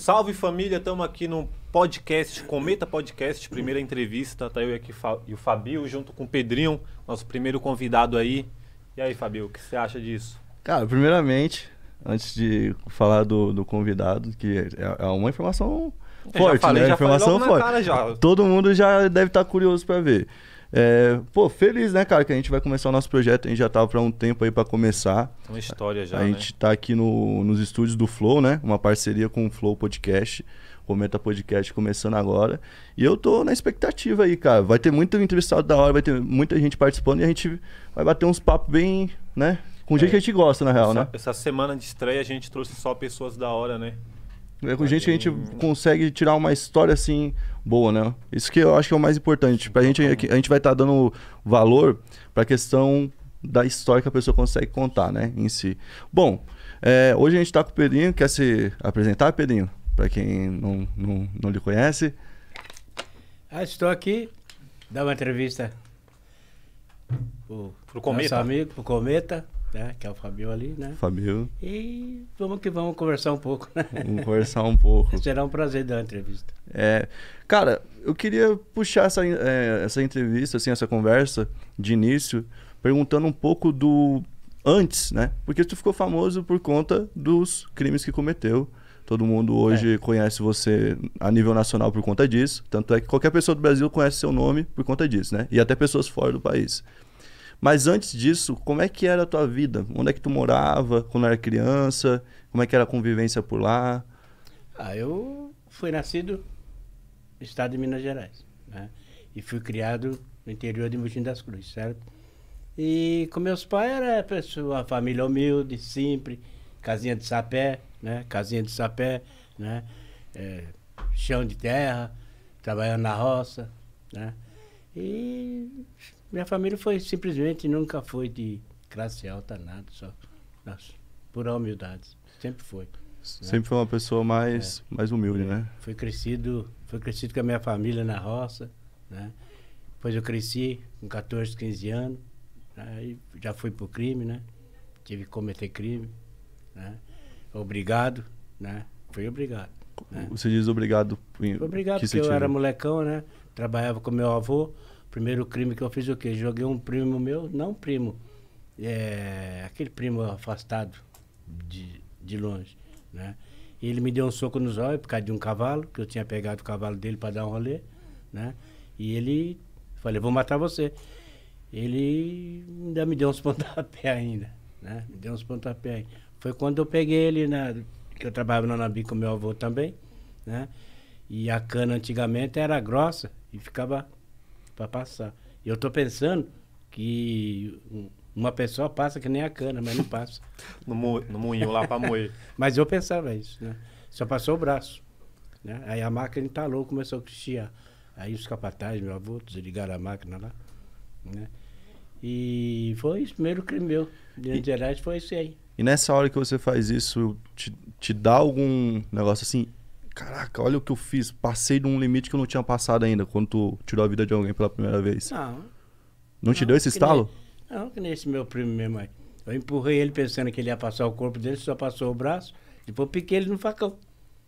Salve família, estamos aqui no podcast, Cometa Podcast, primeira entrevista. Tá eu aqui e o Fabio, junto com o Pedrinho, nosso primeiro convidado aí. E aí, Fabio, o que você acha disso? Cara, primeiramente, antes de falar do, do convidado, que é, é uma informação forte, né? falei, né? informação forte. Cara, Todo mundo já deve estar tá curioso para ver. É, pô, feliz, né, cara, que a gente vai começar o nosso projeto. A gente já tava para um tempo aí para começar. Uma história já. A né? gente tá aqui no, nos estúdios do Flow, né? Uma parceria com o Flow Podcast. O Meta Podcast começando agora. E eu tô na expectativa aí, cara. Vai ter muito entrevistado da hora, vai ter muita gente participando e a gente vai bater uns papos bem, né? Com o é, jeito que a gente gosta, na real, essa, né? Essa semana de estreia a gente trouxe só pessoas da hora, né? É com gente que a gente consegue tirar uma história assim boa, né? Isso que eu acho que é o mais importante. Pra gente, é a gente vai estar tá dando valor pra questão da história que a pessoa consegue contar, né? Em si. Bom, é, hoje a gente tá com o Pedrinho. Quer se apresentar, Pedrinho? Pra quem não, não, não lhe conhece. Ah, estou aqui. Dá uma entrevista pro, pro Cometa. Nosso amigo, pro Cometa né? Que é o Fabio ali, né? Fabio. E vamos que vamos conversar um pouco, né? Vamos conversar um pouco. Será um prazer dar uma entrevista. É, cara, eu queria puxar essa, é, essa entrevista, assim, essa conversa de início, perguntando um pouco do antes, né? Porque tu ficou famoso por conta dos crimes que cometeu. Todo mundo hoje é. conhece você a nível nacional por conta disso. Tanto é que qualquer pessoa do Brasil conhece seu nome por conta disso, né? E até pessoas fora do país. Mas antes disso, como é que era a tua vida? Onde é que tu morava quando era criança? Como é que era a convivência por lá? Ah, eu fui nascido no estado de Minas Gerais, né? E fui criado no interior de Mogi das Cruzes, certo? E com meus pais era pessoa, família humilde, simples, casinha de sapé, né? Casinha de sapé, né? É, chão de terra, trabalhando na roça, né? E minha família foi simplesmente, nunca foi de classe alta, nada, só pura humildade. Sempre foi. Né? Sempre foi uma pessoa mais, é. mais humilde, né? é. né? Foi crescido, foi crescido com a minha família na roça, né? Depois eu cresci com 14, 15 anos, aí né? já fui pro crime, né? Tive que cometer crime, né? Obrigado, né? Fui obrigado. Né? Você diz obrigado por... obrigado que porque eu era molecão, né? Trabalhava com meu avô, Primeiro crime que eu fiz o quê? Joguei um primo meu, não primo, é, aquele primo afastado de, de longe, né? E ele me deu um soco nos olhos por causa de um cavalo, que eu tinha pegado o cavalo dele para dar um rolê, né? E ele, falei, vou matar você. Ele ainda me deu uns pontapés ainda, né? Me deu uns pontapés. Foi quando eu peguei ele na que eu trabalhava na Nabi com meu avô também, né? E a cana antigamente era grossa e ficava para passar. Eu estou pensando que uma pessoa passa que nem a cana, mas não passa. no, mu, no moinho lá para moer. mas eu pensava isso, né? Só passou o braço. Né? Aí a máquina entalou, começou a cristiar. Aí os capatazes, meu avô, desligaram a máquina lá. Né? E foi o primeiro crime meu. Minas Gerais foi esse aí. E nessa hora que você faz isso, te, te dá algum negócio assim? caraca, olha o que eu fiz. Passei de um limite que eu não tinha passado ainda, quando tu tirou a vida de alguém pela primeira vez. Não. Não, não te deu esse estalo? Nem, não, que nesse meu primo mesmo aí. Eu empurrei ele pensando que ele ia passar o corpo dele, só passou o braço. Depois piquei ele no facão.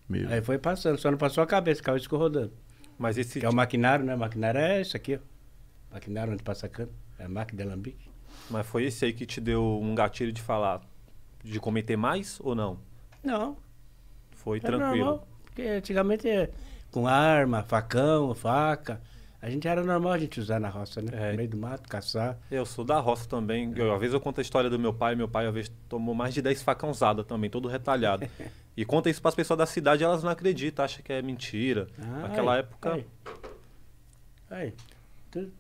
Meu. Aí foi passando, só não passou a cabeça, caiu ficou rodando. Mas esse... Que é o maquinário, né? O maquinário é isso aqui, ó. Maquinário onde passa a É a máquina de alambique. Mas foi esse aí que te deu um gatilho de falar, de cometer mais ou não? Não. Foi é tranquilo. Normal. Porque antigamente eh, com arma, facão, faca. A gente era normal a gente usar na roça, né? É. No meio do mato, caçar. Eu sou da roça também. Eu, às vezes eu conto a história do meu pai. Meu pai, às vezes, tomou mais de 10 facãozadas também, todo retalhado. e conta isso para as pessoas da cidade elas não acreditam, acham que é mentira. Ah, Naquela época. Aí. Tu...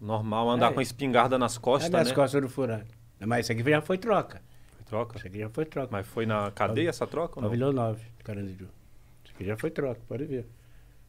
Normal andar com espingarda nas tá costas, ai, nas né? costas do furado. Mas isso aqui já foi troca. Foi troca? Isso aqui já foi troca. Mas foi na cadeia essa troca ou não? Pavilhão 9, Carandiru. Isso aqui já foi troca, pode ver.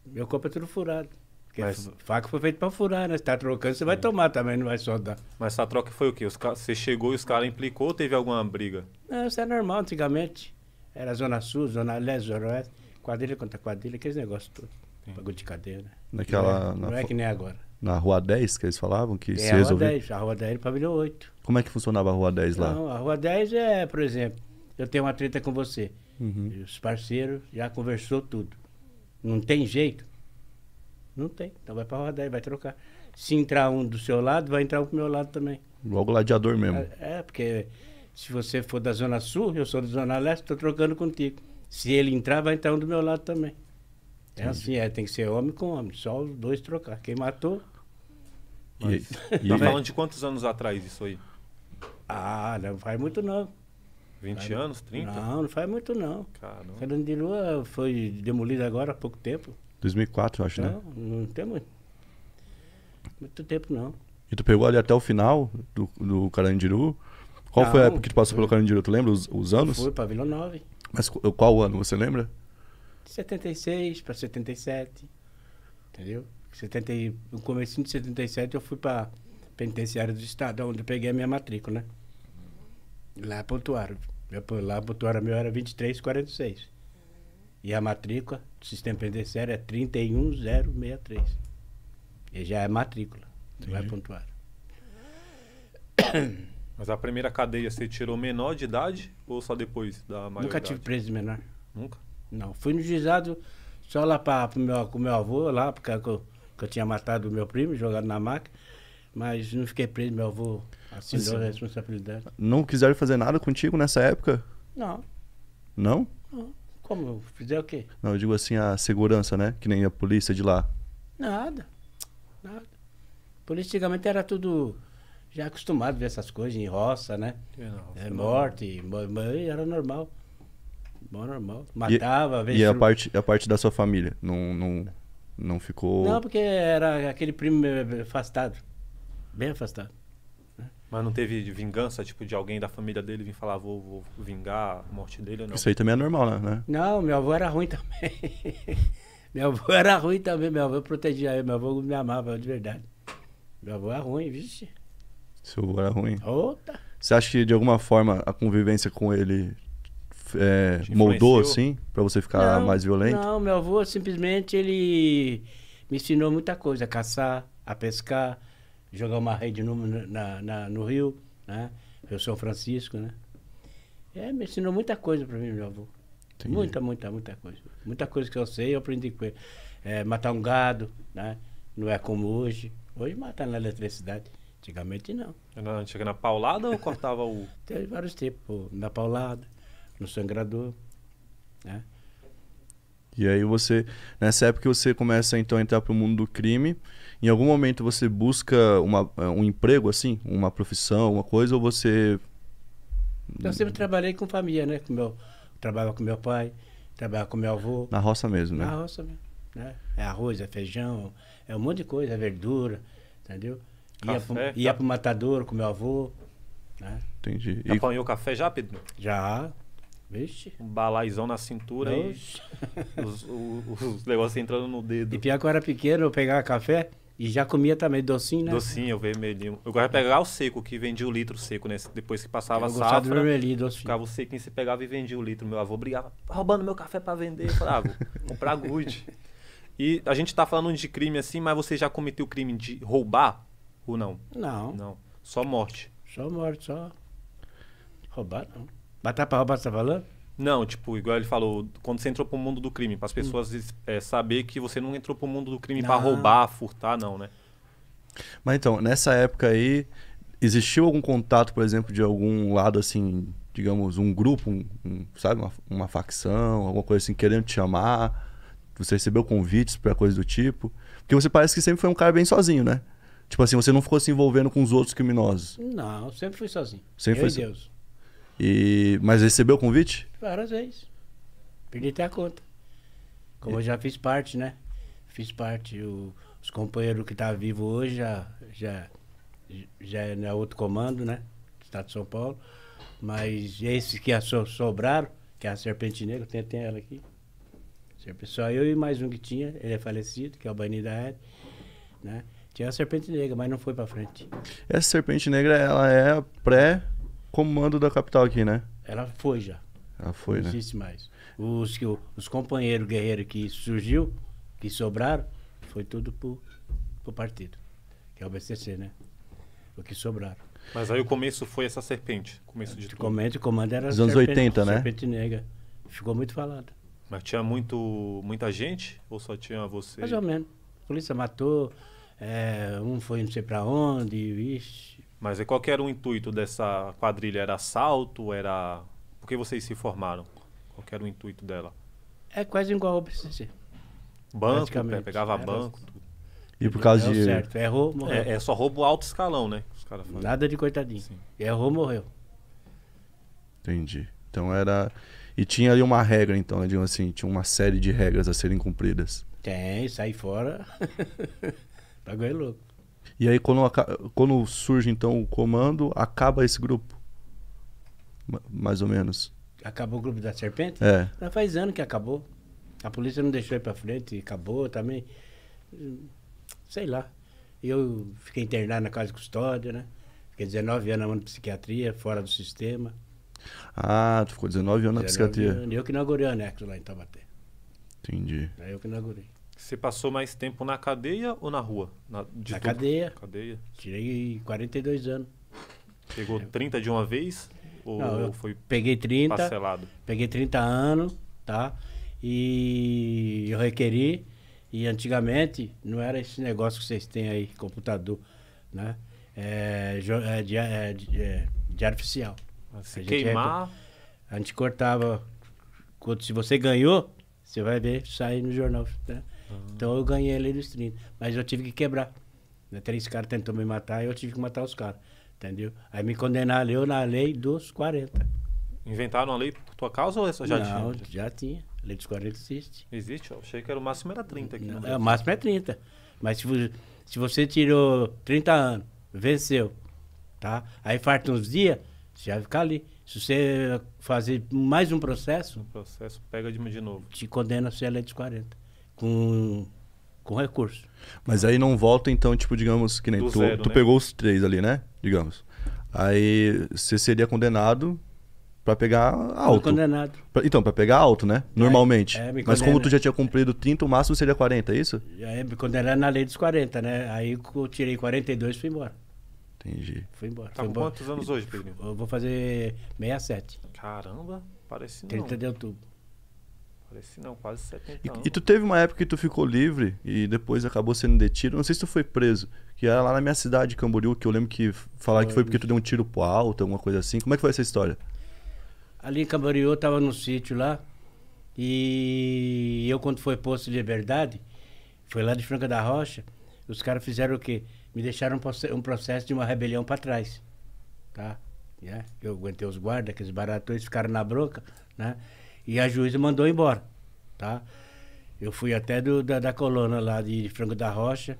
Meu corpo é tudo furado. Porque Mas... faca foi feito pra furar, né? Se tá trocando, você vai hum. tomar também, não vai só dar. Mas essa troca foi o quê? Os ca... Você chegou e os caras implicou ou teve alguma briga? Não, isso é normal antigamente. Era Zona Sul, Zona Leste, Zona Oeste, quadrilha contra quadrilha, aqueles negócios todos. Bagulho de cadeia, né? Naquela, não, é, na... não é que nem agora. Na Rua 10 que eles falavam que é, se resolveu. A Rua 10, a Rua 10 pavilhão 8. Como é que funcionava a Rua 10 lá? Não, a Rua 10 é, por exemplo, eu tenho uma treta com você. Uhum. Os parceiros já conversou tudo. Não tem jeito? Não tem. Então vai pra Rua 10, vai trocar. Se entrar um do seu lado, vai entrar um pro meu lado também. Logo ladeador mesmo. É, é, porque se você for da Zona Sul, eu sou da Zona Leste, tô trocando contigo. Se ele entrar, vai entrar um do meu lado também. É assim, é, tem que ser homem com homem, só os dois trocar. Quem matou. Mas... E, e... Tá falando de quantos anos atrás isso aí? Ah, não faz muito não. 20 faz... anos, 30? Não, não faz muito não. Caramba. Fernando de Lua foi demolido agora há pouco tempo. 2004, eu acho, não, né? Não, não tem muito, muito tempo não. E tu pegou ali até o final do, do Carandiru? Qual não, foi a época que tu passou pelo Carandiru? Tu lembra os, os anos? Foi para Vila 9. Mas qual ano, você lembra? 76 para 77, entendeu? 70, no começo de 77 eu fui para penitenciária do estado, onde eu peguei a minha matrícula, né? Lá pontuaram. Eu, lá pontuaram meu era 2346. E a matrícula do sistema penitenciário é 31063. E já é matrícula. Entendi. Não é pontuar. Mas a primeira cadeia você tirou menor de idade ou só depois da maioridade? Nunca tive preso menor. Nunca? Não. Fui no juizado só lá para meu, com meu avô, lá, porque eu, que eu tinha matado o meu primo, jogado na maca. Mas não fiquei preso, meu avô Assumiu ah, a responsabilidade. Não quiseram fazer nada contigo nessa época? Não. Não? Não. Como? Fizer o quê? Não, eu digo assim, a segurança, né? Que nem a polícia de lá. Nada. Nada. Politicamente era tudo já acostumado a ver essas coisas em roça, né? É, não, é, morte, era normal. Bom, normal. Matava, E, e a, parte, a parte da sua família? Não, não, não ficou. Não, porque era aquele primo eh, eh, afastado. Bem afastado. Mas não teve vingança, tipo, de alguém da família dele vir falar, vou, vou vingar a morte dele ou não? Isso aí também é normal, né? né? Não, meu avô era ruim também. meu avô era ruim também, meu avô protegia eu, meu avô me amava de verdade. Meu avô era é ruim, vixe. Seu avô era ruim? Outra. Você acha que, de alguma forma, a convivência com ele é, moldou, assim, para você ficar não, mais violento? Não, meu avô simplesmente, ele me ensinou muita coisa, a caçar, a pescar jogar uma rede no, na, na, no Rio, né? Rio São Francisco, né? É, me ensinou muita coisa para mim, meu avô. Entendi. Muita, muita, muita coisa. Muita coisa que eu sei, eu aprendi com ele. É, matar um gado, né? Não é como hoje. Hoje mata na eletricidade. Antigamente não. Não, chega na paulada ou cortava o. Tem vários tipos. Na paulada, no sangrador, né? E aí você, nessa época você começa então a entrar para o mundo do crime. Em algum momento você busca uma, eh, um emprego, assim? Uma profissão, uma coisa? Ou você... Eu sempre trabalhei com família, né? Com meu, trabalhava com meu pai, trabalhava com meu avô. Na roça mesmo, né? Na roça mesmo, né? É arroz, é feijão, é um monte de coisa, é verdura, entendeu? Café, ia, tá. pro, tá... matador com meu avô, né? Entendi. Tá e... o café já, é Pedro? Já. Vixe. Um balaizão na cintura Vixe. e os, os, os negócios entrando no dedo. E pior que eu era pequeno, eu pegava café... E já comia também docinho, né? Docinho, vermelhinho. Eu gostava de pegar o seco, que vendia o litro seco, né? Depois que passava eu safra. Do vermelhinho, docinho. Ficava o seco e você pegava e vendia o litro. Meu avô brigava, tá roubando meu café para vender. Eu falava, ah, comprar good. E a gente tá falando de crime assim, mas você já cometeu crime de roubar ou não? Não. Não. Só morte. Só morte, só. Roubar não. Matar pra roubar, você tá falando? Não, tipo, igual ele falou, quando você entrou pro mundo do crime, para as hum. pessoas hum. é, saber que você não entrou pro mundo do crime para roubar, furtar, não, né? Mas então, nessa época aí, existiu algum contato, por exemplo, de algum lado assim, digamos, um grupo, um, um, sabe, uma, uma, facção, alguma coisa assim, querendo te chamar? Você recebeu convites para coisa do tipo? Porque você parece que sempre foi um cara bem sozinho, né? Tipo assim, você não ficou se envolvendo com os outros criminosos. Não, sempre fui sozinho. Sempre foi e... Mas recebeu o convite? Várias vezes. Perdi até a conta. Como e... eu já fiz parte, né? Fiz parte. O... Os companheiros que tá vivo hoje já, já, já é né, outro comando, né? Estado de São Paulo. Mas esses que so... sobraram, que é a negra tem, tem ela aqui. Só eu e mais um que tinha, ele é falecido, que é o Bani da Ed, né? Tinha a Serpente Negra, mas não foi para frente. Essa Serpente Negra, ela é pré comando da capital aqui, né? Ela foi já. Ela foi, não né? Não existe mais. Os, os companheiros guerreiros que surgiu, que sobraram, foi tudo pro, pro partido, que é o BCC, né? O que sobraram. Mas aí o começo foi essa serpente. Começo de Comento, comando era Os anos serpente, 80, né? Serpente negra. Ficou muito falado. Mas tinha muito, muita gente? Ou só tinha você? Mais ou menos. A polícia matou, é, um foi não sei pra onde, Ixi. Mas é qual era o intuito dessa quadrilha? Era assalto? Era. Por que vocês se formaram? Qual era o intuito dela? É quase igual ao BCC. Banco, né? pegava era... É, banco. Tudo. E por causa Deu de. Certo. Errou, morreu. É, é, só roubo alto escalão, né? Os cara Nada de coitadinho. Sim. Errou, morreu. Entendi. Então era. E tinha ali uma regra, então, né? Digamos assim, tinha uma série de regras a serem cumpridas. Tem, sai fora. pagou é louco. E aí quando, quando surge então o comando, acaba esse grupo. Mais ou menos. Acabou o grupo da serpente? É. Já faz ano que acabou. A polícia não deixou ir pra frente, acabou também. Sei lá. Eu fiquei internado na casa de custódia, né? Fiquei 19 anos na psiquiatria, fora do sistema. Ah, tu ficou 19 anos 19 na psiquiatria. Anos. Eu que inaugurei o anexo lá em Taubaté. Entendi. É eu que inaugurei. Você passou mais tempo na cadeia ou na rua? Na, na cadeia. cadeia. Tirei 42 anos. Pegou 30 de uma vez? Ou Não, foi peguei 30, parcelado? Peguei 30 anos, tá? E eu requeri. E antigamente não era esse negócio que vocês têm aí, computador, né? É, é, é, é diário oficial. Ah, se a queimar... Gente, a gente cortava... Se você ganhou, você vai ver sair no jornal. Né? Então eu ganhei ali dos 30. Mas eu tive que quebrar. Né? Três caras tentou me matar e eu tive que matar os caras. Entendeu? Aí me condenaram eu na lei dos 40. Inventaram a lei por tua causa ou essa é já Não, tinha? já tinha. A lei dos 40 existe. Existe? Eu achei que era o máximo era 30 aqui. Não, é, o máximo é 30. Mas se, você, se você tirou 30 anos, venceu, tá? Aí falta uns dias, você já fica ali. Se você fazer mais um processo... Um processo, pega de, novo. Te condena ser a lei dos 40 com, com recurso. Mas aí não volta, então, tipo, digamos, que nem Do tu, zero, tu né? pegou os três ali, né? Digamos. Aí você seria condenado para pegar alto. condenado. Pra, então, para pegar alto, né? É, Normalmente. É, é, Mas como tu já tinha cumprido 30, o máximo seria 40, é isso? É, me condenaram na lei dos 40, né? Aí eu tirei 42 e fui embora. Entendi. Fui embora. Tá fui com embora. quantos anos hoje, Eu vou fazer 67. Caramba, parece 30 de outubro. Assim, não, quase 70 e, anos. E tu teve uma época que tu ficou livre e depois acabou sendo detido. Não sei se tu foi preso, que era lá na minha cidade, Camboriú, que eu lembro que falaram que foi porque tu deu um tiro pro alto, alguma coisa assim. Como é que foi essa história? Ali em Camboriú, eu tava no sítio lá. E eu, quando foi posto de liberdade, foi lá de Franca da Rocha, os caras fizeram o quê? Me deixaram um processo de uma rebelião para trás. Tá? Yeah? É, eu aguentei os guardas, aqueles baratos, ficaram na broca, né? E a juíza mandou embora, tá? Eu fui até do, da, da, coluna lá de Franco da Rocha,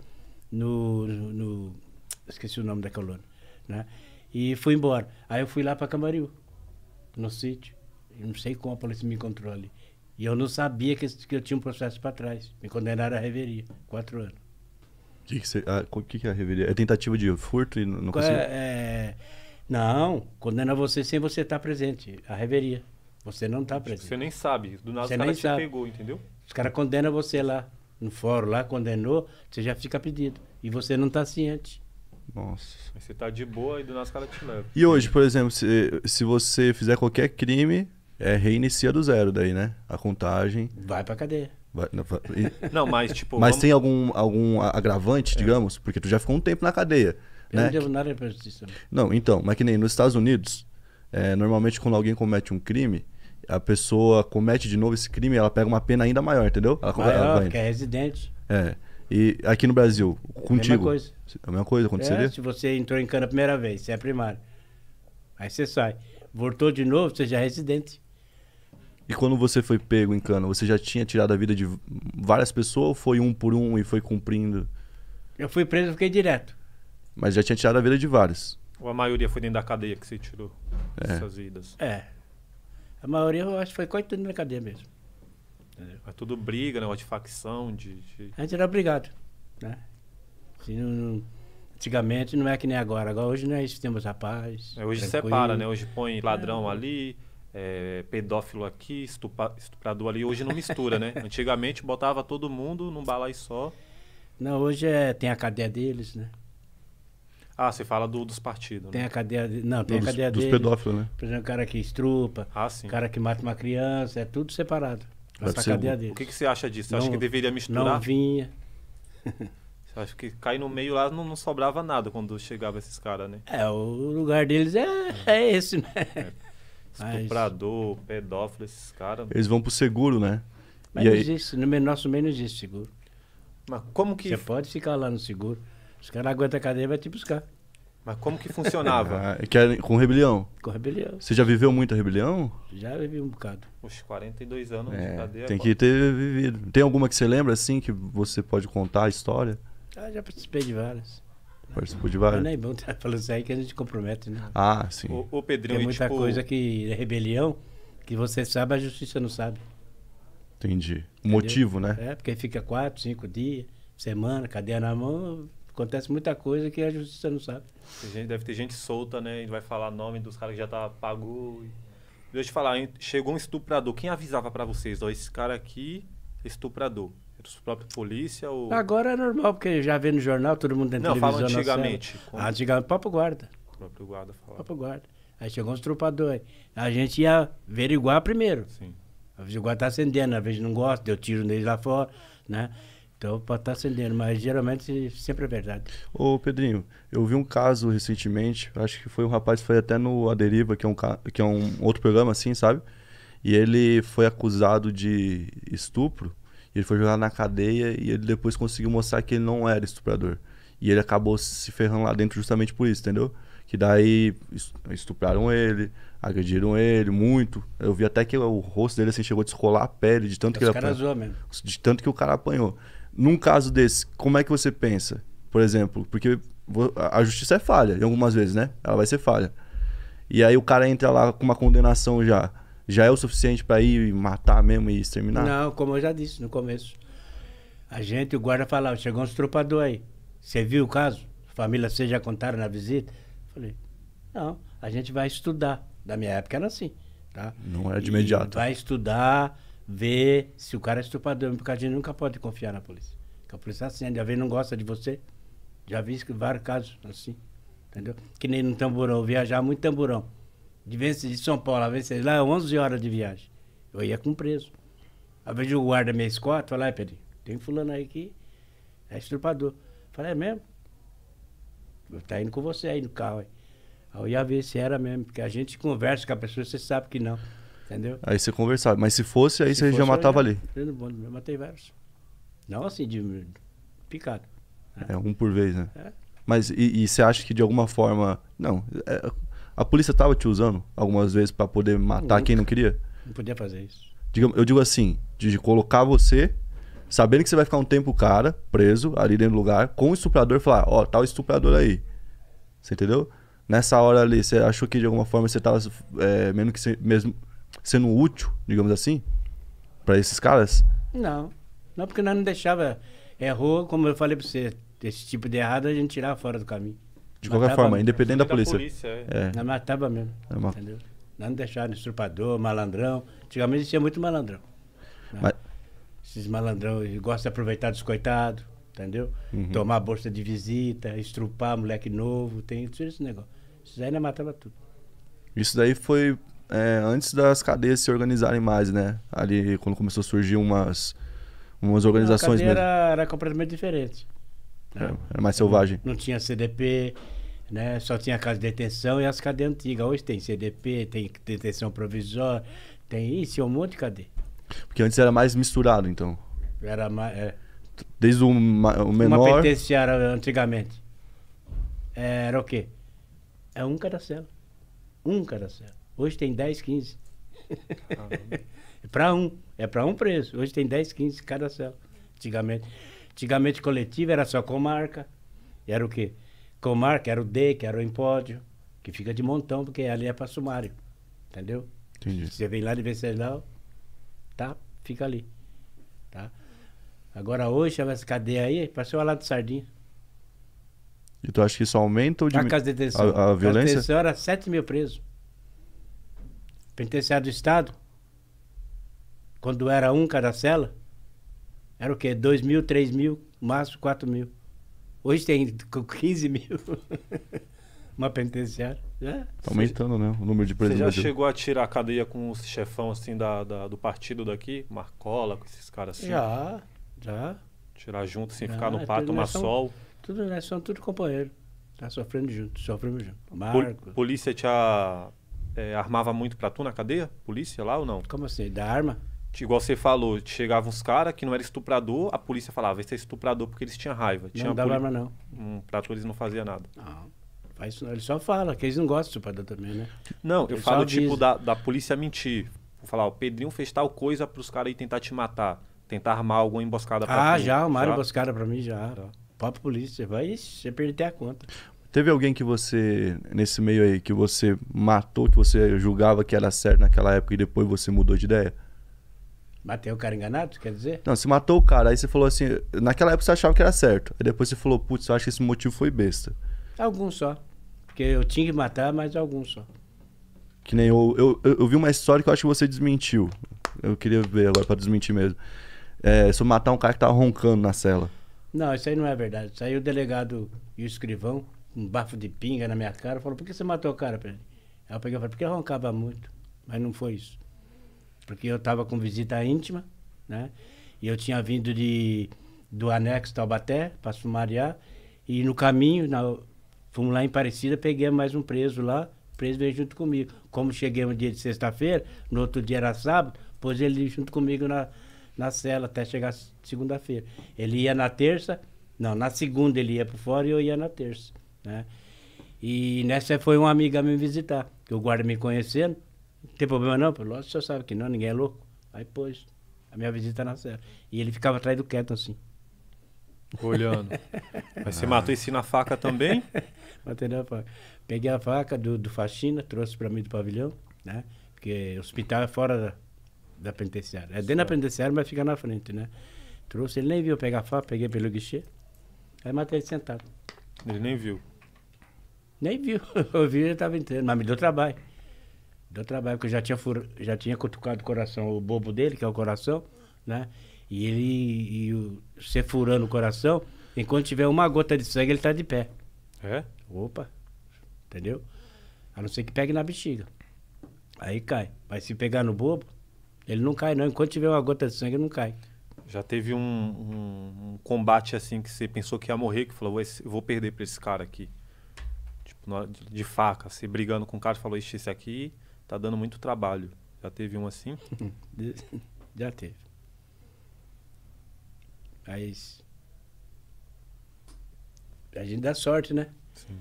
no, no, no, Esqueci o nome da coluna, né? E fui embora. Aí eu fui lá para Camaril, no sítio. Eu não sei como a polícia me encontrou ali. E eu não sabia que, que eu tinha um processo para trás. Me condenaram a reveria, quatro anos. O que, que, a, ah, que, que é a reveria? É tentativa de furto e não é, conseguiu? É, é, não, condena você sem você estar tá presente. A reveria. Você não está presente. Você nem sabe. Do nada você os caras te sabe. pegou, entendeu? Os caras condenam você lá. No fórum lá, condenou, você já fica pedido. E você não está ciente. Nossa. você tá de boa e do nada os caras te levam. E hoje, por exemplo, se, se você fizer qualquer crime, é, reinicia do zero daí, né? A contagem. Vai pra cadeia. não, não, mas tipo. Mas vamos... tem algum, algum agravante, é. digamos? Porque tu já ficou um tempo na cadeia. Eu né? não devo nada pra justiça. Não, então, mas que nem nos Estados Unidos, é, normalmente quando alguém comete um crime, a pessoa comete de novo esse crime, ela pega uma pena ainda maior, entendeu? Ela, maior, ela porque é residente. É. E aqui no Brasil, contigo. Mesma coisa. É a mesma coisa aconteceria? É, se você entrou em cana a primeira vez, você é primário. Aí você sai. Voltou de novo, você já é residente. E quando você foi pego em cana, você já tinha tirado a vida de várias pessoas ou foi um por um e foi cumprindo? Eu fui preso e fiquei direto. Mas já tinha tirado a vida de várias. Ou a maioria foi dentro da cadeia que você tirou é. essas vidas? É. A maioria, eu acho que foi quase tudo na cadeia mesmo. Entendeu? É tudo briga, negócio de facção, de, de... A gente era obrigado, né? Assim, não, não, antigamente não é que nem agora. Agora hoje isso, temos rapaz. É, hoje tranquilo. separa, né? Hoje põe é. ladrão é. ali, é, pedófilo aqui, estupa, estuprador ali. Hoje não mistura, né? Antigamente botava todo mundo num balai só. Não, hoje é, tem a cadeia deles, né? Ah, você fala do, dos partidos. Tem né? a cadeia. De, não, tem não, a cadeia dos, dos pedófilos, né? Por exemplo, o cara que estrupa, ah, o cara que mata uma criança, é tudo separado. Essa cadeia deles. O que, que você acha disso? Você não, acha que deveria misturar? Não vinha. você acha que cair no meio lá não, não sobrava nada quando chegava esses caras, né? É, o lugar deles é, é esse, né? É. Estuprador, Mas... pedófilo, esses caras. Né? Eles vão pro seguro, né? Mas e não aí... existe, no nosso meio não existe seguro. Mas como que. Você pode ficar lá no seguro. Os caras aguentam a cadeia e vai te buscar. Mas como que funcionava? Ah, que com rebelião. Com rebelião. Você já viveu muita rebelião? Já vivi um bocado. Os 42 anos é, de cadeia. Tem que ter vivido. Tem alguma que você lembra assim que você pode contar a história? Ah, já participei de várias. Participou de várias? não é bom estar falando isso aí que a gente compromete, né? Ah, sim. O, o Pedrinho, Tem muita tipo... coisa que é rebelião que você sabe, a justiça não sabe. Entendi. O motivo, né? É, porque fica quatro, cinco dias, semana, cadeia na mão, Acontece muita coisa que a justiça não sabe. Gente, deve ter gente solta, né? E vai falar nome dos caras que já tá pago. Deixa eu te falar, chegou um estuprador. Quem avisava para vocês? Ó, esse cara aqui, é estuprador. Os próprios polícia ou... Agora é normal, porque já vê no jornal, todo mundo dentro da televisão. Não, fala antigamente. Como... Ah, antigamente, próprio guarda. O próprio guarda falava. Próprio guarda. Aí chegou um estuprador. A gente ia averiguar primeiro. Sim. Às vezes o guarda tá acendendo, às vezes não gosta, deu tiro nele lá fora, né? Então pode tá estar acendendo, mas geralmente sempre é verdade. Ô Pedrinho, eu vi um caso recentemente, acho que foi um rapaz que foi até no A Deriva, que é um, que é um outro programa assim, sabe? E ele foi acusado de estupro, ele foi jogado na cadeia e ele depois conseguiu mostrar que ele não era estuprador. E ele acabou se ferrando lá dentro justamente por isso, entendeu? Que daí estupraram ele, agrediram ele muito. Eu vi até que o rosto dele assim chegou a descolar a pele de tanto Os que ele apanhou. De tanto que o cara apanhou. Num caso desse, como é que você pensa? Por exemplo, porque a justiça é falha, em algumas vezes, né? Ela vai ser falha. E aí o cara entra lá com uma condenação já. Já é o suficiente para ir matar mesmo e exterminar? Não, como eu já disse no começo. A gente, o guarda falava, chegou um estrupador aí. Você viu o caso? Família, vocês já contaram na visita? Falei, não, a gente vai estudar. Da minha época era assim, tá? Não era de imediato. E vai estudar, ver se o cara é estuprador, porque a gente nunca pode confiar na polícia. Porque a polícia acende, a vez não gosta de você. Já vi vários casos assim, entendeu? Que nem no tamborão, viajar muito tamborão. De vez de São Paulo, às vezes lá é 11 horas de viagem. Eu ia com preso. Às vezes o guarda me escolta, fala, Pedro, tem fulano aí que é estuprador. Falei, é mesmo? Tá indo com você aí no carro. Aí. aí eu ia ver se era mesmo, porque a gente conversa com a pessoa, você sabe que não. Entendeu? Aí você conversava. Mas se fosse, aí se você fosse, já matava já, ali. Eu matei vários. Não assim, de picado. Né? É, um por vez, né? É. Mas e, e, você acha que de alguma forma. Não. É, a polícia tava te usando algumas vezes para poder matar quem não queria? Não podia fazer isso. eu digo assim, de, colocar você sabendo que você vai ficar um tempo cara, preso, ali dentro do lugar, com o estuprador e falar, ó, oh, tá o estuprador aí. Você entendeu? Nessa hora ali, você achou que de alguma forma você tava, é, mesmo que você, mesmo, sendo útil, digamos assim, para esses caras? Não. Não, porque nós não deixava. Errou, é, como eu falei para você, esse tipo de errado a gente tirava fora do caminho. De matava qualquer forma, independente da polícia. Da polícia é. é. Nós matava mesmo. É uma... entendeu? Nós não deixava estrupador, malandrão. Antigamente existia muito malandrão. Né? Mas... Esses malandrão gostam de aproveitar dos coitados, entendeu? Uhum. Tomar bolsa de visita, estrupar moleque novo, tem tudo esse negócio. Isso aí nós matava tudo. Isso daí foi é, antes das cadeias se organizarem mais, né? Ali quando começou a surgir umas, umas organizações não, a mesmo. Era, era completamente diferente. Né? Era, é, era mais selvagem. Não, não, tinha CDP, né? Só tinha a casa de detenção e as cadeias antigas. Hoje tem CDP, tem detenção provisória, tem isso, um monte de cadeia. Porque antes era mais misturado, então. Era mais. É. Desde o, o menor. Uma penitenciária antigamente. Era o quê? É um cada cela. Um cada cela. Hoje tem 10, 15. é para um. É para um preço. Hoje tem 10, 15 cada cela. Antigamente. Antigamente coletivo era só comarca. Era o quê? Comarca era o D, que era o empódio, que fica de montão, porque ali é para sumário. Entendeu? Entendi. Você vem lá de Venceslau, tá? Fica ali. Tá? Agora hoje, essa cadeia aí, passou a lá de sardinha. E tu acha que isso aumenta ou diminui? A, A, a violência? A casa de detenção era 7 mil presos. Penitenciário do Estado, quando era um cada cela, era o quê? 2 mil, 3 mil, máximo 4 mil. Hoje tem 15 mil. Uma penitenciária. É. Tá aumentando, né? O número de presos. Você já chegou a tirar a cadeia com os chefão assim da, da do partido daqui? Marcola, com esses caras assim? Já, já. Tirar junto, sem assim, já, ficar no é pato tomar sol. Tudo, né? São tudo companheiro. Tá sofrendo junto, sofremos junto. Pol polícia tinha é, armava muito pra tu na cadeia? Polícia lá ou não? Como assim? Da arma? Igual você falou, chegavam uns caras que não era estuprador, a polícia falava, esse é estuprador porque eles tinham raiva. Tinha não dava poli... arma, não. Um, pra tu eles não faziam nada. Não. Ah, faz isso, eles só falam que eles não gostam de estuprador também, né? Não, eu, eu falo tipo da, da polícia mentir. Vou falar, o Pedrinho fez tal coisa pros caras aí tentar te matar. Tentar armar alguma emboscada pra ah, Ah, já, armaram emboscada pra mim já. Tá. Papo polícia, vai, você perder a conta. Teve alguém que você, nesse meio aí, que você matou, que você julgava que era certo naquela época e depois você mudou de ideia? Matei o cara enganado, quer dizer? Não, você matou o cara, aí você falou assim, naquela época você achava que era certo. Aí depois você falou, putz, eu acho que esse motivo foi besta. Alguns só. Porque eu tinha que matar, mas alguns só. Que nem eu eu, eu, eu, vi uma história que eu acho que você desmentiu. Eu queria ver agora pra desmentir mesmo. É, matar um cara que tava roncando na cela. Não, isso aí não é verdade. Isso aí o delegado e o escrivão um bafo de pinga na minha cara. Falou, por que você matou o cara, Pedro? Aí eu peguei e falei, porque roncava muito. Mas não foi isso. Porque eu estava com visita íntima, né? E eu tinha vindo de, do anexo Taubaté, para Sumariá. E no caminho, na, fomos lá em Parecida, peguei mais um preso lá. O preso veio junto comigo. Como cheguei no dia de sexta-feira, no outro dia era sábado, pôs ele junto comigo na, na cela até chegar segunda-feira. Ele ia na terça, não, na segunda ele ia por fora e eu ia na terça né? E nessa foi uma amiga me visitar, que o guarda me conhecendo. Não tem problema não? Falei, nossa, o senhor sabe que não, ninguém é louco. Aí pôs, a minha visita na cela E ele ficava atrás do quieto assim. Olhando. Mas você ah. matou esse na faca também? Matei na faca. Peguei a faca do, do faxina, trouxe para mim do pavilhão, né? Porque o hospital é fora da, da penitenciária. É dentro da penitenciária, mas fica na frente, né? Trouxe, ele nem viu pegar a faca, peguei pelo guichê. Aí matei ele sentado. Ele nem viu. Nem viu, eu vi, ele estava entrando, mas me deu trabalho. Deu trabalho, porque eu já tinha, fur... já tinha cutucado o coração, o bobo dele, que é o coração, né? E ele, e o... você furando o coração, enquanto tiver uma gota de sangue, ele está de pé. É? Opa, entendeu? A não ser que pegue na bexiga. Aí cai. Mas se pegar no bobo, ele não cai, não. Enquanto tiver uma gota de sangue, ele não cai. Já teve um, um, um combate assim que você pensou que ia morrer, que falou, vou perder para esse cara aqui de faca, se brigando com o cara, falou, ixi, esse aqui tá dando muito trabalho. Já teve um assim? Já teve. Mas a gente dá sorte, né? Sim.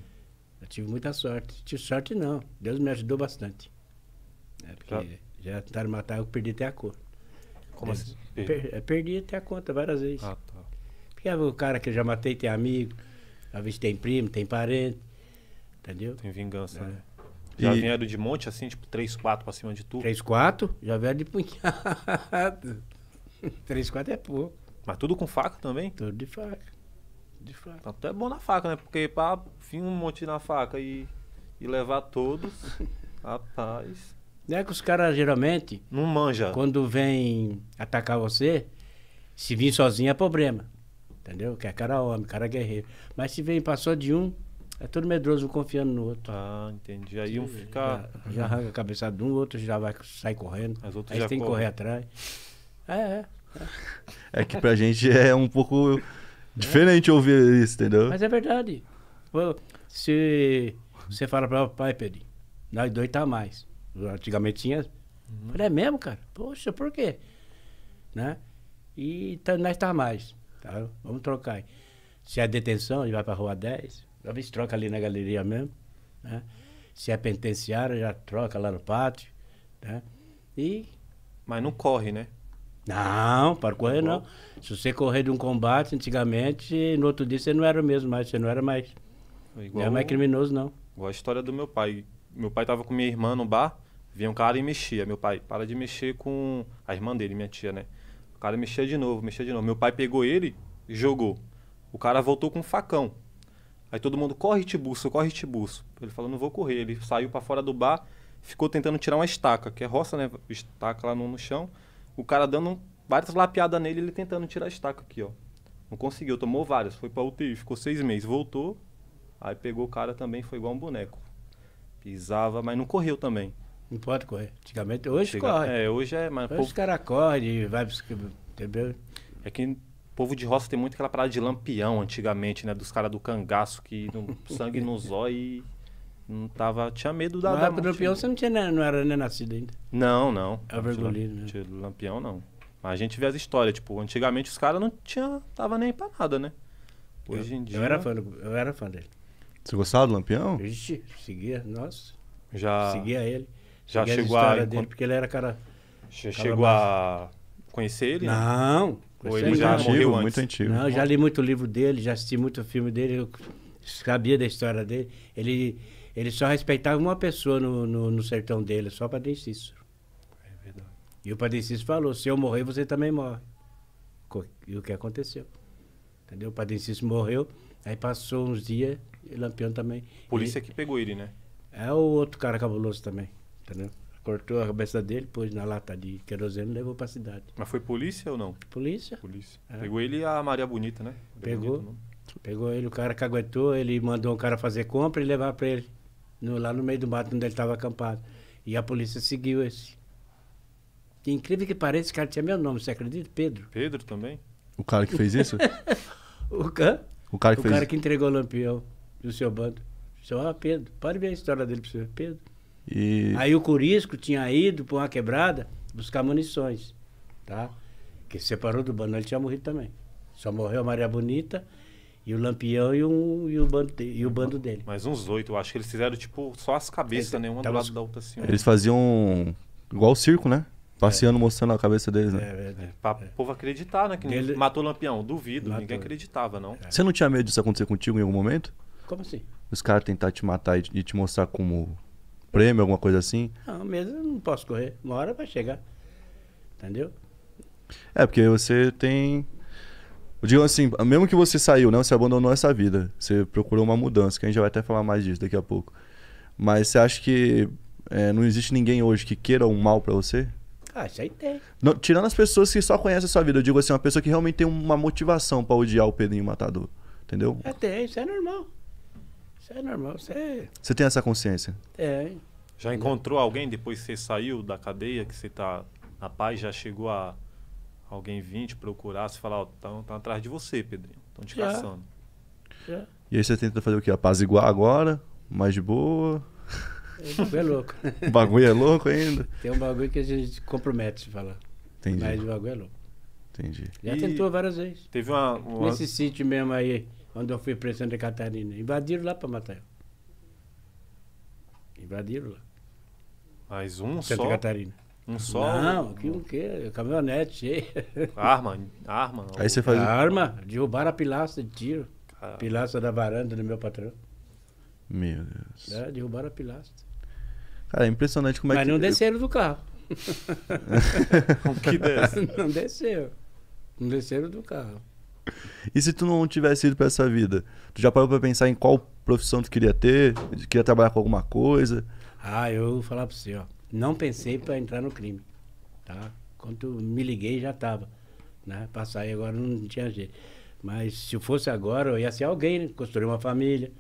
Eu tive muita sorte. Tive sorte não. Deus me ajudou bastante. É porque já, já tentaram matar, eu perdi até a cor. Como é, assim? perdi até a conta várias vezes. Ah, tá. Porque o cara que eu já matei tem amigo, às vezes tem primo, tem parente. Entendeu? Tem vingança, é. né? Já e... vieram de monte assim, tipo 3, 4 pra cima de tu? 3, 4? Já vieram de punhado. 3, 4 é pouco. Mas tudo com faca também? Tudo de faca. De faca. Então, até é bom na faca, né? Porque pra vir um monte na faca e, e levar todos, rapaz. Não é que os caras geralmente. Não manja. Quando vem atacar você, se vir sozinho é problema. Entendeu? Que é cara homem, cara guerreiro. Mas se vem passou de um, é todo medroso, confiando no outro. Ah, entendi. Aí um fica. Já, já arranca a cabeça de um, o outro já vai, sai correndo. As outras aí já tem corre. que correr atrás. É, é. É, que pra gente é um pouco diferente é. ouvir isso, entendeu? Mas é verdade. Se você fala pra pai, Pedro, nós dois tá mais. Antigamente tinha. Uhum. Falei, é mesmo, cara? Poxa, por quê? Né? E tá, nós tá mais. Tá? Vamos trocar aí. Se é detenção, ele vai pra rua 10. Às vezes troca ali na galeria mesmo, né? Se é penitenciário, já troca lá no pátio, né? E... Mas não corre, né? Não, para correr não. Se você correr de um combate, antigamente, no outro dia você não era o mesmo mais, você não era mais. Igual, não é mais criminoso, não. Igual a história do meu pai. Meu pai estava com minha irmã no bar, vinha um cara e mexia. Meu pai, para de mexer com a irmã dele, minha tia, né? O cara mexia de novo, mexia de novo. Meu pai pegou ele e jogou. O cara voltou com um facão. Aí todo mundo, corre, Tibuço, corre, Tibuço. Ele falou, não vou correr. Ele saiu para fora do bar, ficou tentando tirar uma estaca, que é roça, né? Estaca lá no, no chão. O cara dando várias lapiadas nele, ele tentando tirar a estaca aqui, ó. Não conseguiu, tomou várias. Foi pra UTI, ficou seis meses. Voltou, aí pegou o cara também, foi igual um boneco. Pisava, mas não correu também. Não pode correr. Antigamente, hoje Chega, corre. É, hoje é, mas... Hoje pô... os caras correm, vai... Entendeu? É que o povo de roça tem muito aquela parada de lampião antigamente, né? Dos caras do cangaço que não, sangue no zóio e não tava. Tinha medo da. Mas do lampião você não, tinha, né? não era nem é nascido ainda. Não, não. É vergonhoso né? Lampião não. Mas a gente vê as histórias, tipo, antigamente os caras não tinha, tava nem pra nada, né? Hoje eu, em dia. Eu era fã, eu era fã dele. Você gostava do Lampião? Vixe, seguia, nossa. Já. Seguia ele. Já seguia chegou a. Dele, porque ele era cara. Chegou a conhecer ele? Né? Não. Né? Ou ele já né? antigo, morreu antes? Muito antigo. Não, já li muito livro dele, já assisti muito filme dele, eu sabia da história dele. Ele, ele só respeitava uma pessoa no, no, no sertão dele, só o Padre Cícero. É verdade. E o Padre Cícero falou, se eu morrer, você também morre. E o que aconteceu? Entendeu? O Padre Cícero morreu, aí passou uns dias, e Lampião também... Polícia ele, que pegou ele, né? É o outro cara cabuloso também, entendeu? cortou a cabeça dele, pôs na lata de querosene e levou para a cidade. Mas foi polícia ou não? Polícia. Polícia. É. Pegou ele e a Maria Bonita, né? Maria pegou. Bonita, pegou ele, o cara caguetou, ele mandou o cara fazer compra e levar para ele. No, lá no meio do mato onde ele estava acampado. E a polícia seguiu esse. incrível que pareça, esse cara tinha meu nome, você acredita? Pedro. Pedro também? O cara que fez isso? o, can? o cara que o fez cara que entregou o lampião do seu bando. Chama Pedro. Pode ver a história dele para senhor. Pedro. E... Aí o Curisco tinha ido para uma quebrada buscar munições, tá? Que separou do bando, ele tinha morrido também. Só morreu a Maria Bonita e o Lampião e, um, e, o, bando, e o bando dele. Mas uns oito, eu acho que eles fizeram tipo só as cabeças, nenhuma né? do lado da outra assim. Eles faziam igual o circo, né? Passeando, é. mostrando a cabeça deles, né? É, É, é. pra é. povo acreditar, né? Que ele... matou o Lampião. Duvido, matou. ninguém acreditava, não. É. Você não tinha medo disso acontecer contigo em algum momento? Como assim? Os caras tentar te matar e te mostrar como prêmio, alguma coisa assim? Não, mesmo não posso correr. Uma hora vai chegar. Entendeu? É, porque você tem. Digo assim, mesmo que você saiu, né? Você abandonou essa vida. Você procurou uma mudança, que a gente vai até falar mais disso daqui a pouco. Mas você acha que é, não existe ninguém hoje que queira um mal para você? Ah, isso aí tem. Não, tirando as pessoas que só conhecem a sua vida, eu digo assim, uma pessoa que realmente tem uma motivação para odiar o Pedrinho Matador. Entendeu? É, tem, isso é normal. Isso é normal. Isso é... Você tem essa consciência? É. Já encontrou alguém depois que você saiu da cadeia, que você está na paz, já chegou a alguém vir te procurar, se falar, estão oh, atrás de você, Pedrinho. Estão te já. caçando. Já. E aí você tenta fazer o quê? Apaziguar agora? Mais de boa? É, o bagulho é louco. o bagulho é louco ainda? Tem um bagulho que a gente compromete de falar. Entendi. Mas o bagulho é louco. Entendi. Já e tentou várias vezes. Teve uma. uma... Nesse sítio mesmo aí quando eu fui para Santa Catarina. Invadiram lá para matar eu. Invadiram lá. Mais um Santa só? Catarina. Um só? Não, aqui um quê? Caminhonete cheia. Arma, arma. Aí você fazia... Arma, derrubaram a pilastra de tiro. Caramba. Pilastra da varanda do meu patrão. Meu Deus. É, derrubaram a pilastra. Cara, é impressionante como é Mas é que... Mas não desceram do carro. Como que desce? Não desceu. Não desceram do carro. E se tu não tivesse ido para essa vida? Tu já parou para pensar em qual profissão tu queria ter? Tu queria trabalhar com alguma coisa? Ah, eu vou falar para você, ó. Não pensei para entrar no crime, tá? Quando me liguei já tava, né? Pra sair agora não tinha jeito. Mas se fosse agora, eu ia ser alguém, né? construir uma família,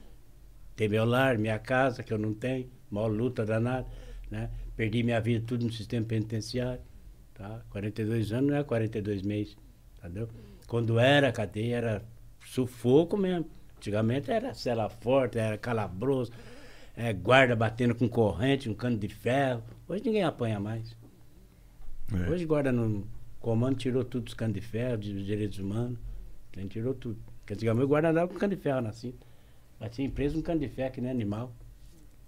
ter meu lar, minha casa, que eu não tenho, maior luta danada, né? Perdi minha vida tudo no sistema penitenciário, tá? 42 anos não é 42 meses, entendeu? Quando era cadeia, era sufoco mesmo. Antigamente era cela forte, era calabroso, é, guarda batendo com corrente, um cano de ferro. Hoje ninguém apanha mais. É. Hoje guarda no comando tirou tudo dos canos de ferro, dos direitos humanos. Ele tirou tudo. Porque antigamente o guarda andava com cano de ferro na cinta. Mas tinha preso um cano de ferro que nem animal.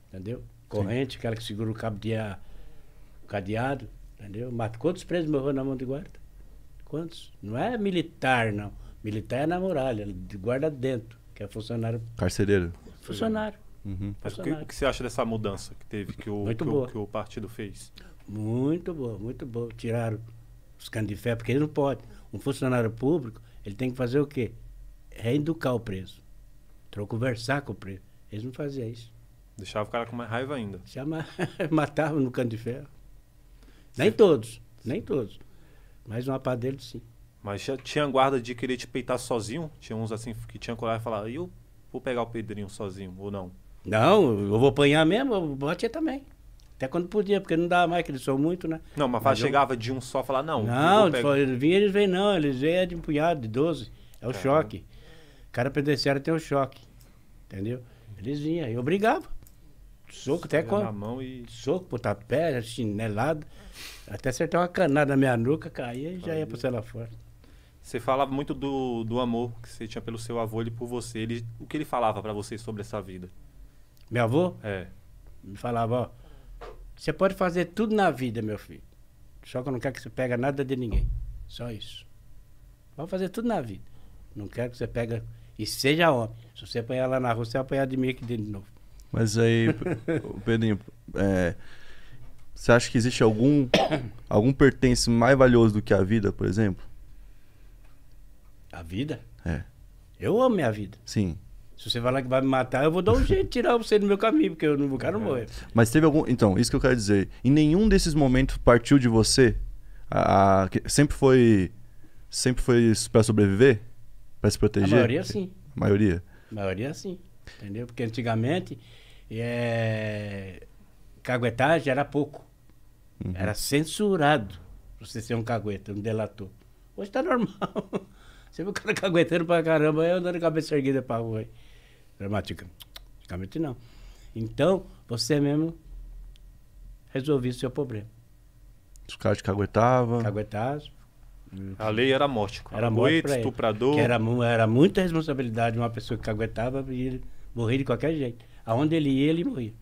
Entendeu? Corrente, Sim. aquela que segura o cabo de cadeado. Entendeu? Matou quantos presos morreu na mão de guarda? quantos. Não é militar, não. Militar é na muralha, guarda dentro, que é funcionário. Carcereiro. Funcionário. Uhum. Mas o que, o que, você acha dessa mudança que teve, que o, que o, que o partido fez? Muito boa, muito boa. Tiraram os canos de porque ele não pode. Um funcionário público, ele tem que fazer o quê? Reeducar o preso. Então, conversar com o preso. Eles não faziam isso. Deixava o cara com mais raiva ainda. Chama, matava no canto de ferro. Nem todos, nem todos. Mas uma padeiro, sim. Mas já tinha guarda de querer te peitar sozinho? Tinha uns assim que tinha coragem de falar, eu vou pegar o Pedrinho sozinho, ou não? Não, eu vou apanhar mesmo, eu batia também. Até quando podia, porque não dava mais, que eles são muito, né? Não, mas, mas eu... chegava de um só e falava, não. Não, só, eles vinham, eles vêm não, eles vêm é de um de 12. É o Caramba. choque. Cara pedestriário tem o choque. Entendeu? Eles vinham, eu brigava. Soco até quando Mão e... Soco, pontapé, chinelado. Até acertar uma canada na minha nuca, caía e já ia pro lá fora. Você falava muito do, do amor que você tinha pelo seu avô e por você. Ele, o que ele falava para você sobre essa vida? Meu avô? É. Me falava, ó, você pode fazer tudo na vida, meu filho. Só que eu não quero que você pega nada de ninguém. Só isso. Vamos fazer tudo na vida. Não quero que você pega e seja homem. Se você apanhar lá na rua, você vai apanhar de mim aqui dentro de novo. Mas aí, Pedrinho, é, você acha que existe algum algum pertence mais valioso do que a vida, por exemplo? A vida? É. Eu amo minha vida. Sim. Se você falar que vai me matar, eu vou dar um jeito de tirar você do meu caminho, porque eu não quero morrer. Mas teve algum. Então, isso que eu quero dizer. Em nenhum desses momentos partiu de você? A... Sempre foi. Sempre foi para sobreviver? Para se proteger? A maioria sim. A maioria? A maioria sim. Entendeu? Porque antigamente. É... Eh, Caguetagem era pouco. Uhum. Era censurado você ser é um cagueta, um delator. Hoje tá normal. Você vê o cara caguetando pra caramba, eu andando cabeça erguida pra rua. dramático, Antigamente não. Então, você mesmo resolvia o seu problema. Os caras te caguetavam. Caguetavam. A lei era morte. Era morte estuprador. Era, era, muita responsabilidade uma pessoa que caguetava e morrer de qualquer jeito. Aonde ele ia, ele morria.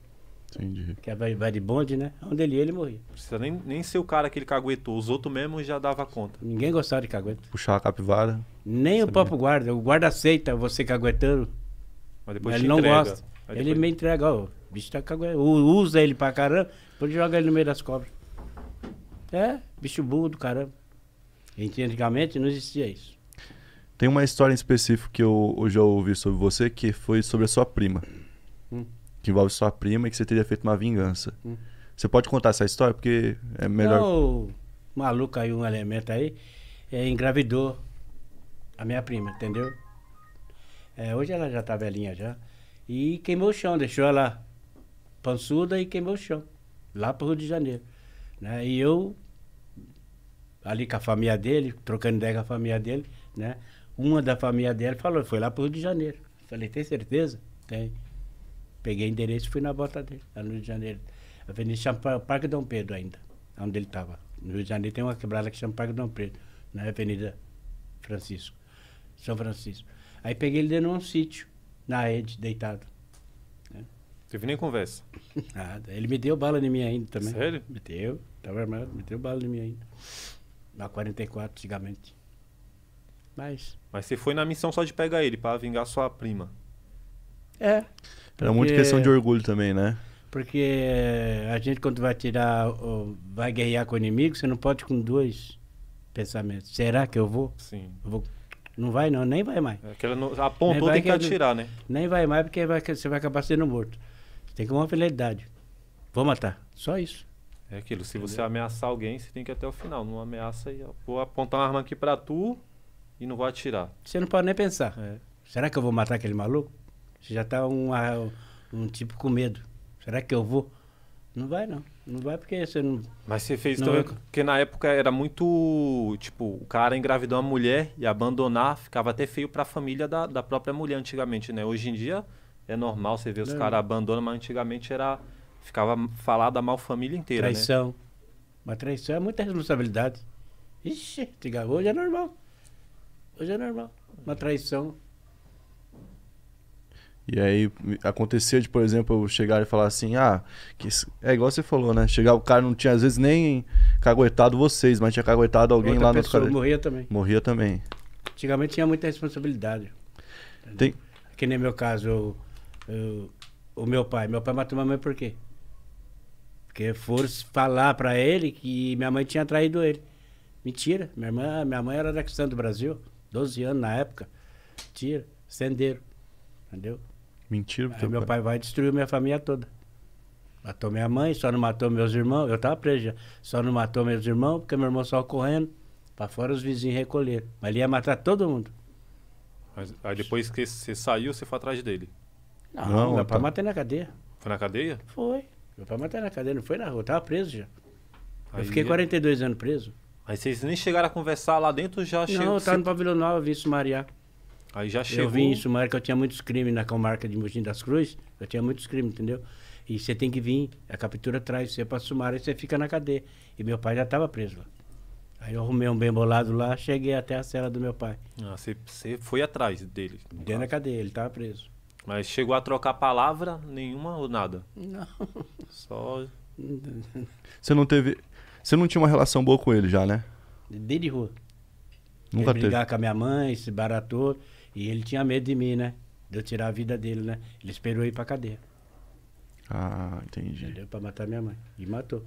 Entendi. Que é vai, vai de bonde, né? Onde ele ia, ele morria. Precisa nem, nem ser o cara que ele caguetou. Os outros mesmo já dava conta. Ninguém gostava de cagueto. Puxar a capivara. Nem o próprio guarda. O guarda aceita você caguetando. Mas depois ele não gosta. Aí ele depois... me entrega, ó. O bicho tá caguetando. Usa ele pra caramba, depois joga ele no meio das cobras. É, bicho burro do caramba. Antigamente não existia isso. Tem uma história em específico que eu, eu já ouvi sobre você que foi sobre a sua prima que envolve sua prima e que você teria feito uma vingança. Hum. Você pode contar essa história? Porque é melhor. Não, maluco aí, um elemento aí, é, engravidou a minha prima, entendeu? É, hoje ela já tá velhinha já. E queimou o chão, deixou ela pançuda e queimou o chão. Lá pro Rio de Janeiro. Né? E eu, ali com a família dele, trocando ideia com a família dele, né? Uma da família dele falou, foi lá pro Rio de Janeiro. Falei, tem certeza? Tem. Peguei endereço e fui na volta dele, lá no Rio de Janeiro. Avenida chama Parque Dom Pedro ainda, onde ele estava. No Rio de Janeiro tem uma quebrada que chama Parque Dom Pedro, na Avenida Francisco, São Francisco. Aí peguei ele dentro de um sítio, na rede, deitado. Né? Teve nem conversa? Nada. Ele me deu bala em mim ainda também. Sério? Me deu. Estava armado, me deu bala em mim ainda. Na 44, antigamente. Mas... Mas você foi na missão só de pegar ele, para vingar sua prima. É. Era muito questão de orgulho também, né? Porque a gente quando vai tirar, vai guerrear com o inimigo, você não pode com dois pensamentos. Será que eu vou? Sim. Eu vou. Não vai não, nem vai mais. Aquela é no... Apontou, tem que atirar, né? Nem vai mais, porque vai, você vai acabar sendo morto. tem que ter uma fidelidade. Vou matar. Só isso. É aquilo, se Entendeu? você ameaçar alguém, você tem que ir até o final. Não ameaça e vou apontar uma arma aqui pra tu e não vou atirar. Você não pode nem pensar. É. Será que eu vou matar aquele maluco? já está um, um tipo com medo. Será que eu vou? Não vai, não. Não vai porque você não. Mas você fez também. Porque na época era muito. Tipo, o cara engravidou uma mulher e abandonar ficava até feio para a família da, da própria mulher antigamente, né? Hoje em dia é normal você ver os caras abandonam, mas antigamente era. Ficava da mal família inteira. Né? Traição. Né? Uma traição é muita responsabilidade. Ixi, hoje é normal. Hoje é normal. Uma traição. E aí acontecia de, por exemplo, eu chegar e falar assim, ah, que é igual você falou, né? Chegar o cara não tinha às vezes nem caguetado vocês, mas tinha caguetado alguém Outra lá no cara. Morria também. Morria também. Antigamente tinha muita responsabilidade. Tem... Que nem meu caso, eu, eu, o meu pai. Meu pai matou minha mãe por quê? Porque foram falar para ele que minha mãe tinha traído ele. Mentira. Minha, irmã, minha mãe era da cristã do Brasil, 12 anos na época. Mentira. Sendeiro. Entendeu? Mentira. Aí meu pai. pai vai e destruiu minha família toda. Matou minha mãe, só não matou meus irmãos. Eu tava preso já. Só não matou meus irmãos, porque meu irmão só correndo. Pra fora os vizinhos recolheram. Mas ele ia matar todo mundo. Mas, aí depois que você saiu, você foi atrás dele? Não, não meu pai tá. matei na cadeia. Foi na cadeia? Foi. Meu pai matei na cadeia, não foi na rua. Eu tava preso já. Aí... Eu fiquei 42 é- anos preso. Aí vocês nem chegaram a conversar lá dentro, já Não, eu tava cê... no Pavilhão Nova, isso, Maria. Aí já chegou. Eu vi em Sumaré que eu tinha muitos crimes na comarca de Mogi das Cruzes. Eu tinha muitos crimes, entendeu? E você tem que vir, a captura traz você para Sumaré e você fica na cadeia. E meu pai já estava preso lá. Aí eu arrumei um bem bolado lá, cheguei até a cela do meu pai. Ah, você, você foi atrás dele? Dentro da cadeia, ele estava preso. Mas chegou a trocar palavra nenhuma ou nada? Não. Só. Você não teve. Você não tinha uma relação boa com ele já, né? Desde rua. Nunca teve. brigar com a minha mãe, se baratou. E ele tinha medo de mim, né? De eu tirar a vida dele, né? Ele esperou ir pra cadeia. Ah, entendi. Entendeu? Pra matar minha mãe. E matou.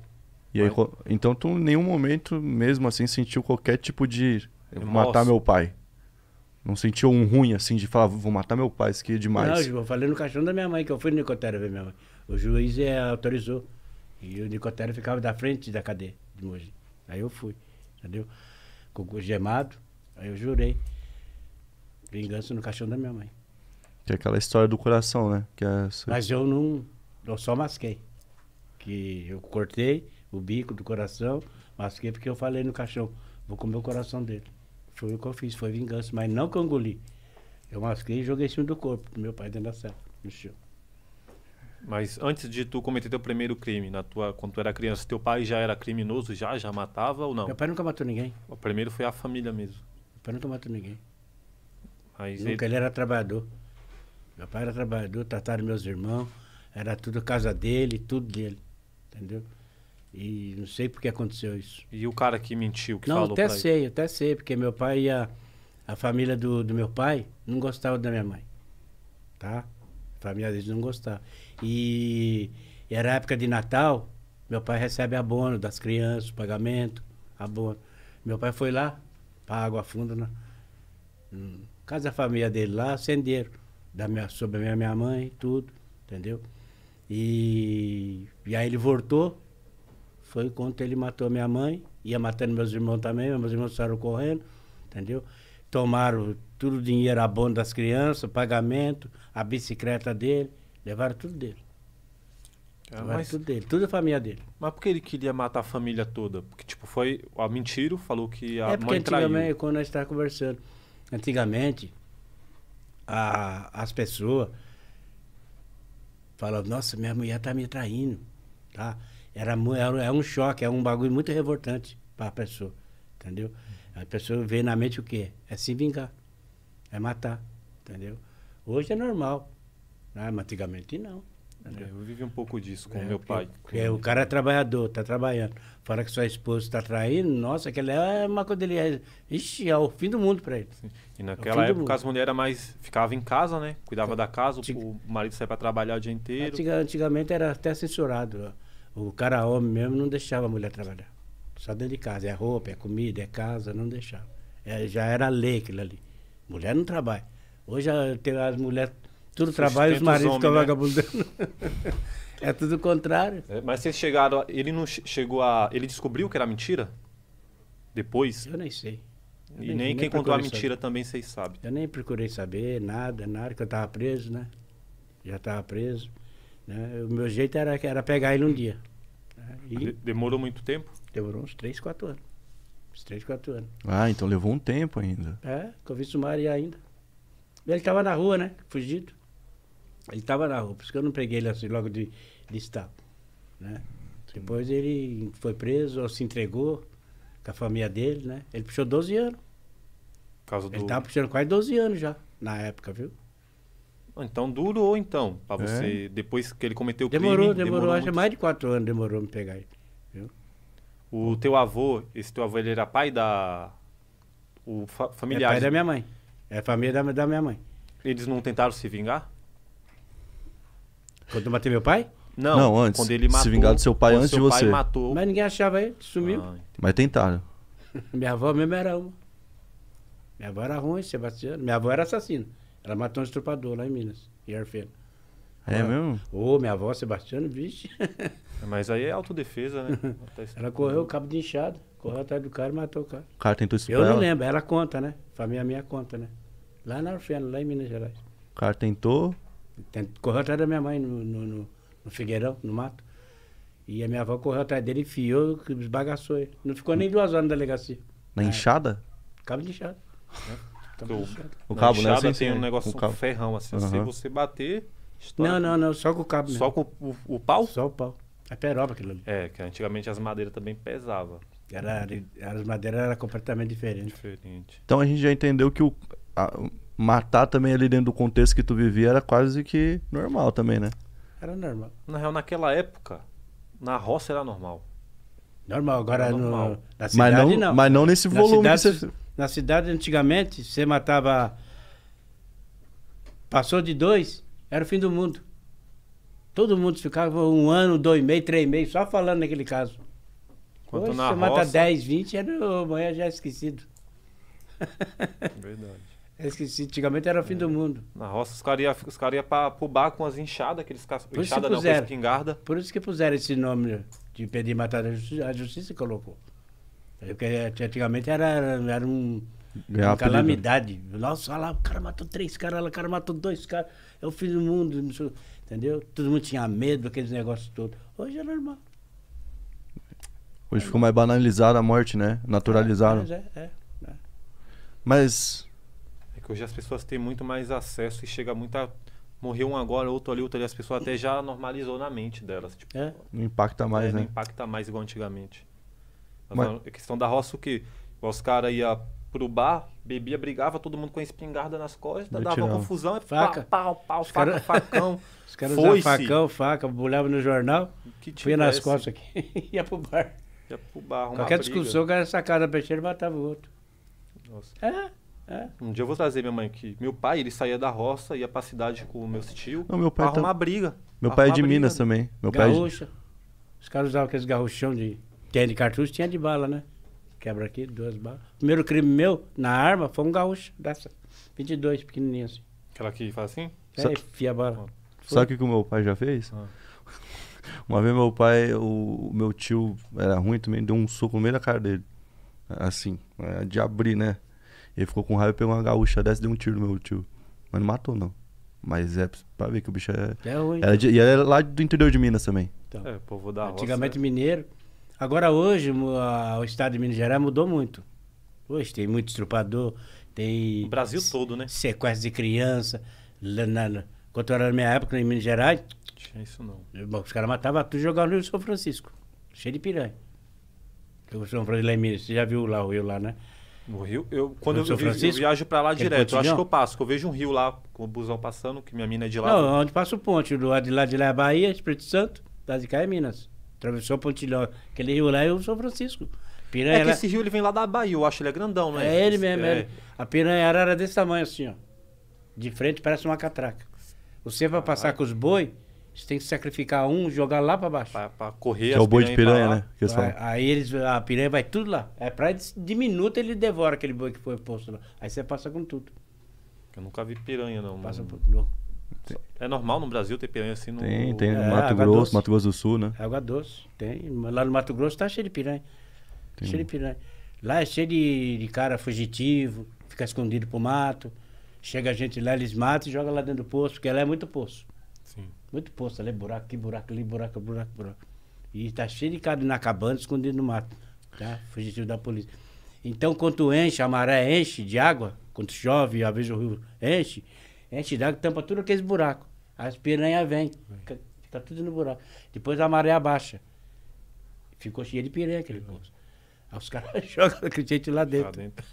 E aí, então tu em nenhum momento, mesmo assim, sentiu qualquer tipo de eu matar posso. meu pai? Não sentiu um ruim assim de falar, vou matar meu pai, isso aqui é demais. Não, eu falei no caixão da minha mãe, que eu fui no Nicotério ver minha mãe. O juiz é, autorizou. E o Nicotério ficava da frente da cadeia de hoje. Aí eu fui, entendeu? Com o gemado, aí eu jurei. Vingança no caixão da minha mãe. Que é aquela história do coração, né? Que é... Mas eu não. Eu só masquei. Que eu cortei o bico do coração, masquei porque eu falei no caixão, vou comer o coração dele. Foi o que eu fiz, foi vingança, mas não que eu engoli. Eu masquei e joguei em cima do corpo do meu pai dentro da cela, no chão. Mas antes de tu cometer teu primeiro crime, na tua, quando tu era criança, teu pai já era criminoso, já, já matava ou não? Meu pai nunca matou ninguém. O primeiro foi a família mesmo. Meu pai nunca matou ninguém. Nunca, ele... ele... era trabalhador. Meu pai era trabalhador, trataram meus irmãos, era tudo casa dele, tudo dele, entendeu? E não sei por que aconteceu isso. E o cara que mentiu, que não, falou até sei, ele? até sei, porque meu pai ia... A família do, do meu pai não gostava da minha mãe, tá? A família deles não gostava. E, e era época de Natal, meu pai recebe abono das crianças, pagamento, abono. Meu pai foi lá, para água funda, né? hum. Casa a família dele lá, acenderam. Da minha, sobre a minha mãe, tudo, entendeu? E, e aí ele voltou. Foi quando ele matou minha mãe. Ia matando meus irmãos também. Meus irmãos saíram correndo, entendeu? Tomaram tudo o dinheiro a abono das crianças, pagamento, a bicicleta dele. Levaram tudo dele. Ah, levaram mas... tudo dele, tudo a família dele. Mas por que ele queria matar a família toda? Porque, tipo, foi a mentira, falou que a é mãe traiu. É porque antigamente, quando nós estávamos conversando, Antigamente, a, as pessoas falavam, nossa, minha mulher está me traindo, tá? Era, era, era é um choque, é um bagulho muito revoltante para a pessoa, entendeu? A pessoa vê na mente o quê? É se vingar, é matar, entendeu? Hoje é normal, né? mas antigamente não. É, eu vivi um pouco disso com é, meu pai. Porque, é, o cara é trabalhador, tá trabalhando. Fala que sua esposa está traindo, nossa, aquela é uma coisa Ixi, é o fim do mundo para ele. Sim. E é naquela é época as mulheres mais ficavam em casa, né? Cuidava então, da casa, antig... o marido saía para trabalhar o dia inteiro. Antiga, antigamente era até censurado. O cara homem mesmo não deixava a mulher trabalhar. Só dentro de casa. É roupa, é comida, é casa, não deixava. É, já era lei aquilo ali. Mulher não trabalha. Hoje eh, as mulheres tudo trabalho os maridos estão né? vagabundando. é tudo o contrário. É, mas vocês chegaram. ele não chegou a. Ele descobriu que era mentira? Depois? Eu nem sei. Eu e nem, nem quem contou a mentira saber. também vocês sabem. Eu nem procurei saber nada, nada, porque eu estava preso, né? Já estava preso. Né? O meu jeito era, era pegar ele um dia. Né? E... Demorou muito tempo? Demorou uns 3, 4 anos. Uns 3, 4 anos. Ah, então levou um tempo ainda. É, que eu vi sumário ainda. Ele estava na rua, né? Fugido. Ele estava na rua, por isso que eu não peguei ele assim logo de, de estado, né? Depois ele foi preso, ou se entregou com a família dele, né? Ele puxou 12 anos. Por causa do... Ele estava puxando quase 12 anos já, na época, viu? Ah, então durou, então, pra é. você... Depois que ele cometeu o crime... Demorou, demorou. Acho muito... mais de 4 anos demorou me pegar ele, viu? O teu avô, esse teu avô, ele era pai da... O fa familiar... É pai da minha mãe. É a família da, da minha mãe. Eles não tentaram se vingar? Quando eu matei meu pai? Não, não antes. Quando ele matou, se vingar do seu pai antes seu de você. Pai matou. Mas ninguém achava ele, sumiu. Ah, Mas tentaram. Minha avó mesmo era uma. Minha avó era ruim, Sebastiano. Minha avó era assassina. Ela matou um estrupador lá em Minas, em Arfeira. É mesmo? Ô, oh, minha avó, Sebastiano, vixe. É, mas aí é autodefesa, né? ela correu o cabo de inchado, correu atrás do cara e matou o cara. O cara tentou estuprar Eu não lembro, ela conta, né? Família minha conta, né? Lá na Orfeana, lá em Minas Gerais. O cara tentou Correu atrás da minha mãe no, no, no Figueirão, no mato. E a minha avó correu atrás dele, enfiou, esbagaçou ele. Não ficou nem duas horas na delegacia. Na ah, enxada? Cabo de enxada. Cabo o, de enxada. o cabo, né? Assim, tem um negócio um ferrão, assim. Uhum. Se você bater... Não, não, não. Só com o cabo mesmo. Só com o, o, o pau? Só o pau. É peroba aquilo ali. É, que antigamente as madeiras também pesavam. Era, as madeiras eram completamente diferentes. Diferente. Então a gente já entendeu que o, a, matar também ali dentro do contexto que tu vivia era quase que normal também, né? Era normal. Na real, naquela época, na roça era normal. Normal, agora normal. No, na cidade mas não, não, Mas não nesse na volume. Cidade, você... Na cidade, antigamente, você matava. Passou de dois, era o fim do mundo. Todo mundo ficava um ano, dois meses, três meses, só falando naquele caso. Quanto Hoje, na você roça... mata 10, 20, era, amanhã já é esquecido. Verdade esqueci, antigamente era fim é. do mundo. Na roça, os caras iam cara ia pra, com as inchadas, aqueles caras. Enxada não, espingarda. Por isso que puseram esse nome de pedir matar a justiça, a justiça colocou. É porque antigamente era, era um. É uma calamidade. Nossa, lá, o cara matou três caras, o cara matou dois caras. É o fim do mundo, sei, entendeu? Todo mundo tinha medo, aqueles negócios todos. Hoje é normal. Hoje é. ficou mais banalizada a morte, né? É, Naturalizaram. É, mas é, é, Mas que hoje as pessoas têm muito mais acesso e chega muita. Morreu um agora, outro ali, outro ali. As pessoas até já normalizou na mente delas. Tipo, é? Não impacta é, mais, é, né? Não impacta mais igual antigamente. Mas... A é questão da roça, o que? Os caras iam pro bar, bebia, brigava, todo mundo com a espingarda nas costas, dava tirão. confusão, faca, pau, pau, pau faca, cara... facão. Os caras usavam facão, faca, bolhava no jornal, que nas costas aqui, ia pro bar. Ia pro bar, Qualquer discussão, o cara sacava da peixeira e matava o outro. Nossa. É. É, um dia eu vou trazer minha mãe aqui. Meu pai, ele saía da roça, ia pra cidade com o meu tio. Não, meu pai arrumar tá... briga. Meu pai é de briga. Minas também. Meu é Gaúcha. Pai Os caras usavam aqueles garruchão de... Tinha de cartucho, tinha de bala, né? Quebra aqui, duas balas. Primeiro crime meu, na arma, foi um gaúcho dessa. 22, pequenininho assim. Aquela que faz assim? É, Sa fia bala. Foi. Sabe o que o meu pai já fez? Ah. Uma vez meu pai, o, o meu tio era ruim também, deu um soco no meio da cara dele. Assim, é, de abrir, né? Ele ficou com raiva, pegou uma gaúcha dessa e deu um tiro no meu tio. Mas não matou, não. Mas é pra ver que o bicho é. É ruim. Era é de... Né? E era é lá do interior de Minas também. Então, é, povo da Antigamente roça, né? mineiro. Agora hoje, a, o estado de Minas Gerais mudou muito. Hoje tem muito estrupador, tem. O Brasil todo, né? Sequestro de criança. quando eu era na minha época, em Minas Gerais. Tinha isso não. Bom, os caras matavam tudo e jogavam no Rio São Francisco. Cheio de piranha. o São Francisco lá em Minas. Você já viu lá o rio lá, né? No Rio? Eu, quando eu, eu, viajo para lá direto, eu acho que eu passo, que eu vejo um rio lá, com o busão passando, que minha mina é de lá. Não, onde passa o ponte, do lado de lá de lá é Bahia, Espírito Santo, da de cá é Minas. Atravessou o pontilhão, aquele rio lá é o São Francisco. Piranha é que esse rio ele vem lá da Bahia, eu acho ele é grandão, né? É ele mesmo, é. é ele. A piranha era é desse tamanho assim, ó. De frente parece uma catraca. Você vai passar ah. com os boi, você tem que sacrificar um, jogar lá para baixo. Para correr. Que é o boi de piranha, né? Aí, aí, eles, a piranha vai tudo lá. É pra de ele devora aquele boi que foi posto lá. Aí você passa com tudo. Eu nunca vi piranha, não. Passa por, É normal no Brasil ter piranha assim no. Tem, tem no é, Mato Grosso, Mato Grosso do Sul, né? Água doce, tem. Lá no Mato Grosso tá cheio de piranha. Tem. Cheio de piranha. Lá é cheio de, de cara fugitivo, fica escondido pro mato. Chega a gente lá, eles matam e joga lá dentro do poço, porque lá é muito poço. Muito poço, ali buraco, aqui buraco, ali buraco, buraco, buraco. E está cheio de na acabando, escondido no mato. Tá? Fugitivo da polícia. Então, quando enche, a maré enche de água, quando chove, às vezes o rio enche, enche água tampa tudo aqueles buracos. As piranhas vêm, fica, fica, tá tudo no buraco. Depois a maré abaixa. Ficou cheio de piranha aquele poço. Aí os caras jogam aquele gente lá dentro. Lá dentro.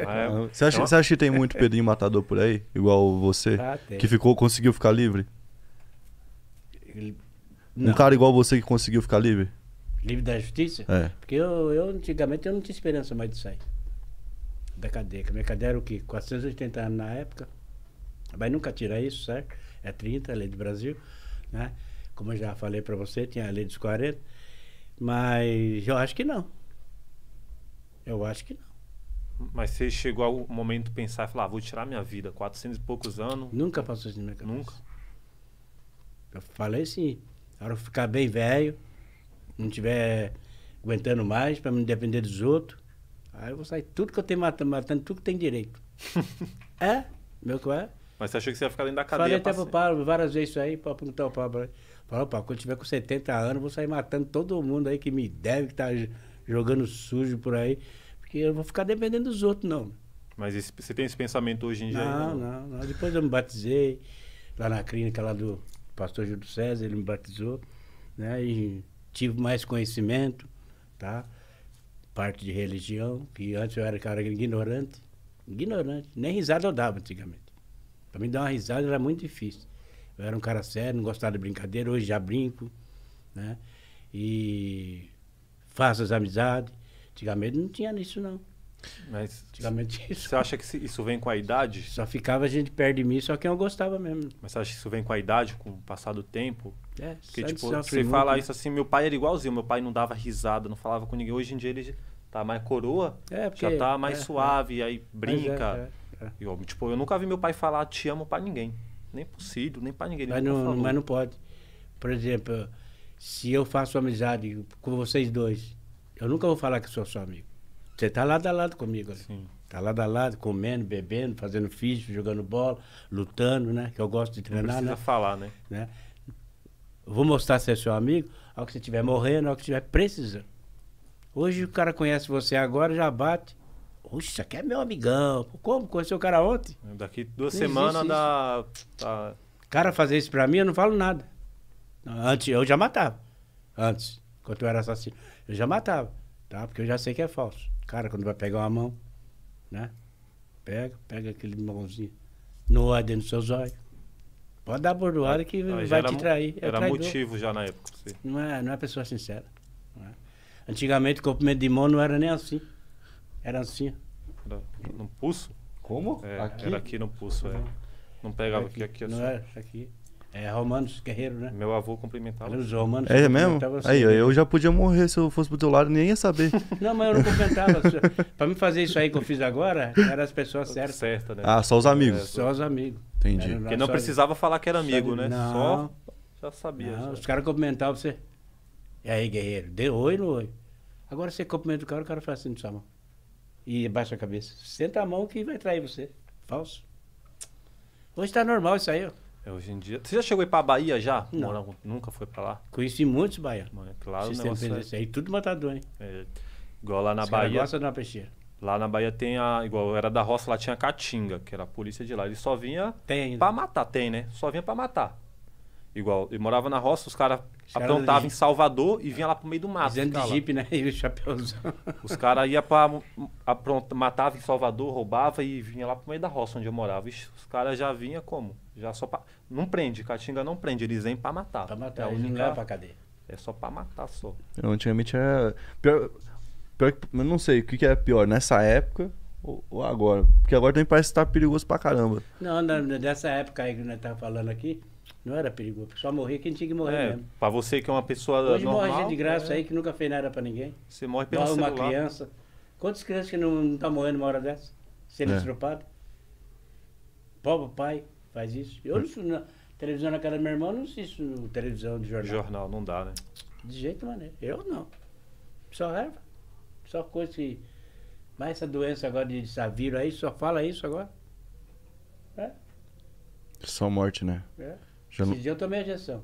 é, você, acha, você acha que tem muito Pedrinho Matador por aí? Igual você? Ah, que ficou, conseguiu ficar livre? Ele... Um Não. cara igual você que conseguiu ficar livre? Livre da justiça? É. Porque eu, eu antigamente eu não tinha esperança mais de sair da cadeia. A minha cadeia era o quê? 480 anos na época. Mas nunca tirar isso, certo? É 30, a é lei do Brasil, né? Como eu já falei para você, tinha a lei dos 40. Mas eu acho que não. Eu acho que não. Mas você chegou ao momento de pensar e falar, ah, vou tirar minha vida, 400 e poucos anos. Nunca passou isso na minha cabeça. Nunca. Eu falei sim. Na hora eu ficar bem velho, não tiver aguentando mais, para me depender dos outros, aí eu vou sair tudo que eu tenho matando, matando tudo que tem direito. é? Meu que é? Mas você achou que você ia ficar dentro da cadeia? Falei até pro Pablo várias vezes isso aí, para perguntar o Pablo. Né? Falei, Pablo, quando eu tiver com 70 anos, eu vou sair matando todo mundo aí que me deve, que tá jogando sujo por aí, porque eu vou ficar dependendo dos outros, não. Mas esse, você tem esse pensamento hoje em dia? Não, né? não, não. Depois eu me batizei lá na clínica lá do pastor Júlio César, ele me batizou, né? E tive mais conhecimento, tá? Parte de religião, que antes eu era cara ignorante, ignorante, nem risada eu dava antigamente. Para me dar uma risada era muito difícil. Eu era um cara sério, não gostava de brincadeira, hoje já brinco, né? E faço as amizades. Antigamente não tinha nisso não. Mas antigamente isso. Você acha que isso vem com a idade? Só ficava gente perto de mim, só quem eu gostava mesmo. Mas você acha que isso vem com a idade, com o passar do tempo? É, Porque, tipo, você muito, fala né? isso assim, meu pai era igualzinho, meu pai não dava risada, não falava com ninguém. Hoje em dia ele tá mais coroa, é, porque, já tá mais é, é. suave, é. aí é, brinca. É. E, tipo, eu nunca vi meu pai falar te amo pra ninguém. Nem possível, nem pra ninguém. Mas não, mas não pode. Por exemplo, se eu faço amizade com vocês dois, eu nunca vou falar que sou seu amigo. Você tá lado a lado comigo ali. Né? Sim. Tá lado a lado, comendo, bebendo, fazendo físico, jogando bola, lutando, né? Que eu gosto de treinar, Não precisa né? falar, né? né? Vou mostrar se é seu amigo, ao que você estiver morrendo, ao que estiver precisando. Hoje o cara conhece você agora, já bate. Oxe, aqui é meu amigão. Como? Conheceu o cara ontem? Daqui duas semanas da. Tá... Cara, fazer isso pra mim, eu não falo nada. Antes, eu já matava. Antes, quando eu era assassino. Eu já matava, tá? Porque eu já sei que é falso. Cara, quando vai pegar uma mão, né? Pega, pega aquele mãozinho. No olho dentro dos seus olhos. Pode dar bordoada que vai te trair. É era traidor. motivo já na época. Sim. Não é, não é pessoa sincera. É. Antigamente, o comprimento de mão não era nem assim. Era assim. Era no pulso? Como? É, aqui? Era aqui no pulso, é. Uhum. Não pegava aqui, aqui, é aqui assim. Não era, aqui. É, Romanos Guerreiro, né? Meu avô cumprimentava. Os romanos é mesmo? aí, né? eu já podia morrer se eu fosse pro teu lado, nem ia saber. não, mas eu não cumprimentava. pra me fazer isso aí que eu fiz agora, eram as pessoas certas. Certa, né? Ah, só os amigos. É, só os amigos. Entendi. Era, Porque não precisava falar que era amigo, só, né? Não, só já sabia. Não, já. Os caras cumprimentavam você. E aí, guerreiro? Deu oi no oi. Agora você cumprimenta o cara, o cara faz assim de sua mão. E baixa a cabeça. Senta a mão que vai trair você. Falso. Hoje tá normal isso aí, ó. É, hoje em dia. Você já chegou aí pra Bahia já? Não. Morão, nunca foi pra lá? Conheci muitos baianos. Claro, Sistema o negócio é... aí tudo matador, hein? É, igual lá na Os Bahia. gosta de uma peixeira. Lá na Bahia tem a. Igual era da roça, lá tinha a Caatinga, que era a polícia de lá. Ele só vinha tem ainda. pra matar, tem, né? Só vinha pra matar. Igual, ele morava na roça, os caras cara aprontavam em Salvador e vinha lá pro meio do mato. Dentro de jipe, né? E o chapéuzão. Os caras iam pra. Apronta, matava em Salvador, roubava e vinha lá pro meio da roça onde eu morava. Ixi, os caras já vinham como? Já só pra... Não prende, Caatinga não prende, eles vêm para matar. Para matar, é eles única... não levam para cadeia. É só para matar só. Eu, antigamente era. É pior, pior que... Eu não sei o que, que era é pior, nessa época ou, ou agora? Porque agora também parece estar tá perigoso para caramba. Não, na, nessa época aí que nós tava falando aqui, não era perigoso. Só morrer quem tinha que morrer é, mesmo. para você que é uma pessoa. Hoje normal, morre gente de graça é... aí que nunca fez nada para ninguém. Você morre pelo celular. uma criança. Quantas crianças que não, estão tá morrendo uma hora dessa? Sendo é. estrupado? Pobre pai faz isso. Eu não, hum. na televisão na casa do meu irmão, não assisto televisão de jornal. Jornal, não dá, né? De jeito maneiro. Eu não. Só erva. Só coisa que. Mas essa doença agora de Saviro aí, só fala isso agora. É. Só morte, né? É. Já Esse não... dia eu tomei a injeção.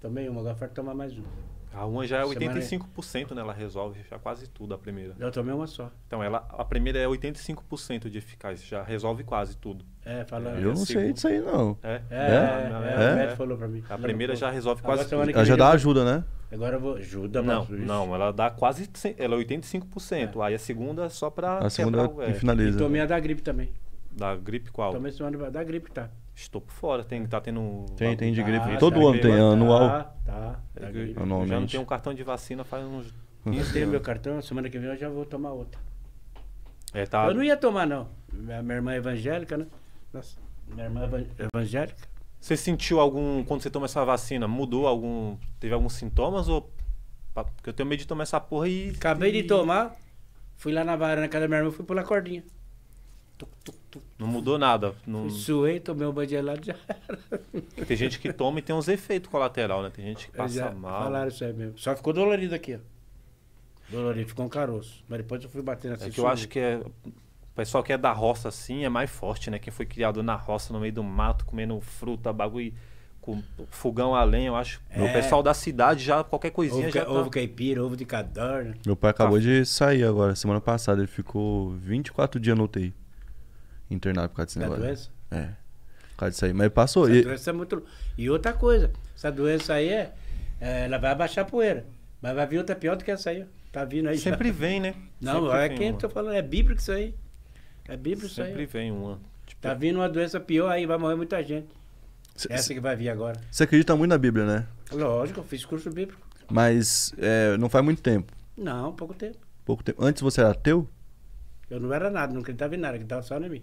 Tomei uma, agora falta tomar mais uma. A uma já é 85%, né? Ela resolve já quase tudo a primeira. Eu tomei uma só. Então, ela, a primeira é 85% de eficácia, já resolve quase tudo. É, falando. Eu não é sei disso aí, não. É, é, é, é, é o é. médico falou pra mim. A primeira já resolve quase tudo. Ela já dá ajuda, né? Agora eu vou. Ajuda, não. Não, ela dá quase. Ela é 85%. Aí a segunda é só pra. A segunda quebrar, finaliza. E tomei a da gripe também. Da gripe qual? Tomei semana da gripe, tá. Estou por fora, tem tá tendo. Tem, tem de ah, gripe. Tá. Todo ano tem, anual. Tá, tá. Anualmente. Já não tenho um cartão de vacina faz uns. Não tenho meu cartão, semana que vem eu já vou tomar outra. É, tá. Eu não ia tomar, não. Minha irmã é evangélica, né? Minha irmã é evangélica. Você sentiu algum. Quando você tomou essa vacina, mudou algum. Teve alguns sintomas? Ou. Porque eu tenho medo de tomar essa porra e. Acabei de tomar, fui lá na varanda na casa da minha irmã fui pular cordinha. Tuc, tuc, tuc. Não mudou nada. Não... Suei, tomei um banho gelado já era. Tem gente que toma e tem uns efeitos colaterais, né? Tem gente que passa já mal. Falaram isso aí mesmo. Só ficou dolorido aqui, ó. Dolorido, ficou um caroço. Mas depois eu fui batendo nessa É que eu acho que é o pessoal que é da roça assim é mais forte, né? Quem foi criado na roça, no meio do mato, comendo fruta, bagulho com fogão além. eu acho. É. O pessoal da cidade já, qualquer coisinha ovo, já. Tá... Ovo caipira, ovo de cadorna. Meu pai acabou ah. de sair agora, semana passada. Ele ficou 24 dias no UTI. Internado por causa desse da negócio. doença? É. Por causa disso aí. Mas passou. Essa e... doença é muito. E outra coisa, essa doença aí é. é ela vai abaixar a poeira. Mas vai vir outra pior do que essa aí. Tá vindo aí. Sempre já. vem, né? Não, Sempre é vem, quem mano. eu tô falando, é bíblico isso aí. É bíblico isso aí. Sempre vem uma. Tipo... Tá é. vindo uma doença pior aí, vai morrer muita gente. É essa que vai vir agora. Você acredita muito na Bíblia, né? Lógico, eu fiz curso bíblico. Mas é, não faz muito tempo. Não, pouco tempo. Pouco tempo. Antes você era ateu? Eu não era nada, não acreditava em nada, acreditava só em mim.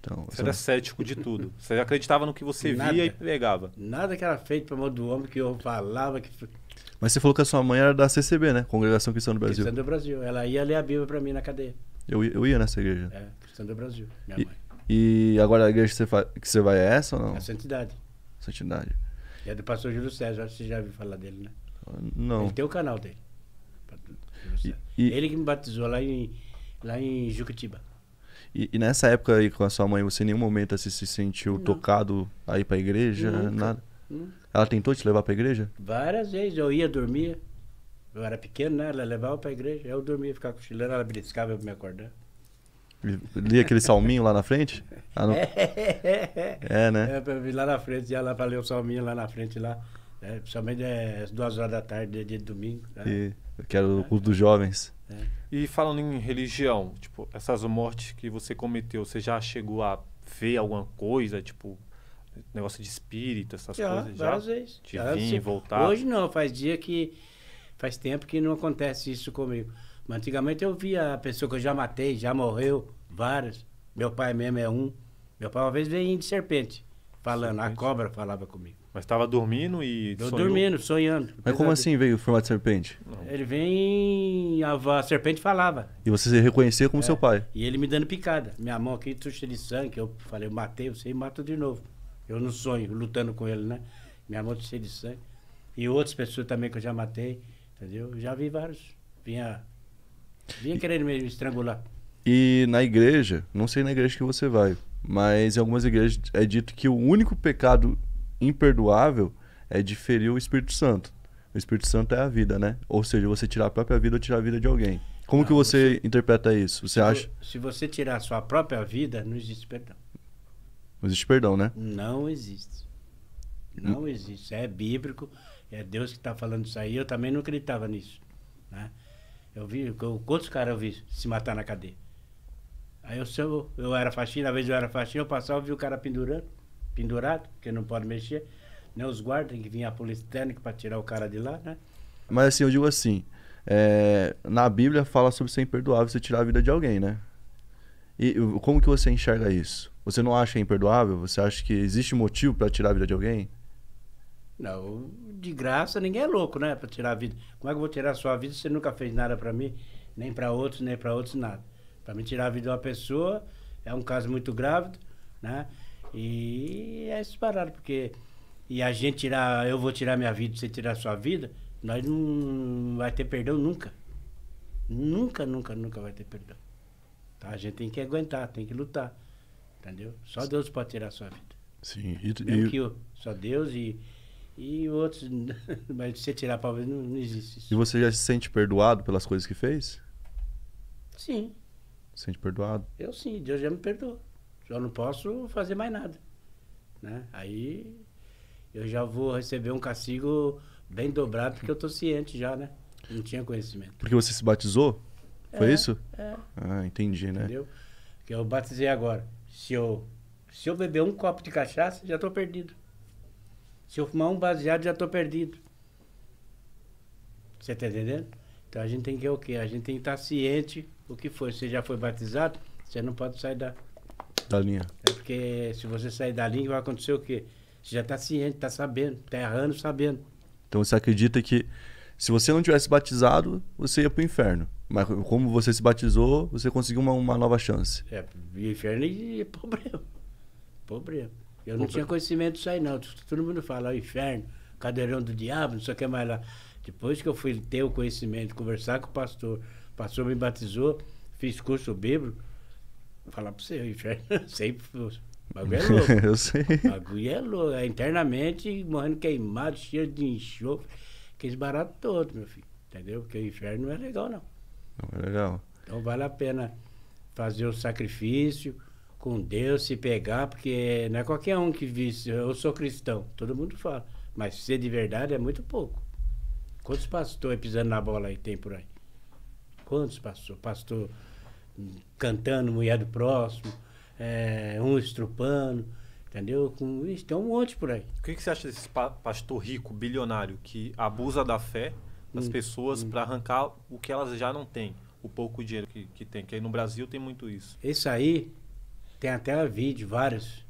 Então, você era cético de tudo. Você acreditava no que você nada, via e pegava. Nada que era feito para amor do homem, que eu falava. Que... Mas você falou que a sua mãe era da CCB, né? Congregação Cristã do Brasil. Cristã do Brasil. Ela ia ler a Bíblia para mim na cadeia. Eu, eu ia nessa igreja. É. Sandra Brasil, minha e, mãe. E agora a igreja que você, que você vai é essa ou não? É a Santidade. Santidade. E é do pastor Júlio César, você já ouviu falar dele, né? Não. Ele tem o canal dele. E, ele que me batizou lá em, lá em Jucutiba. E, e, nessa época aí com a sua mãe, você em nenhum momento assim, se sentiu não. tocado aí para pra igreja? Nunca. nada? Nunca. Ela tentou te levar pra igreja? Várias vezes. Eu ia dormir. Eu era pequeno, né? Ela levava pra igreja. Eu dormia, ficava cochilando, ela briscava pra me acordar. Li aquele salminho lá na frente? Ah, não... é, é né? É, eu vi lá na frente, ia lá ler o salminho lá na frente lá. É, principalmente é às duas horas da tarde, é dia de domingo. Né? E que quero o culto dos jovens. É. E falando em religião, tipo, essas mortes que você cometeu, você já chegou a ver alguma coisa, tipo, negócio de espírito, essas já, coisas? Já, várias vezes. De já, vir, voltar? Hoje não, faz dia que... Faz tempo que não acontece isso comigo. Mas antigamente eu via a pessoa que eu já matei, já morreu, várias. Meu pai mesmo é um. Meu pai uma vez veio de serpente, falando. Serpente. A cobra falava comigo. Mas estava dormindo e. Eu dormindo, sonhando. Mas como assim veio o formato de serpente? Não. Ele vem. A, serpente falava. E você se reconhecia como é. seu pai? E ele me dando picada. Minha mão aqui, tuxa de sangue. Eu falei, eu matei você e mato de novo. Eu no sonho, lutando com ele, né? Minha mão tuxa de sangue. E outras pessoas também que eu já matei. Entendeu? Eu já vi vários. Vinha. Vinha e... querendo me estrangular. E na igreja, não sei na igreja que você vai, mas em algumas igrejas é dito que o único pecado imperdoável é ferir o Espírito Santo. O Espírito Santo é a vida, né? Ou seja, você tirar a própria vida ou tirar a vida de alguém. Como não, ah, que você, você, interpreta isso? Você se acha? Se você tirar a sua própria vida, não existe perdão. Não existe perdão, né? Não existe. Não hum. existe. É bíblico, é Deus que está falando isso aí. Eu também não acreditava nisso. Né? Eu vi, eu, quantos caras eu vi se matar na cadeia? Aí eu, eu, eu era faxina, às vezes eu era faxina, eu passava e vi o cara pendurando, pendurado, porque não pode mexer. Né? Os guardas, tem que vir a polícia técnica para tirar o cara de lá, né? Mas assim, eu digo assim, é, na Bíblia fala sobre ser imperdoável você tirar a vida de alguém, né? E como que você enxerga isso? Você não acha imperdoável? Você acha que existe motivo para tirar a vida de alguém? Não, de graça ninguém é louco, né? Para tirar a vida. Como é que eu vou tirar a sua vida se você nunca fez nada para mim, nem para outros, nem para outros nada? Para me tirar a vida de uma pessoa, é um caso muito grave, né? E é isso disparado, porque. E a gente tirar, eu vou tirar minha vida, você tirar a sua vida, nós não vai ter perdão nunca. Nunca, nunca, nunca vai ter perdão. Tá? A gente tem que aguentar, tem que lutar. Entendeu? Só Deus pode tirar a sua vida. Sim, e, e... eu, só Deus e, e outros. Mas você tirar a palavra, não, não existe isso. E você já se sente perdoado pelas coisas que fez? Sim. Sente perdoado? Eu sim, Deus já me perdoou. Só não posso fazer mais nada. Né? Aí eu já vou receber um castigo bem dobrado, porque eu tô ciente já, né? Não tinha conhecimento. Porque você se batizou? Foi é, isso? É. Ah, entendi, né? Entendeu? Que eu batizei agora. Se eu, se eu beber um copo de cachaça, já tô perdido. Se eu fumar um baseado, já tô perdido. Você tá entendendo? Então a gente tem que o quê? A gente tem que estar tá ciente o que foi você já foi batizado, você não pode sair da, da linha. É porque se você sair da linha, vai acontecer o quê? Você já está ciente, está sabendo, está errando, sabendo. Então você acredita que se você não tivesse batizado, você ia para o inferno. Mas como você se batizou, você conseguiu uma, uma nova chance. É, inferno é problema. Problema. Eu não tinha tá. conhecimento disso aí, não. Todo mundo fala, o inferno, cadeirão do diabo, não sei o que mais lá. Depois que eu fui ter o conhecimento, conversar com o pastor, Passou, me batizou, fiz curso bíblico. Vou falar para você, o inferno sempre. O bagulho é louco. eu sei. O bagulho é louco. É, internamente, morrendo queimado, cheio de enxofre. Aqueles baratos todos, meu filho. Entendeu? Porque o inferno não é legal, não. Não é legal. Então vale a pena fazer o sacrifício com Deus, se pegar, porque não é qualquer um que visse. Eu sou cristão, todo mundo fala. Mas ser de verdade é muito pouco. Quantos pastores pisando na bola aí tem por aí? quantos pastor, pastor cantando Mulher do Próximo, é, um estrupando, entendeu? Com, tem um monte por aí. O que, que você acha desse pastor rico, bilionário, que abusa da fé das hum, pessoas hum. para arrancar o que elas já não têm, o pouco dinheiro que, que tem? Que aí no Brasil tem muito isso. Isso aí, tem até vídeo, vários,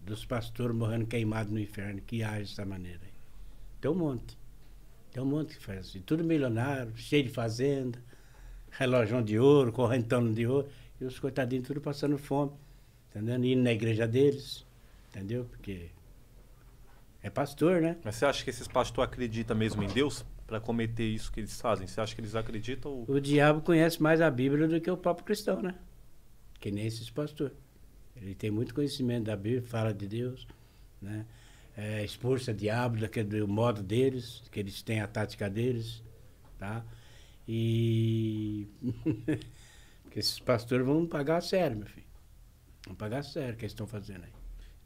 dos pastores morrendo queimados no inferno, que agem dessa maneira. Tem um monte. Tem um monte que faz assim. Tudo milionário, cheio de fazenda, relógio de ouro, correntão de ouro, e os coitadinhos tudo passando fome, entendendo? Indo na igreja deles, entendeu? Porque é pastor, né? Mas você acha que esses pastores acreditam mesmo em Deus para cometer isso que eles fazem? Você acha que eles acreditam? Ou... O diabo conhece mais a Bíblia do que o próprio cristão, né? Que nem esses pastores. Ele tem muito conhecimento da Bíblia, fala de Deus, né? É, expulsa diabo daquele do modo deles, que eles têm a tática deles, tá? E. Porque esses pastores vão pagar a sério, meu filho. Vão pagar sério o que eles estão fazendo aí.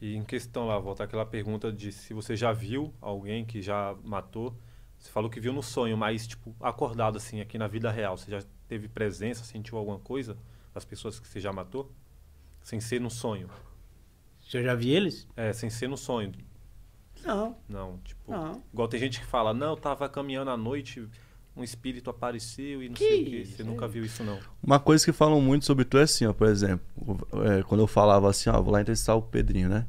E em questão lá, volta aquela pergunta de se você já viu alguém que já matou. Você falou que viu no sonho, mas, tipo, acordado, assim, aqui na vida real. Você já teve presença, sentiu alguma coisa das pessoas que você já matou? Sem ser no sonho. Você já viu eles? É, sem ser no sonho. Não. Não, tipo. Não. Igual tem gente que fala, não, eu tava caminhando à noite, um espírito apareceu e não que sei o Você é. nunca viu isso, não. Uma coisa que falam muito sobre tu é assim, ó, por exemplo. É, quando eu falava assim, ó, vou lá entrevistar o Pedrinho, né?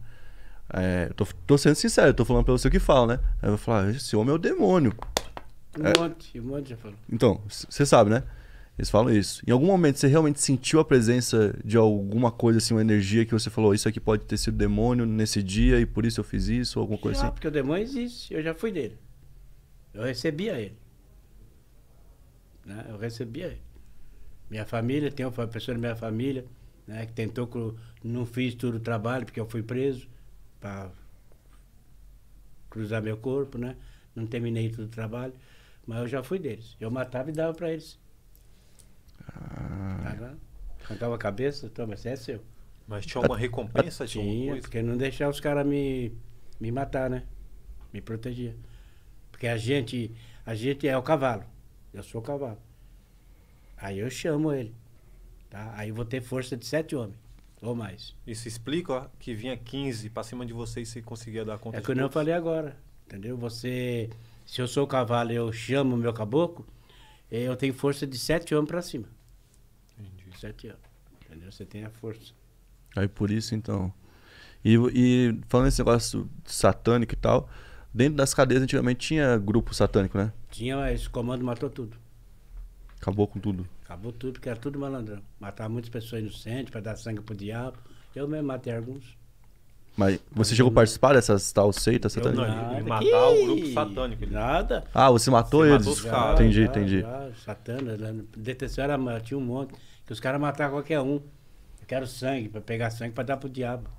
É, tô, tô sendo sincero, tô falando pra você o que fala, né? Aí eu falar, esse homem é o demônio. Um é. monte, um monte já falou. Então, você sabe, né? Eles falam isso. Em algum momento você realmente sentiu a presença de alguma coisa, assim, uma energia que você falou, isso aqui pode ter sido demônio nesse dia e por isso eu fiz isso, ou alguma coisa assim assim? porque o demônio existe, eu já fui dele. Eu recebia ele. Né? Eu recebia. Minha família, tem uma pessoa da minha família né, que tentou que eu não fiz todo o trabalho porque eu fui preso para cruzar meu corpo, né? Não terminei todo o trabalho, mas eu já fui deles. Eu matava e dava para eles. Ah. Cantava a cabeça, toma, esse é seu. Mas tinha uma recompensa? Tinha, tinha porque não deixava os caras me, me matar, né? Me protegia. Porque a gente, a gente é o cavalo. Eu sou cavalo. Aí eu chamo ele. Tá? Aí vou ter força de sete homens. Ou mais. Isso explica ó, que vinha 15 para cima de você e você conseguia dar conta É que eu não falei agora. Entendeu? Você. Se eu sou cavalo eu chamo o meu caboclo, eh, eu tenho força de sete homens para cima. Entendi. Sete homens. Entendeu? Você tem a força. Aí por isso então. E, e falando esse negócio satânico e tal, Dentro das cadeias antigamente tinha grupo satânico, né? Tinha, mas o comando matou tudo. Acabou com tudo. Acabou tudo, porque era tudo malandrão. Matava muitas pessoas inocentes para dar sangue pro diabo. Eu mesmo matei alguns. Mas você chegou a participar dessas tal seitas satânicas? Não, ele matar o grupo satânico. Né? Nada. Ah, você matou você eles? Matou os caras. Entendi, já, entendi. satana, né? detenção era, tinha um monte. Que os caras matavam qualquer um. Eu quero sangue, para pegar sangue para dar pro diabo.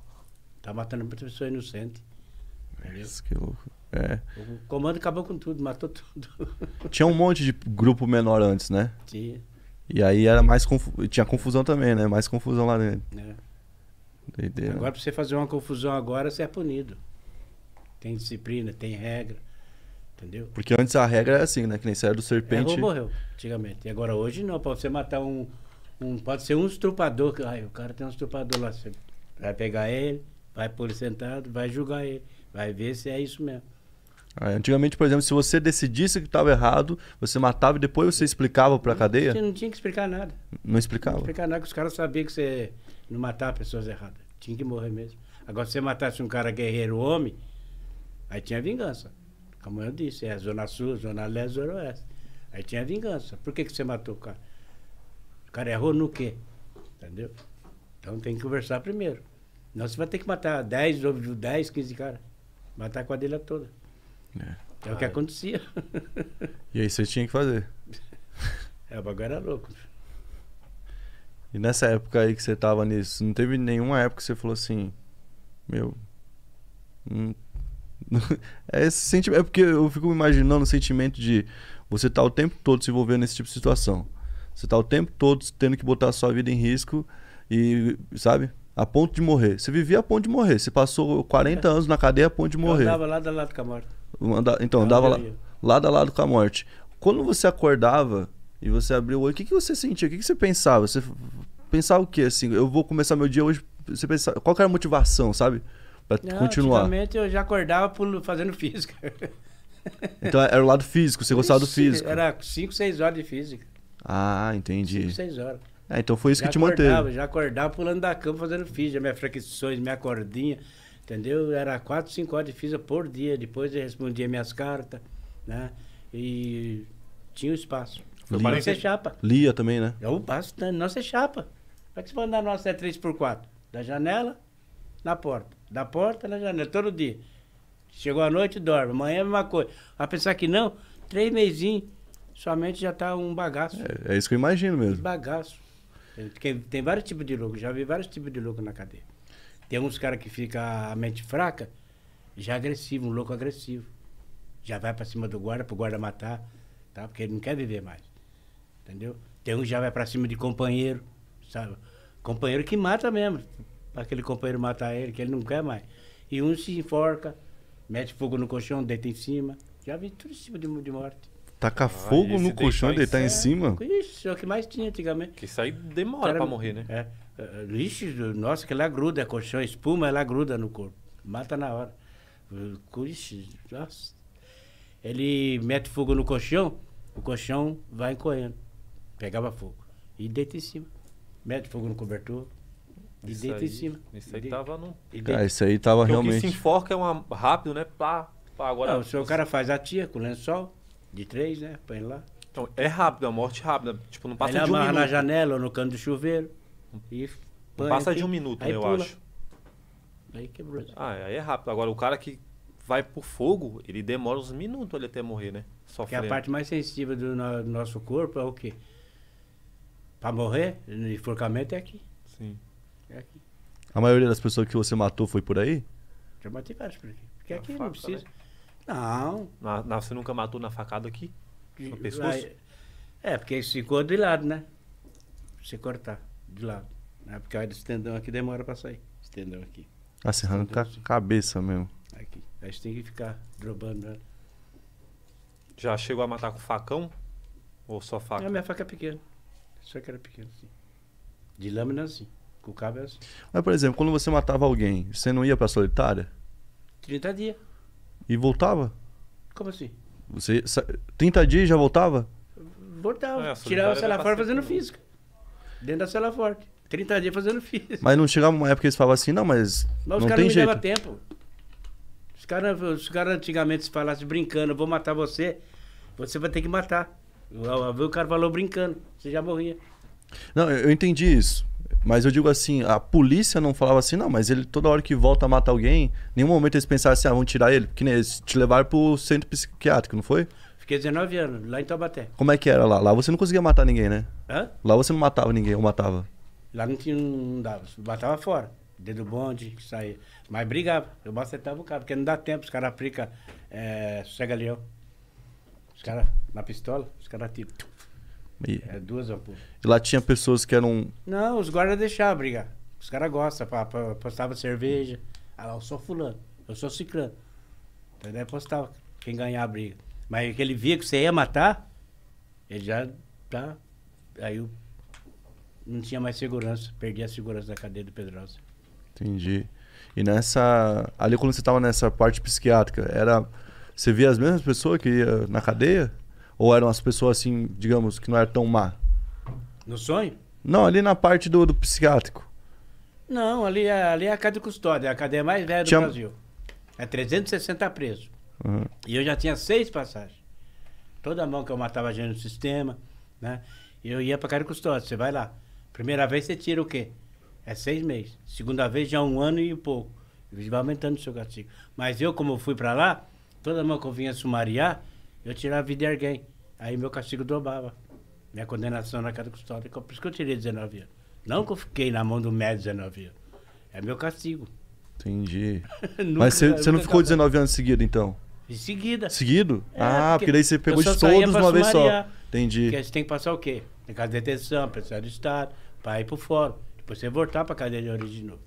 Tá matando muitas pessoas inocentes. Isso, que louco. É. O comando acabou com tudo, matou tudo. Tinha um monte de grupo menor antes, né? Tinha. E aí era mais confu... tinha confusão também, né? Mais confusão lá dentro. É. Doideira. Agora, pra você fazer uma confusão agora, você é punido. Tem disciplina, tem regra. Entendeu? Porque antes a regra era assim, né? Que nem você do serpente. É, morreu, antigamente. E agora hoje não, pode você matar um. um pode ser um estrupador. Que, ai, o cara tem um estrupador lá. Você vai pegar ele, vai pôr sentado, vai julgar ele. Vai ver se é isso mesmo. Ah, antigamente, por exemplo, se você decidisse que estava errado, você matava e depois você explicava para a cadeia? Você não tinha que explicar nada. Não explicava? Não explicava nada, porque os caras sabiam que você não matava pessoas erradas. Tinha que morrer mesmo. Agora, se você matasse um cara guerreiro homem, aí tinha vingança. Como eu disse, é Zona Sul, Zona Leste, Zona Oeste. Aí tinha vingança. Por que, que você matou o cara? O cara errou no quê? Entendeu? Então tem que conversar primeiro. Não, você vai ter que matar 10, 10, 15 caras. Matar a quadrilha toda. É, é o que acontecia. E aí você tinha que fazer. É, o bagulho era louco. E nessa época aí que você tava nisso, não teve nenhuma época que você falou assim, meu. Hum, é esse sentimento. É porque eu fico imaginando o sentimento de você tá o tempo todo se envolvendo nesse tipo de situação. Você tá o tempo todo tendo que botar a sua vida em risco e, sabe? A ponto de morrer. Você vivia a ponto de morrer. Você passou 40 é. anos na cadeia a ponto de morrer. Eu tava lá do lado com a morte. Andava, então, é andava lá, lado a lado com a morte. Quando você acordava e você abriu o olho, o que, que você sentia? O que, que você pensava? Você pensava o quê? Assim, eu vou começar meu dia hoje. Você pensava, qual era a motivação, sabe? Pra Não, continuar. Antigamente eu já acordava fazendo física. Então era o lado físico, você gostava do físico. Era 5, 6 horas de física. Ah, entendi. 5, 6 horas. É, então foi isso já que te acordava, manteve. Já acordava pulando da cama fazendo física, minhas flexões, minha cordinha entendeu? Era quatro, cinco horas de física por dia. Depois eu respondia minhas cartas, né? E tinha o espaço. Lia. Nossa é chapa. Lia também, né? É eu passo, nossa né? é chapa. Como é que você vai andar nossa 3x4? É da janela na porta. Da porta na janela, todo dia. Chegou a noite, dorme. Amanhã é a mesma coisa. A pensar que não, três mesinhos, somente já está um bagaço. É, é, isso que eu imagino mesmo. Um bagaço. Tem, tem vários tipos de louco, já vi vários tipos de louco na cadeia. Tem uns caras que fica a mente fraca, já agressivo, um louco agressivo. Já vai para cima do guarda, pro guarda matar, tá? Porque ele não quer viver mais. Entendeu? Tem uns que já vai para cima de companheiro, sabe? Companheiro que mata mesmo. Pra aquele companheiro matar ele, que ele não quer mais. E um se enforca, mete fogo no colchão, deita em cima. Já vi tudo em cima de, de morte. taca ah, fogo no colchão e deitar em, cima? É, isso, é o que mais tinha antigamente. Que isso aí demora pra morrer, né? É lixo, eh, nossa, que ela gruda, é colchão, espuma, ela gruda no corpo. Mata na hora. Ixi, nossa. Ele mete fogo no colchão, o colchão vai correndo. Pegava fogo. E deita em cima. Mete fogo no cobertor. E isso deita aí, em cima. Isso aí tava num. Cara, ah, isso aí tava Porque realmente. O que se enforca é uma rápido, né? Pá, pá, agora. Não, o seu cara faz a tia com lençol, de três, né? Põe lá. Então, é rápido, é a morte rápida. Tipo, não passa ele de um amarra minuto. na janela ou no canto do chuveiro. E passa de um minuto, eu pula. acho. Aí quebrou. Ah, aí é rápido. Agora, o cara que vai pro fogo, ele demora uns minutos ele até morrer, né? Sofrendo. Que a parte mais sensível do, no, do nosso corpo é o quê? Pra morrer, no enforcamento é aqui. Sim. É aqui. A maioria das pessoas que você matou foi por aí? Já matei várias por aqui. Porque na aqui faca, não precisa. Né? Não. Na, na, você nunca matou na facada aqui? só pescoço? É, porque ficou de lado, né? Se cortar de lado. Né? Porque aí esse tendão aqui demora para sair. Esse tendão aqui. Ah, se arranca a cabeça mesmo. Aqui. Aí você tem que ficar drobando né? Já chegou a matar com facão? Ou só faca? Não, é, minha faca é pequena. Só que era pequena, assim. De lâmina, assim. Com o cabo, é assim. Mas, por exemplo, quando você matava alguém, você não ia pra solitária? 30 dias. E voltava? Como assim? Você 30 dias já voltava? Voltava. É, Tirava o lá fora fazendo física. Dentro da cela forte. 30 dias fazendo física. Mas não chegava uma época que eles falavam assim, não, mas. Mas não os caras não me jeito. tempo. Os caras os cara antigamente se falassem brincando, vou matar você, você vai ter que matar. O cara falou brincando, você já morria. Não, eu entendi isso. Mas eu digo assim, a polícia não falava assim, não, mas ele toda hora que volta a matar alguém, nenhum momento eles pensavam assim, ah, vamos tirar ele, porque eles te levaram pro centro psiquiátrico, não foi? Fiquei 19 anos, lá em Taubaté. Como é que era lá? Lá você não conseguia matar ninguém, né? Hã? Lá você não matava ninguém, ou matava? Lá não tinha, não dava. Batava fora. Dedo bonde, saía. Mas brigava. Eu bacetava o cara, porque não dá tempo. Os caras aplicam é, sossega leão. Os caras, na pistola, os caras tipo... É, duas ampulas. E lá tinha pessoas que eram... Não, os guardas deixavam brigar. Os caras gostam. Postava cerveja. Ah eu sou fulano. Eu sou ciclano. Então daí postava. Quem ganhar a briga. Mas é que ele via que você ia matar, ele já tá. Aí eu não tinha mais segurança, perdi a segurança da cadeia do Pedrosa. Entendi. E nessa. Ali quando você estava nessa parte psiquiátrica, era. Você via as mesmas pessoas que ia na cadeia? Ou eram as pessoas assim, digamos, que não eram tão má? No sonho? Não, ali na parte do, do psiquiátrico. Não, ali, é, ali é a cadeia de custódia, é a cadeia mais velha do Tinha... Brasil. É 360 presos. Uhum. E eu já tinha seis passagens. Toda mão que eu matava gente no sistema, né? Eu ia para cara custódia, você vai lá. Primeira vez você tira o quê? É seis meses. Segunda vez já um ano e pouco. E vai aumentando o seu castigo. Mas eu, como eu fui para lá, toda mão que eu vinha sumariar, eu tirava a vida de alguém. Aí meu castigo dobava Minha condenação na casa custódia. Por isso que eu tirei 19 anos. Não que eu fiquei na mão do médio 19 anos. É meu castigo. Entendi. nunca, Mas você não ficou acabou. 19 anos seguido, então? Em seguida. Seguido? É, ah, porque, porque daí você pegou de todos uma vez só. Entendi. Porque você tem que passar o quê? Na casa de detenção, pensar do Estado, para ir pro fórum. Depois você voltar pra cadeia de origem de novo.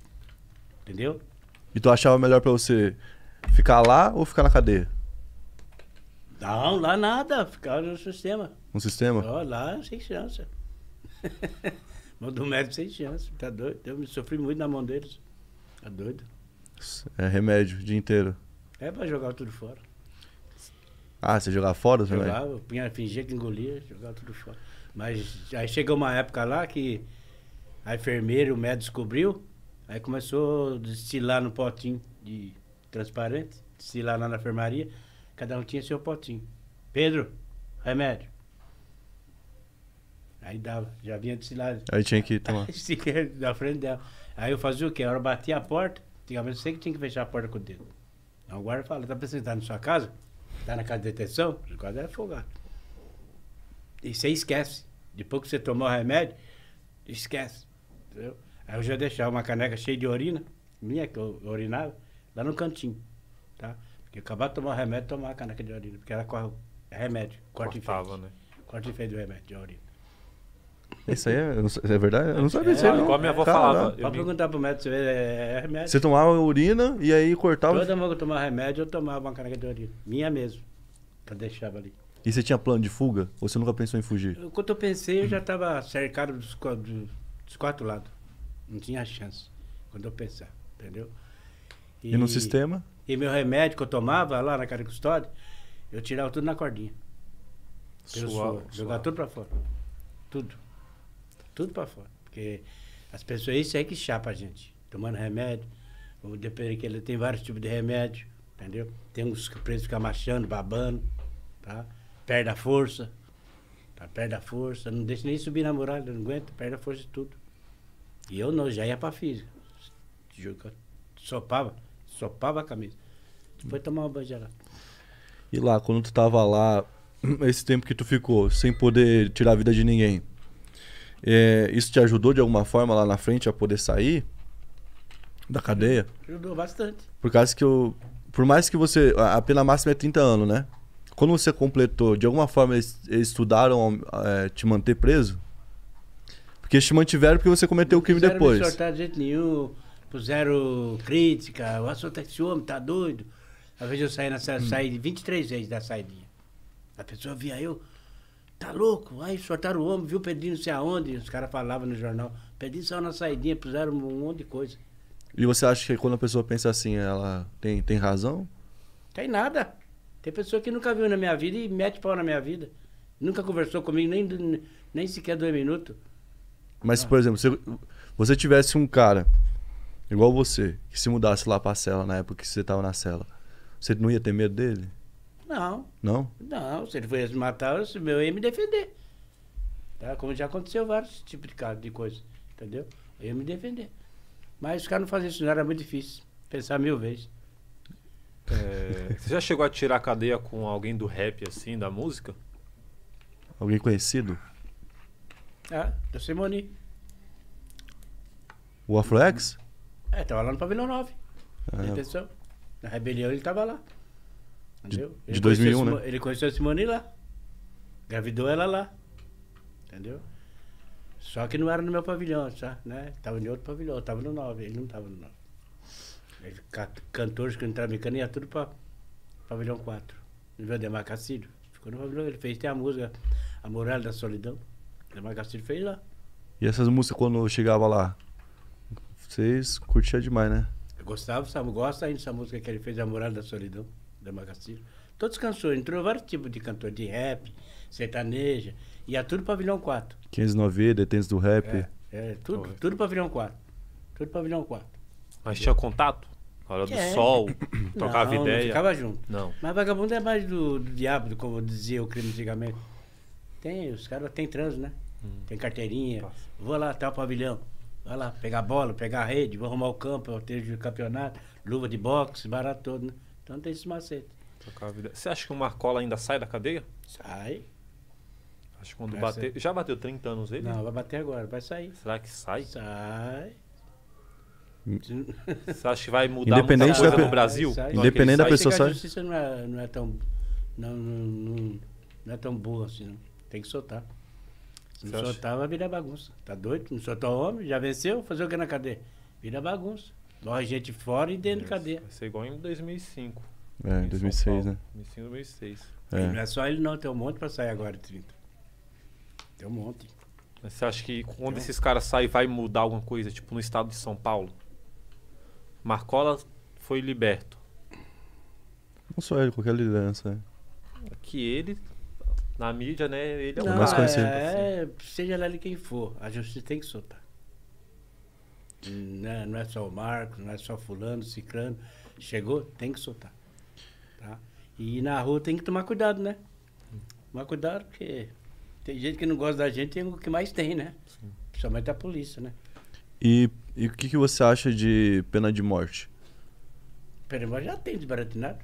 Entendeu? E tu achava melhor pra você ficar lá ou ficar na cadeia? Não, lá nada. Ficar no sistema. No sistema? lá, sem chance. Mandou médico sem chance. Tá doido? Eu me sofri muito na mão deles. Tá doido? É remédio o dia inteiro. É pra jogar tudo fora. Ah, você jogava fora? Você jogava, punha, fingia que engolia, jogava tudo fora. Mas aí chegou uma época lá que a enfermeira, o médico descobriu, aí começou a destilar no potinho de transparente, destilar lá na enfermaria, cada um tinha seu potinho. Pedro, remédio. Aí dava, já vinha destilado. Aí tinha que tomar. na frente dela. Aí eu fazia o quê? A hora batia a porta, antigamente eu sei que tinha que fechar a porta com o dedo. Então, o guarda fala, tá pensando que tá na sua casa? Tá na casa de detenção? Por causa é folgado. E você esquece. Depois que você tomou o remédio, esquece. Entendeu? Aí eu já deixava uma caneca cheia de urina, minha que eu urinava, lá no cantinho. Tá? Porque eu acabava de tomar o remédio, tomar a caneca de urina, porque ela corre remédio, corte Cortava, e fez. Né? Corte e fez do remédio de urina. Isso aí é, é verdade? Eu não sabia é, disso. É, igual minha avó Caramba. falava. Pode perguntar pro médico, é, é remédio. Você tomava urina e aí cortava... Toda vez que eu tomava remédio, eu tomava uma caneca de urina. Minha mesmo. Que eu deixava ali. E você tinha plano de fuga? Ou você nunca pensou em fugir? Quando eu pensei, eu já estava cercado dos, dos quatro lados. Não tinha chance. Quando eu pensar, entendeu? E, e, no sistema? E meu remédio que eu tomava lá na cara de custódia, eu tirava tudo na cordinha. Suave, Jogava tudo pra fora. Tudo tudo para fora. Porque as pessoas, isso é que chapa a gente, tomando remédio. Ou depende que ele tem vários tipos de remédio, entendeu? Tem uns que presos ficam marchando, babando, tá? Perde a força, tá? Perde a força, não deixa nem subir na muralha, não aguenta, perde a força de tudo. E eu não, já ia pra física. Sopava, sopava a camisa. Foi tomar uma banho E lá, quando tu tava lá, esse tempo que tu ficou, sem poder tirar a vida de ninguém, é, isso te ajudou de alguma forma lá na frente a poder sair da cadeia? Ajudou bastante. Por causa que eu. Por mais que você. A pena máxima é 30 anos, né? Quando você completou, de alguma forma eles, eles estudaram é, te manter preso? Porque eles te mantiveram porque você cometeu o crime depois. Não puseram de jeito nenhum, puseram crítica, o assunto é que esse homem tá doido. Às vezes eu saí, na, hum. saí 23 vezes da saidinha. A pessoa via eu, Tá louco? Aí soltaram o homem, viu Pedrinho não sei aonde. Os caras falavam no jornal. Pedrinho saiu na saidinha, puseram um monte de coisa. E você acha que quando a pessoa pensa assim, ela tem, tem razão? Tem nada. Tem pessoa que nunca viu na minha vida e mete pau na minha vida. Nunca conversou comigo, nem, nem sequer dois minutos. Mas, ah. por exemplo, se você tivesse um cara igual você, que se mudasse lá pra cela na época que você tava na cela, você não ia ter medo dele? Não. Não? Não, se ele fosse me matar, eu ia me defender. Tá? Como já aconteceu vários tipos de casos, de coisa, entendeu? Eu ia me defender. Mas os caras não faziam isso, não era muito difícil. Pensar mil vezes. É, você já chegou a tirar a cadeia com alguém do rap, assim, da música? Alguém conhecido? Ah, do Simoni. O Afroex? É, tava lá no Pavilhão 9. Ah. Na rebelião ele tava lá. Entendeu? De, 2001, né? Ele conheceu a Simone lá. Gravidou ela lá. Entendeu? Só que não era no meu pavilhão, sabe? Né? Tava em outro pavilhão, tava no 9, ele não tava no 9. Ele, cantores que entravam em cana ia tudo pra pavilhão 4. Não viu Ademar Ficou no pavilhão, ele fez, tem a música A Muralha da Solidão. Ademar fez lá. E essas músicas quando chegava lá? Vocês curtiam demais, né? Eu gostava, gosta ainda dessa música que ele fez, A Muralha da Solidão da Magacir. Todos canções, entrou vários tipos de cantor, de rap, sertaneja, ia é tudo pavilhão 4. 1590, Tênis do Rap. É, é tudo, então, é. tudo pavilhão 4. Tudo pavilhão 4. Mas tinha contato? Hora do é. sol, trocava não, ideia. Não, ficava junto. Não. Mas vagabundo é mais do, do diabo, como dizia o crime antigamente. Tem, os caras têm trânsito, né? Hum. Tem carteirinha. Vou lá até o pavilhão. Vai lá, pegar bola, pegar rede, vou arrumar o campo, eu tenho campeonato, luva de boxe, barato todo, né? Então tem esses macetes. Você acha que o Marcola ainda sai da cadeia? Sai. Acho que quando vai bater. Ser. Já bateu 30 anos ele? Não, vai bater agora, vai sair. Será que sai? Sai. Hum. Você acha que vai mudar Independente muita coisa da... no Brasil? Sai, sai. Independente da pessoa sai. A justiça não é, não é tão. Não, não, não, é tão boa assim, não. Tem que soltar. Se não soltar, vai virar bagunça. Tá doido? Não soltar o homem, já venceu, fazer o que na cadeia? Vira bagunça. Nós, gente fora e dentro de cadeia. Vai ser igual em 2005. É, em 2006, né? 2005, 2006. É. Não é só ele não, tem um monte pra sair agora, 30. Tem um monte. Mas você acha que quando tem. Então. esses caras saem vai mudar alguma coisa, tipo no estado de São Paulo? Marcola foi liberto. Não só ele, qualquer liderança. É. é. Que ele, na mídia, né, ele é um... É mais conhecido. É, seja lá ele quem for, a justiça tem que soltar. Né, não, é só o Marcos, não é só fulano, ciclano. Chegou, tem que soltar. Tá? E na rua tem que tomar cuidado, né? Tomar cuidado porque tem gente que não gosta da gente, tem o que mais tem, né? Sim. Principalmente a polícia, né? E, e o que, que você acha de pena de morte? Pena de morte já tem desbaratinado.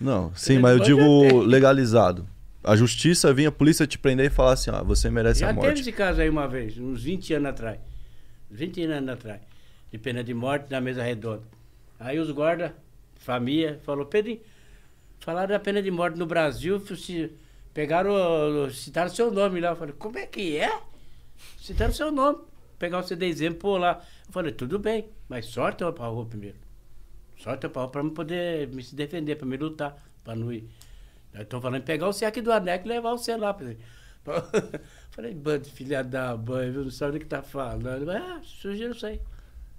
Não, sim, mas eu digo legalizado a justiça vinha, a polícia te prender e falar assim, ó, você merece Já a morte. Já teve esse caso aí uma vez, uns 20 anos atrás. 20 anos atrás. De pena de morte na mesa redonda. Aí os guardas, família, falou, Pedro, falaram da pena de morte no Brasil, se pegaram, citaram seu nome lá. Eu falei, como é que é? Citaram seu nome. Pegar o CDzinho, pô lá. Eu falei, tudo bem, mas sorte eu é pra primeiro. Sorte é eu pra rua pra me poder me defender, pra me lutar, pra não ir estão falando falando pegar o CEAC do ANEC e levar o C lá. Falei, bando filha da mãe, viu? Não sabe o que tá falando. Mas, ah, surgiu isso aí.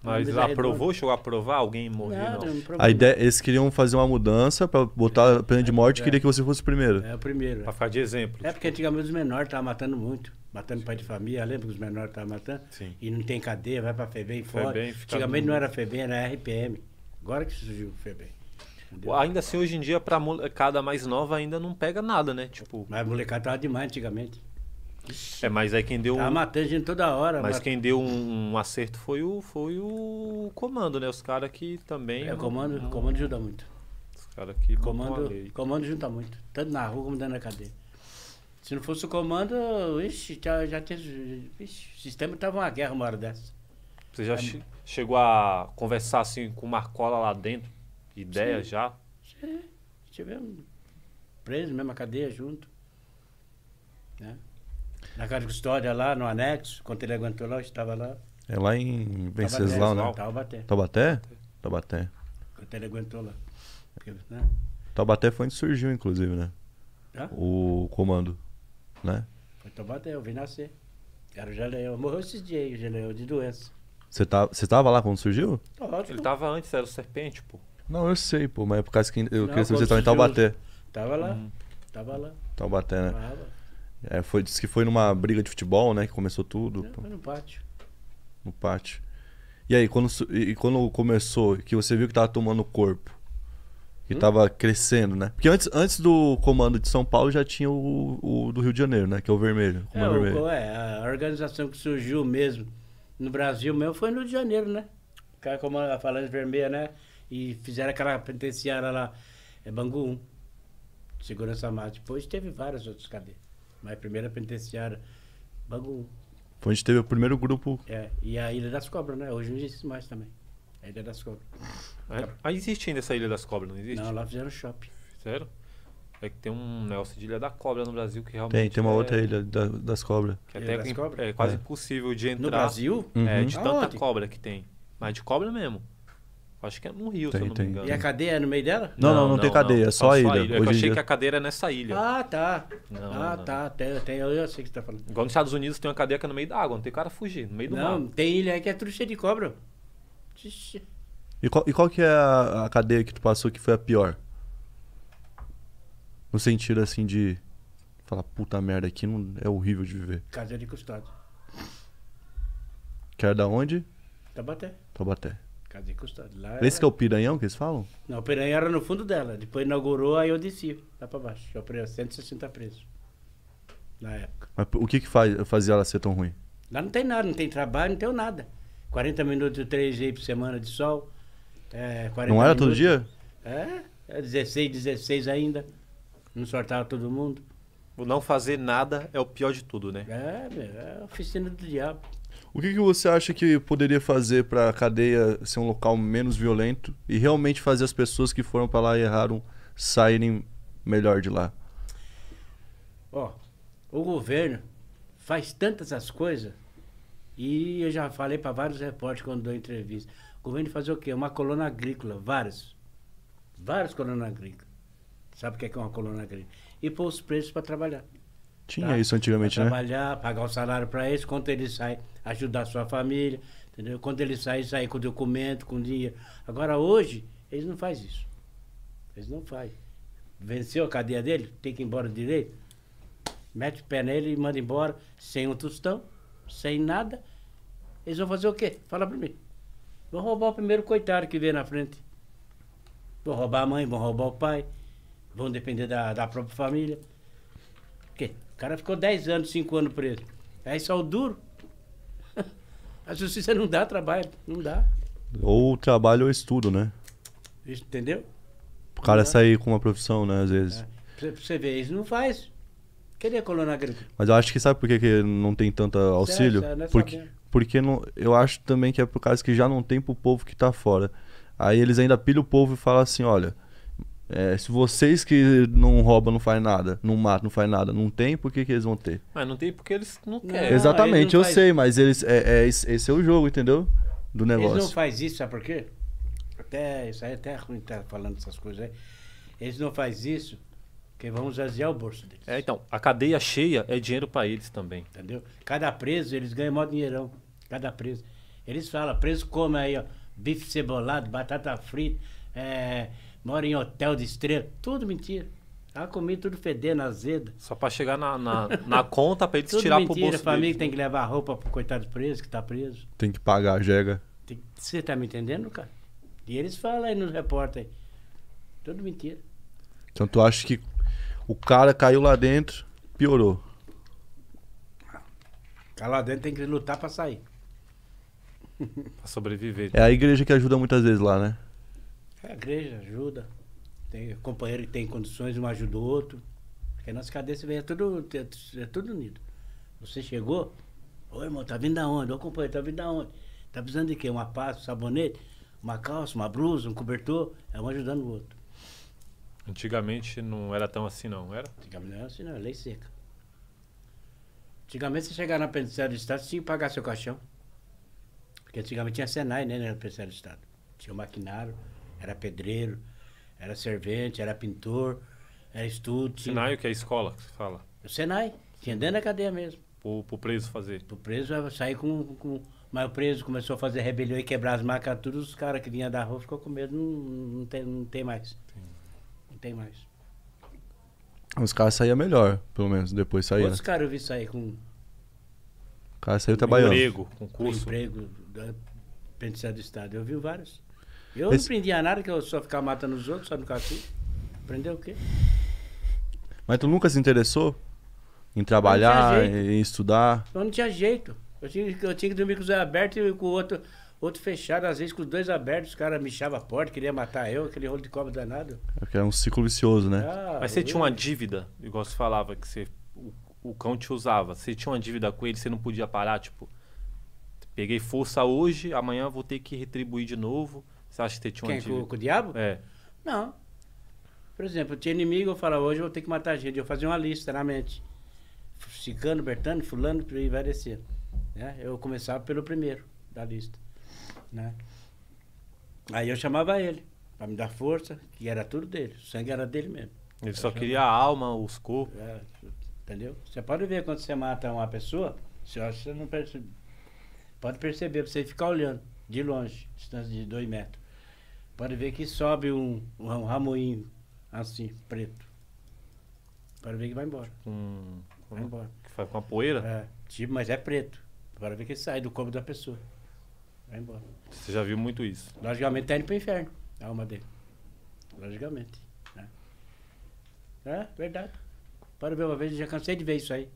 Mas é, é aprovou? Chegou a aprovar? Alguém morreu? Não, não. não a ideia, eles queriam fazer uma mudança para botar a pena de é, morte é, queria que você fosse o primeiro. É, o primeiro. Para ficar de exemplo. É tipo. porque antigamente os menores estavam matando muito. Matando pai de família, lembra que os menores estavam matando? Sim. E não tem cadeia, vai para FEBEM e fora. Febem, antigamente não era FEBEM, era RPM. Agora que surgiu o FEBEM. Ainda assim, hoje em dia, pra molecada mais nova, ainda não pega nada, né? Tipo... Mas a molecada tava demais antigamente. É, mas aí quem deu. Tá um... matando gente toda hora. Mas quem deu um, um, acerto foi o, foi o comando, né? Os caras que também. É, o comando, não... comando ajuda muito. Os caras que. Comando, comando junta muito. Tanto na rua como dentro da cadeia. Se não fosse o comando, ixi, já, já tinha. Ixi, o sistema tava uma guerra uma hora dessa. Você já é... che... chegou a conversar assim com o Marcola lá dentro? ideia Sim. já? Sim, estivemos presos, mesma cadeia junto. Né? Na casa de custódia lá, no anexo, quando ele aguentou lá, eu estava lá. É lá em Venceslau, né? Taubaté. Taubaté? Taubaté. Quando ele aguentou lá. né? Taubaté foi onde surgiu, inclusive, né? Hã? O comando, né? Foi Taubaté, eu vim nascer. Era o Geleão. Morreu esses dias aí, o Geleão, de doença. Você tá, tava lá quando surgiu? Ótimo. Ele tava antes, era o Serpente, pô. Não, eu sei, pô, mas é por causa que eu queria saber se estava em Taubaté. Tava lá, hum. tava lá. Taubaté, né? Tava. É, foi, disse que foi numa briga de futebol, né? Que começou tudo. Não, foi no pátio. No pátio. E aí, quando, e quando começou, que você viu que tava tomando corpo, que hum? tava crescendo, né? Porque antes, antes do comando de São Paulo já tinha o, o do Rio de Janeiro, né? Que é o vermelho. O é, vermelho. O, é, a organização que surgiu mesmo no Brasil mesmo foi no Rio de Janeiro, né? O cara com a falange vermelha, né? e fizeram aquela penitenciária lá, é Bangu 1, segurança máxima. Depois teve várias outras cadeias, mas a primeira penitenciária, Bangu 1. Foi onde teve o primeiro grupo. É, e a Ilha das Cobras, né? Hoje não existe mais também. A Ilha das Cobras. É, mas existe ainda essa Ilha das Cobras, não existe? Não, lá fizeram shopping. Sério? É que tem um negócio de Ilha da Cobra no Brasil que realmente. Tem, tem uma é... outra Ilha da, das Cobras. Que até das é, cobra? é quase é. impossível de entrar. No Brasil? É, uhum. É, de tanta Aonde? cobra que tem. Mas de cobra mesmo. Acho que é no Rio, tem, se eu não tem, me engano. E a cadeia é no meio dela? Não, não, não, não tem cadeia, não. É é só a ilha. ilha. Eu achei dia... que a cadeia era nessa ilha. Ah, tá. Não, ah, tá. Tem, tem, eu sei o que você tá falando. Igual nos Estados Unidos tem uma cadeia que é no meio da água, não tem cara fugir, no meio do mar. Não, tem ilha aí que é truque de cobra. E qual, e qual que é a, a, cadeia que tu passou que foi a pior? No sentido assim de. Falar, puta merda, aqui não é horrível de viver. Cadeia de custado. Que era da onde? Tabaté. Tabaté. Casa Lá Esse era... que é o piranhão que eles falam? Não, o piranhão era no fundo dela. Depois inaugurou, aí eu desci, lá pra baixo. Eu preso, 160 presos. Na época. Mas o que que faz, fazia ela ser tão ruim? Lá não tem nada, não tem trabalho, não tem nada. 40 minutos, 3 aí por semana de sol. É, não era minutos. todo dia? É, é 16, 16 ainda. Não sortava todo mundo. O não fazer nada é o pior de tudo, né? É, é a oficina do diabo. O que, que você acha que poderia fazer para a cadeia ser um local menos violento e realmente fazer as pessoas que foram para lá e erraram saírem melhor de lá? Ó, o governo faz tantas as coisas e eu já falei para vários repórteres quando dou entrevista. O governo faz o quê? Uma coluna agrícola, vários. Vários colunas agrícolas. Sabe o que é, é uma coluna agrícola? E pôr os preços para trabalhar. Tinha tá? isso antigamente, pra né? Trabalhar, pagar o salário para eles, quanto eles saem ajudar sua família, entendeu? Quando ele sair, sair com documento, com dinheiro. Agora hoje, eles não faz isso. Eles não fazem. Venceu a cadeia dele, tem que ir embora direito. Mete o pé nele e manda embora, sem um tostão, sem nada. Eles vão fazer o quê? Fala pra mim. Vão roubar o primeiro coitado que vem na frente. Vão roubar a mãe, vão roubar o pai. Vão depender da, da própria família. O quê? O cara ficou 10 anos, 5 anos preso. Aí só o duro a justiça não dá trabalho, não dá. Ou trabalho ou estudo, né? Entendeu? O cara não. sair com uma profissão, né, às vezes. É. você vê, eles não faz. Queria colonar agrícola. Mas eu acho que sabe por que, que não tem tanto auxílio? Né? Porque, porque não, eu acho também que é por causa que já não tem pro povo que tá fora. Aí eles ainda pilham o povo e falam assim, olha, é, se vocês que não roubam, não faz nada, não matam, não faz nada, não tem, por que, que eles vão ter? Mas ah, não tem porque eles não querem. Não, Exatamente, não eu faz... sei, mas eles é, é, esse é o jogo, entendeu? Do negócio. Eles não fazem isso, sabe por quê? Até, isso aí é até ruim estar tá falando essas coisas aí. Eles não fazem isso porque vão esvaziar o bolso deles. É, então, a cadeia cheia é dinheiro para eles também. Entendeu? Cada preso, eles ganham maior dinheirão. Cada preso. Eles falam, preso come aí, ó, bife cebolado, batata frita, é mora em hotel de estrela. Tudo mentira. A ah, comida tudo fedendo, azeda. Só para chegar na, na, na conta para eles tirar mentira, pro bolso. Pra família que tem né? que levar a roupa pro coitado preso, que tá preso. Tem que pagar a jega. Você tá me entendendo, cara? E eles falam aí nos aí, Tudo mentira. Então tu acha que o cara caiu lá dentro, piorou? Cara lá dentro tem que lutar para sair. pra sobreviver. É a igreja que ajuda muitas vezes lá, né? É a igreja ajuda. Tem companheiro que tem condições, um ajuda o outro. Porque a nossa cadeia é tudo, é, é tudo unido. Você chegou, ô irmão, tá vindo da onde? Ô companheiro, tá vindo da onde? Tá precisando de quê? Uma pasta, um sabonete, uma calça, uma blusa, um cobertor? É um ajudando o outro. Antigamente não era tão assim, não, era? Antigamente não era assim, não, era lei seca. Antigamente você chegar na penitenciária do Estado, você tinha que pagar seu caixão. Porque antigamente tinha Senai, né, na penitenciária do Estado. Tinha o maquinário era pedreiro, era servente, era pintor, era estudo. Tinha... Senai, o que é escola que você fala? O Senai, tinha dentro da cadeia mesmo. Pro, pro preso fazer? Pro preso sair com, com. Mas o preso começou a fazer rebelião e quebrar as marcas, todos os caras que vinham da rua ficou com medo, não, não, tem, não tem mais. Não tem mais. Os caras saíam melhor, pelo menos, depois saíam. Quantos caras eu vi sair com. O cara saiu trabalhando. Emprego, concurso. Emprego, da Penitenciária do Estado. Eu vi vários. Eu não Esse... nada, que eu só ficava matando os outros, só no cacique. Aprendeu o quê? Mas tu nunca se interessou em trabalhar, em estudar? Eu não tinha jeito. Eu tinha, eu tinha que dormir com os abertos e com o outro, outro fechado. Às vezes com os dois abertos, os caras michavam a porta, queriam matar eu, aquele rolo de cobra danado. É, é um ciclo vicioso, né? Ah, Mas você eu... tinha uma dívida, igual você falava, que você, o, o cão te usava. Você tinha uma dívida com ele, você não podia parar, tipo... Peguei força hoje, amanhã vou ter que retribuir de novo. Você acha que você tinha um Quem, com, com o diabo? É. Não. Por exemplo, eu tinha inimigo, eu falava, hoje eu vou ter que matar gente. Eu fazia uma lista na mente. Cicano, Bertano, fulano, e vai descer. Né? Eu começava pelo primeiro da lista. Né? Aí eu chamava ele, para me dar força, que era tudo dele. O sangue era dele mesmo. Ele só queria a alma, os corpos. É, entendeu? Você pode ver quando você mata uma pessoa, você não percebe. Pode perceber, você ficar olhando de longe, distância de dois metros. Pode ver que sobe um, um ramoinho assim, preto. Pode ver que vai embora. vai embora. Que faz com a poeira? É, tipo, mas é preto. Pode ver que sai do corpo da pessoa. Vai embora. Você já viu muito isso? Logicamente tá indo pro inferno, a alma dele. Logicamente. Né? É, verdade. Pode ver uma vez, já cansei de ver isso aí.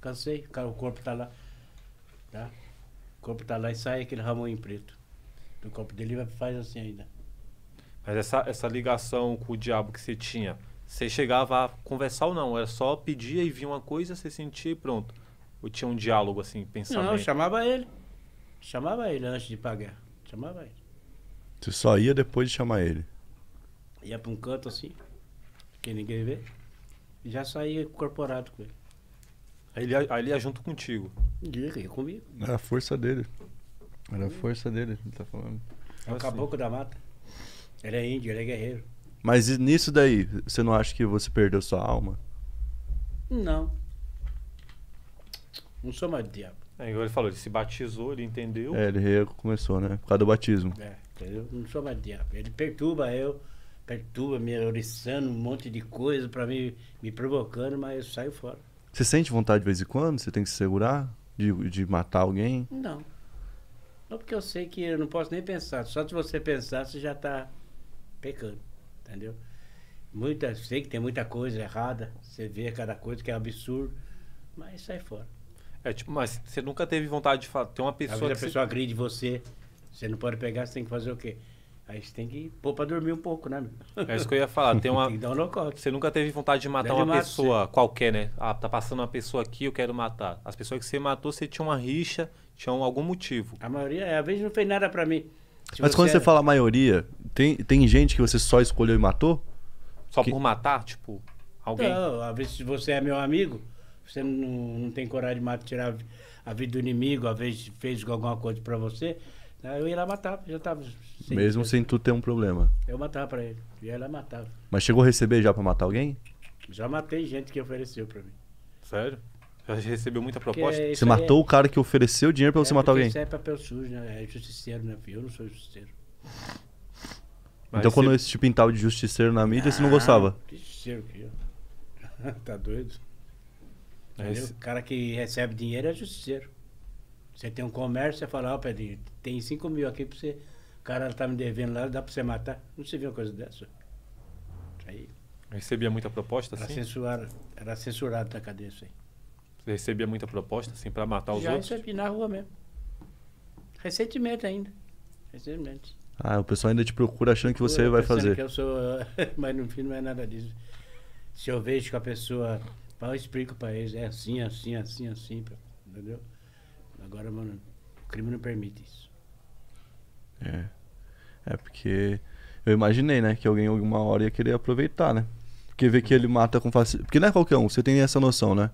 Cansei, o corpo tá lá. Tá? O corpo tá lá e sai aquele ramoinho preto. O corpo dele faz assim ainda. Mas essa, essa ligação com o diabo que você tinha, você chegava a conversar ou não? Era só pedir e vir uma coisa, você sentia e pronto. Ou tinha um diálogo assim, pensando Não, eu chamava ele. Chamava ele antes de pagar. Chamava ele. Tu só ia depois de chamar ele? Ia pra um canto assim, que ninguém vê. E já saía incorporado com ele. Aí ele, aí ele ia junto contigo? Ia, ia comigo. Era a força dele. Era a hum. força dele, ele tá falando. É o assim. caboclo da mata. Ele é índio, ele é guerreiro. Mas nisso daí, você não acha que você perdeu sua alma? Não. Não sou mais do diabo. É, igual ele falou, ele se batizou, ele entendeu. É, ele começou, né? Por causa do batismo. É, entendeu? Não sou mais do diabo. Ele perturba eu, perturba me oriçando um monte de coisa pra mim, me provocando, mas eu saio fora. Você sente vontade de vez em quando? Você tem que se segurar? De, de matar alguém? Não. Não porque eu sei que eu não posso nem pensar. Só se você pensar, você já tá pecando, entendeu? Muita, sei que tem muita coisa errada, você vê cada coisa que é absurdo, mas sai é fora. É, tipo, mas você nunca teve vontade de falar, tem uma pessoa. Talvez a pessoa você... agride você, você não pode pegar, você tem que fazer o quê? Aí você tem que pôr pra dormir um pouco, né, É isso que eu ia falar. Tem uma... tem que dar um nocaute. Você nunca teve vontade de matar Deve uma pessoa você. qualquer, né? Ah, tá passando uma pessoa aqui, eu quero matar. As pessoas que você matou, você tinha uma rixa, tinha algum motivo. A maioria, às vezes não fez nada pra mim. Se tipo, Mas você quando você fala maioria, tem, tem gente que você só escolheu e matou? Só que... por matar, tipo, alguém? Não, às vezes você é meu amigo, você não, não tem coragem de matar, tirar a vida do inimigo, às vezes fez alguma coisa para você, né, eu ia lá matar, já tava. Sem Mesmo sem tu ter um problema. Eu matava pra ele. Ia lá matava. Mas chegou a receber já pra matar alguém? Já matei gente que ofereceu pra mim. Sério? Já recebeu muita proposta? você é matou é... o cara que ofereceu dinheiro pra é você matar alguém? Isso é papel sujo, né? É justiceiro, né? Eu não sou justiceiro. Então Mas então, quando quando eles te tal de justiceiro na mídia, ah, você não ah, gostava? Que justiceiro que tá doido? O cara que recebe dinheiro é justiceiro. Você tem um comércio, você fala, ó, oh, Pedrinho, tem 5 mil aqui pra você. O cara tá me devendo lá, dá pra você matar. Não se viu uma coisa dessa. Aí. Recebia muita proposta, era assim? Censurado, era censurado na cadeia isso aí recebia muita proposta, assim, para matar os Já outros? Já recebi na rua mesmo. Recentemente ainda. Recentemente. Ah, o pessoal ainda te procura achando que você eu vai fazer. Que eu sou, mas no fim não é nada disso. Se eu vejo que a pessoa. Eu explico para eles, é assim, assim, assim, assim, entendeu? Agora, mano, o crime não permite isso. É. É porque eu imaginei, né, que alguém alguma hora ia querer aproveitar, né? Porque ver que ele mata com facilidade. Porque não é qualquer um, você tem essa noção, né?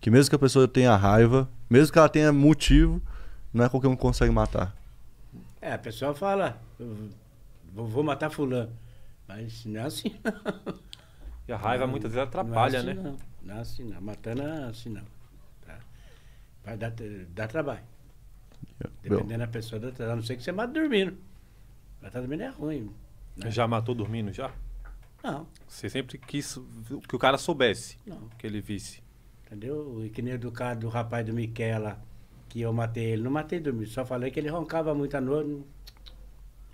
Que mesmo que a pessoa tenha raiva, mesmo que ela tenha motivo, não é qualquer um que consegue matar. É, a pessoa fala, vou matar fulano. Mas não é assim não. E a raiva não, muitas vezes atrapalha, não é assim, né? Não. não é assim não. Matando é assim não. Tá? Vai dar, eh, dá trabalho. Dependendo da pessoa, A não ser que você mate dormindo. Matar tá dormindo é ruim. Né? Já matou dormindo já? Não. Você sempre quis que o cara soubesse. Não. Que ele visse. Entendeu? E que nem educado do rapaz do Miquela, que eu matei ele. Não matei dormir, só falei que ele roncava muito à noite. Não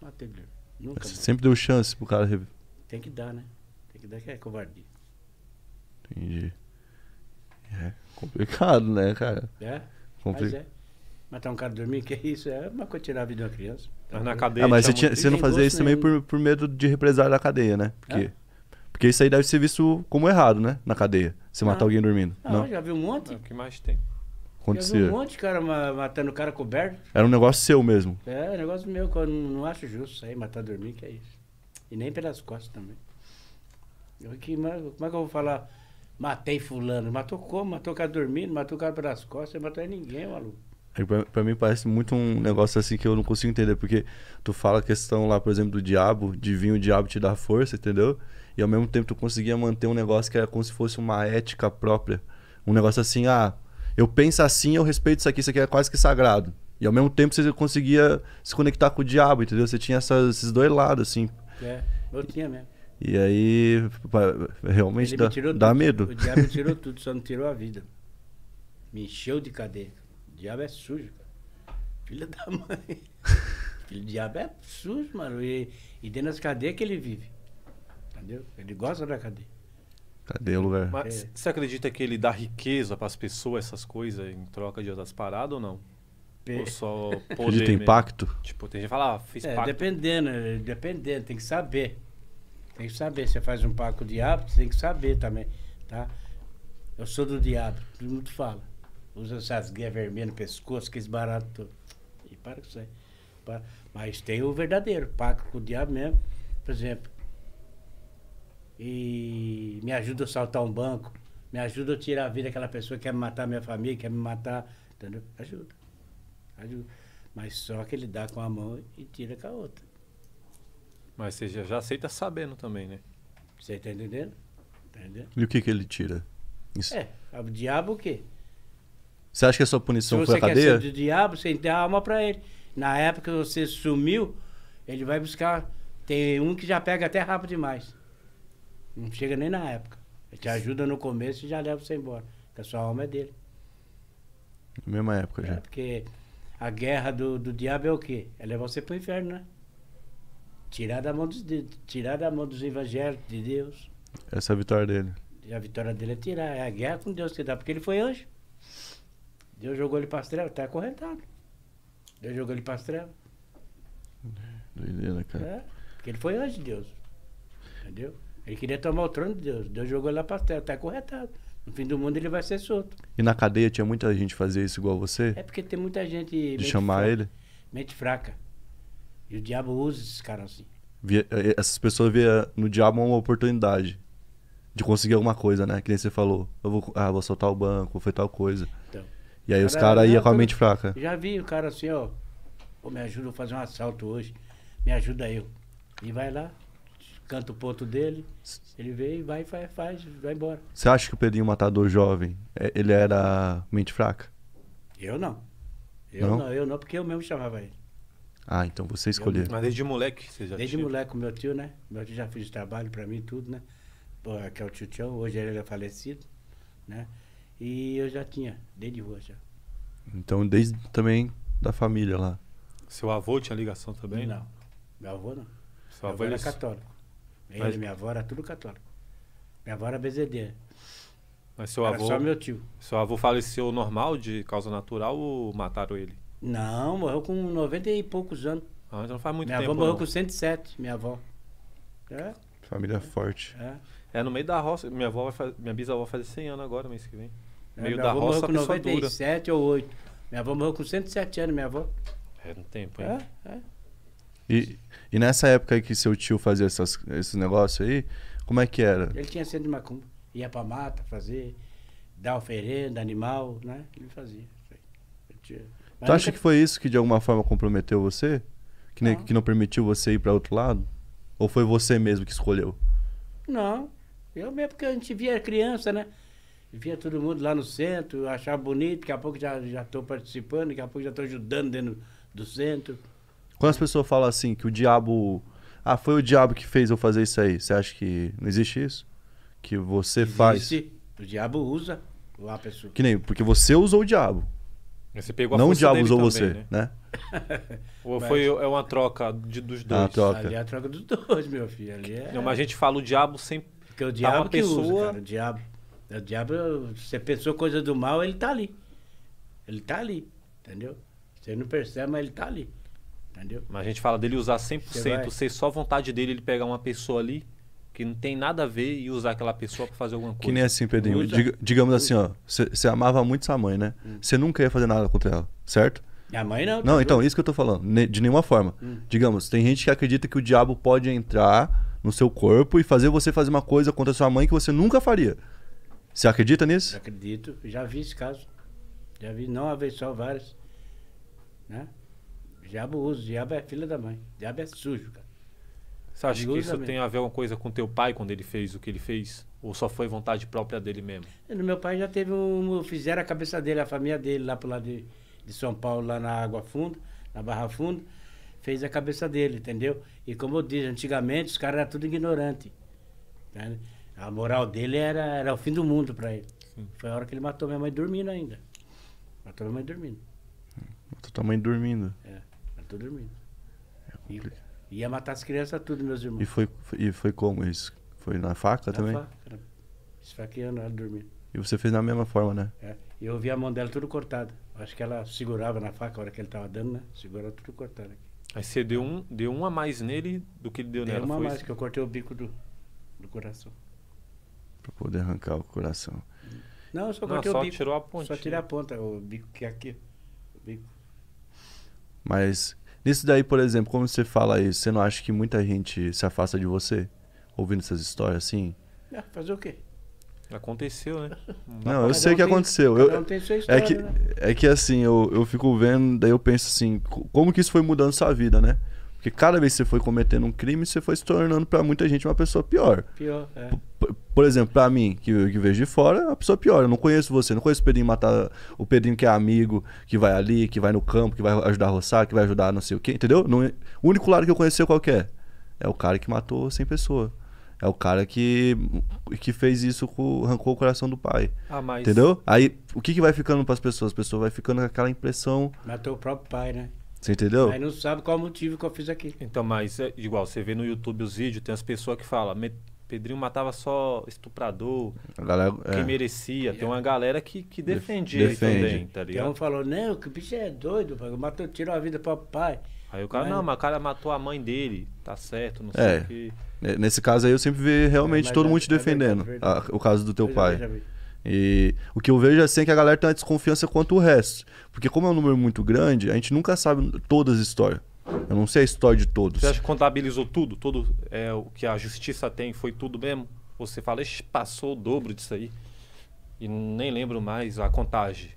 matei dormir. Nunca. Você sempre deu chance pro cara. Tem que dar, né? Tem que dar que é covardia. Entendi. É complicado, né, cara? É? Compli... Mas é. Matar um cara dormir, que isso? É uma coisa tirar a vida de uma criança. Mas na tá cadeia. Ah, mas você, é tinha, você não fazia isso né? também por, por medo de represália da cadeia, né? Porque. Ah. Porque isso aí deve ser visto como errado, né? Na cadeia. Você ah. matar alguém dormindo. Não, ah, não? já vi um monte. É o que mais tem. Acontecia. Já vi um monte de cara matando o cara coberto. Era um negócio seu mesmo. É, um negócio meu, que eu não, acho justo isso aí, matar dormir, que é isso. E nem pelas costas também. Eu, que, como é que eu vou falar? Matei fulano. Matou como? Matou o cara dormindo, matou o cara pelas costas, não matou ninguém, maluco. É pra, pra, mim parece muito um negócio assim que eu não consigo entender, porque tu fala a questão lá, por exemplo, do diabo, de vir o diabo te dar força, entendeu? E ao mesmo tempo tu conseguia manter um negócio que era como se fosse uma ética própria. Um negócio assim, ah, eu penso assim, eu respeito isso aqui, isso aqui é quase que sagrado. E ao mesmo tempo você conseguia se conectar com o diabo, entendeu? Você tinha essas, esses dois lados, assim. É, eu tinha mesmo. E aí, realmente dá, dá tudo. medo. O diabo tirou tudo, só não tirou a vida. Me encheu de cadeia. O diabo é sujo, cara. Filho da mãe. O diabo é sujo, mano. E, e dentro das cadeias que ele vive. Entendeu? Ele gosta da cadeia. É cadê o lugar? Mas é. você acredita que ele dá riqueza para as pessoas, essas coisas, em troca de outras paradas ou não? É. Ou só poder. Acredita impacto? Tipo, tem gente que fala, ah, fiz é, pacto. Dependendo, dependendo, tem que saber. Tem que saber. Você faz um pacto diabo, você tem que saber também. Tá? Eu sou do diabo, todo mundo fala. Usa essas guias vermelhas no pescoço, que barato tudo E para com isso aí. Mas tem o verdadeiro, pacto com o diabo mesmo. Por exemplo, e me ajuda a saltar um banco, me ajuda a tirar a vida daquela pessoa que quer matar minha família, quer me matar, entendeu? Ajuda. Ajuda. Mas só que ele dá com a mão e tira com a outra. Mas você já, já aceita sabendo também, né? Você tá entendendo? Tá entendendo? E o que que ele tira? Isso. É, o diabo o quê? Você acha que a sua punição foi a cadeia? Se você diabo, você ter a alma para ele. Na época que você sumiu, ele vai buscar. Tem um que já pega até rápido demais. Não chega nem na época. Ele te ajuda no começo e já leva você embora. Porque a sua alma é dele. Na mesma época é, já. É porque a guerra do, do diabo é o quê? É levar você para o inferno, né? Tirar da mão dos, tirar da mão dos evangelhos de Deus. Essa é a vitória dele. E a vitória dele é tirar. É a guerra com Deus que dá. Porque ele foi anjo. Deus jogou ele para as trevas. Está tá acorrentado. Deus jogou ele para as trevas. Doideira, cara. É, porque ele foi anjo de Deus. Entendeu? Ele queria tomar o trono de Deus. Deus jogou lá para terra, até tá corretado. No fim do mundo ele vai ser solto. E na cadeia tinha muita gente fazer isso igual você? É porque tem muita gente. De chamar fraca, ele? Mente fraca. E o diabo usa esses caras assim. Via, eh, eh, essas pessoas via no diabo uma oportunidade de conseguir alguma coisa, né? Que nem você falou. Eu vou, ah, vou soltar o banco, foi tal coisa. Então, e aí cara, os caras iam com a mente fraca. Já vi o cara assim, ó. Oh, me ajuda a fazer um assalto hoje. Me ajuda eu. E vai lá, canta o ponto dele, ele vem e vai, faz, faz vai embora. Você acha que o Pedrinho Matador jovem, é, ele era mente fraca? Eu não. Eu não, não eu não, porque eu mesmo chamava ele. Ah, então você escolheu. Mas desde moleque você já Desde tinha... moleque, meu tio, né? Meu tio já fez trabalho para mim tudo, né? Pô, que é o tio Tião, hoje ele é falecido, né? E eu já tinha, desde rua já. Então, desde também da família lá. Seu avô tinha ligação também? Não. Meu avô não. Seu meu avô, avô era católico. Ele, Mas... minha avó era tudo católico. Minha avó era bezedeira. Mas seu era avô. Só meu tio. Seu avô faleceu normal, de causa natural, ou mataram ele? Não, morreu com 90 e poucos anos. Ah, então não faz muito minha tempo. Minha avó morreu não. com 107, minha avó. É? Família é. forte. É. é. no meio da roça. Minha, avó vai faz... minha bisavó vai fazer 100 anos agora, mês que vem. No é, meio é, da roça, morreu com 97 dura. ou 8. Minha avó morreu com 107 anos, minha avó. É no tempo, hein? É, é. E, e nessa época que seu tio fazia essas, esses negócios aí, como é que era? Ele tinha sede de macumba. Ia pra mata fazer, dar oferenda, animal, né? Ele fazia. tu acha que foi isso que de alguma forma comprometeu você? Que, não. que não permitiu você ir para outro lado? Ou foi você mesmo que escolheu? Não. Eu mesmo, porque a gente via criança, né? Via todo mundo lá no centro, achava bonito, daqui a pouco já estou participando, daqui a pouco já estou ajudando dentro do centro. Quando as pessoas falam assim que o diabo. Ah, foi o diabo que fez eu fazer isso aí. Você acha que não existe isso? Que você existe. faz. O diabo usa o pessoa. Que nem, porque você usou o diabo. Você pegou a Não o diabo usou também, você, né? né? Ou mas... foi é uma troca de, dos ah, dois? Ah, troca. Ali é a troca dos dois, meu filho. Ali é... Não, mas a gente fala o diabo sempre. Porque o diabo tá uma pessoa... Usa, cara, o diabo. O diabo, você pensou coisa do mal, ele tá ali. Ele tá ali, entendeu? Você não percebe, mas ele tá ali. Entendeu? Mas a gente fala dele usar 100%, ser só vontade dele ele pegar uma pessoa ali que não tem nada a ver e usar aquela pessoa para fazer alguma coisa. Que nem assim, Pedrinho. Diga, digamos assim, ó, hum. você amava muito sua mãe, né? Hum. Você hum. nunca ia fazer nada contra ela, certo? Minha mãe não. Não, tá então, isso que eu tô falando. De nenhuma forma. Hum. Digamos, tem gente que acredita que o diabo pode entrar no seu corpo e fazer você fazer uma coisa contra sua mãe que você nunca faria. Você acredita nisso? acredito. Já vi esse caso. Já vi, não uma vez só, várias. Né? Diabo usa, diabo é filha da mãe. Diabo é sujo, cara. Você acha que isso tem a ver alguma coisa com teu pai quando ele fez o que ele fez? Ou só foi vontade própria dele mesmo? É, no meu pai já teve um. Fizeram a cabeça dele, a família dele, lá pro lado de, de São Paulo, lá na Água Funda, na Barra Funda. Fez a cabeça dele, entendeu? E como eu disse, antigamente os caras eram tudo ignorante. Né? A moral dele era, era o fim do mundo para ele. Sim. Foi a hora que ele matou minha mãe dormindo ainda. Matou minha mãe dormindo. Matou tua mãe dormindo? É tô dormindo. É e ia matar as crianças tudo, meus irmãos. E foi, e foi como isso? Foi na faca na também? Faca, esfaqueando ela dormindo. E você fez da mesma forma, né? É. Eu vi a mão dela tudo cortada. Acho que ela segurava na faca a hora que ele tava dando, né? Segurava tudo cortado aqui. Aí você deu um, deu um a mais nele do que ele deu, deu nela, uma a mais, que eu cortei o bico do, do coração. Pra poder arrancar o coração. Não, eu só cortei Não, só o bico. tirou a ponta. Só tirei a ponta, o bico que é aqui. O bico. Mas Nisso daí, por exemplo, como você fala isso, você não acha que muita gente se afasta de você? Ouvindo essas histórias assim? É, fazer o quê? Aconteceu, né? Não, não eu sei que tem, aconteceu. Eu, um é história, é, que, né? é que assim, eu, eu fico vendo, daí eu penso assim, como que isso foi mudando sua vida, né? Porque cada vez que você foi cometendo um crime, você foi se tornando para muita gente uma pessoa pior. Pior, é. P por exemplo, para mim, que, que vejo de fora, a pessoa é pior. Eu não conheço você, não conheço o Pedrinho matar o Pedrinho que é amigo, que vai ali, que vai no campo, que vai ajudar a roçar, que vai ajudar não sei o quê, entendeu? Não, é, o único lado que eu conheci é qual é? é o cara que matou 100 pessoas. É o cara que, que fez isso, com, arrancou o coração do pai. Ah, mas... Entendeu? Aí, o que, que vai ficando para as pessoas? As pessoas vai ficando com aquela impressão... Matou o próprio pai, né? Você entendeu? Aí não sabe qual o motivo que eu fiz aqui. Então, mas, igual, você vê no YouTube os vídeos, tem as pessoas que falam... Pedrinho matava só estuprador, galera, é. quem é. merecia. Tem uma galera que, que defendia Defende. também, tá ligado? Então um falou, não, que bicho é doido, pai. Matou, tirou a vida pro pai. Aí o cara, mas... não, mas o cara matou a mãe dele, tá certo, não é. sei o que. Nesse caso aí eu sempre vi realmente é, todo é mundo te defendendo. A, o caso do teu pai. E o que eu vejo assim é que a galera tem uma desconfiança quanto o resto. Porque como é um número muito grande, a gente nunca sabe todas as histórias. Eu não sei a história de todos. Você acha que contabilizou tudo? Todo é, o que a justiça tem foi tudo mesmo? Você fala, passou o dobro disso aí. E nem lembro mais a contagem.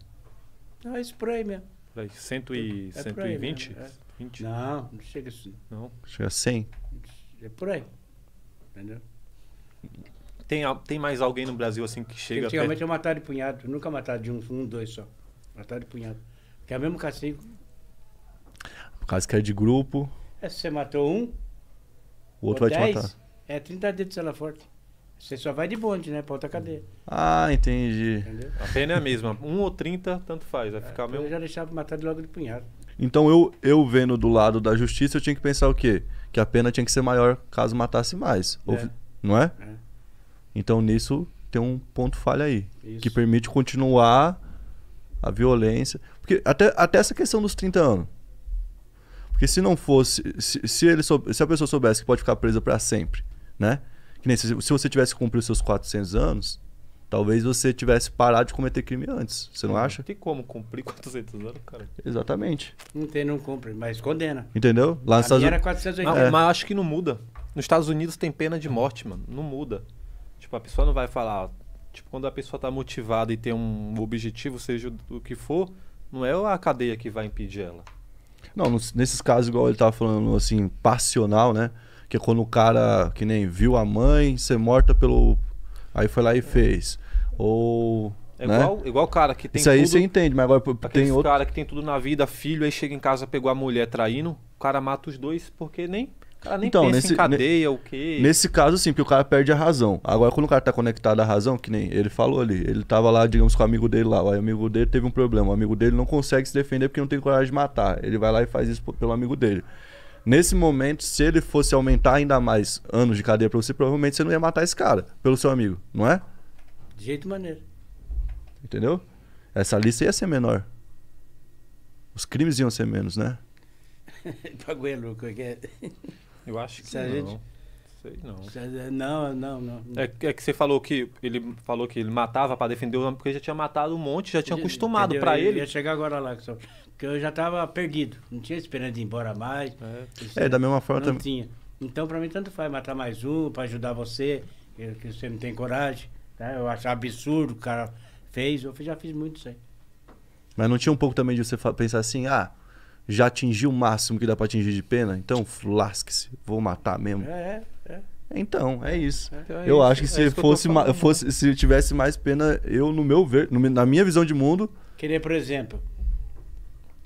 Ah, isso por aí mesmo. Por aí, cento e, é 120? Mesmo, é. 20? Não, não chega assim. Não. Chega a 100? É por aí. Entendeu? Tem, tem mais alguém no Brasil assim que chega. Antigamente perto... eu matava de punhado, nunca matava de um, um, dois só. Matava de punhado. Que é o mesmo cacique por causa que de grupo. É, se você matou um, o outro vai dez, te matar. É 30 dedos de forte. Você só vai de bonde, né? Pra outra cadeia. Ah, entendi. Entendeu? A pena é a mesma. Um ou 30, tanto faz. Vai é, ficar então mesmo. Eu já deixava matar de logo de punhado. Então eu, eu vendo do lado da justiça, eu tinha que pensar o quê? Que a pena tinha que ser maior caso matasse mais. É. Ou, não é? é? Então nisso tem um ponto falha aí. Isso. Que permite continuar a violência. Porque até, até essa questão dos 30 anos. Porque se não fosse. Se, se, ele se a pessoa soubesse que pode ficar presa para sempre, né? Que nem se, se você tivesse cumprido seus 400 anos, talvez você tivesse parado de cometer crime antes. Você não acha? Não tem como cumprir 400 anos, cara. Exatamente. Não tem, não cumpre, mas condena. Entendeu? Lá nos Estados Unidos. era 480. Não, é. Mas acho que não muda. Nos Estados Unidos tem pena de morte, mano. Não muda. Tipo, a pessoa não vai falar. Tipo, quando a pessoa tá motivada e tem um objetivo, seja o que for, não é a cadeia que vai impedir ela. Não, nesses casos, igual ele tava falando, assim, passional, né? Que é quando o cara, que nem viu a mãe ser morta pelo. Aí foi lá e fez. Ou. É né? igual, igual o cara que tem Isso aí você entende, mas agora tem outro... cara que tem tudo na vida, filho, aí chega em casa, pegou a mulher traindo, o cara mata os dois porque nem nem então, pensa nesse, em cadeia, ne, o quê? Nesse caso, sim, porque o cara perde a razão. Agora, quando o cara tá conectado à razão, que nem ele falou ali, ele tava lá, digamos, com o amigo dele lá, o amigo dele teve um problema, o amigo dele não consegue se defender porque não tem coragem de matar. Ele vai lá e faz isso pelo amigo dele. Nesse momento, se ele fosse aumentar ainda mais anos de cadeia pra você, provavelmente você não ia matar esse cara, pelo seu amigo, não é? De jeito maneiro. Entendeu? Essa lista ia ser menor. Os crimes iam ser menos, né? Bagulho é louco. É é. Eu acho que se não. Gente... Sei não. Não, não, não. É, é, que você falou que ele falou que ele matava para defender o homem porque já tinha matado um monte, já tinha acostumado para ele. Eu ia chegar agora lá, porque eu já estava perdido, não tinha esperança de ir embora mais. É, é da mesma forma não também. tinha. Então para mim tanto faz matar mais um para ajudar você, que você não tem coragem, né? Eu acho absurdo o cara fez, eu já fiz muito isso aí. Mas não tinha um pouco também de você pensar assim, ah, já atingiu o máximo que dá para atingir de pena, então lasque-se, vou matar mesmo. É, é, é. Então, é isso. Então é eu isso. acho que é se é fosse, fosse se tivesse mais pena, eu no meu ver, no, na minha visão de mundo, queria, por exemplo,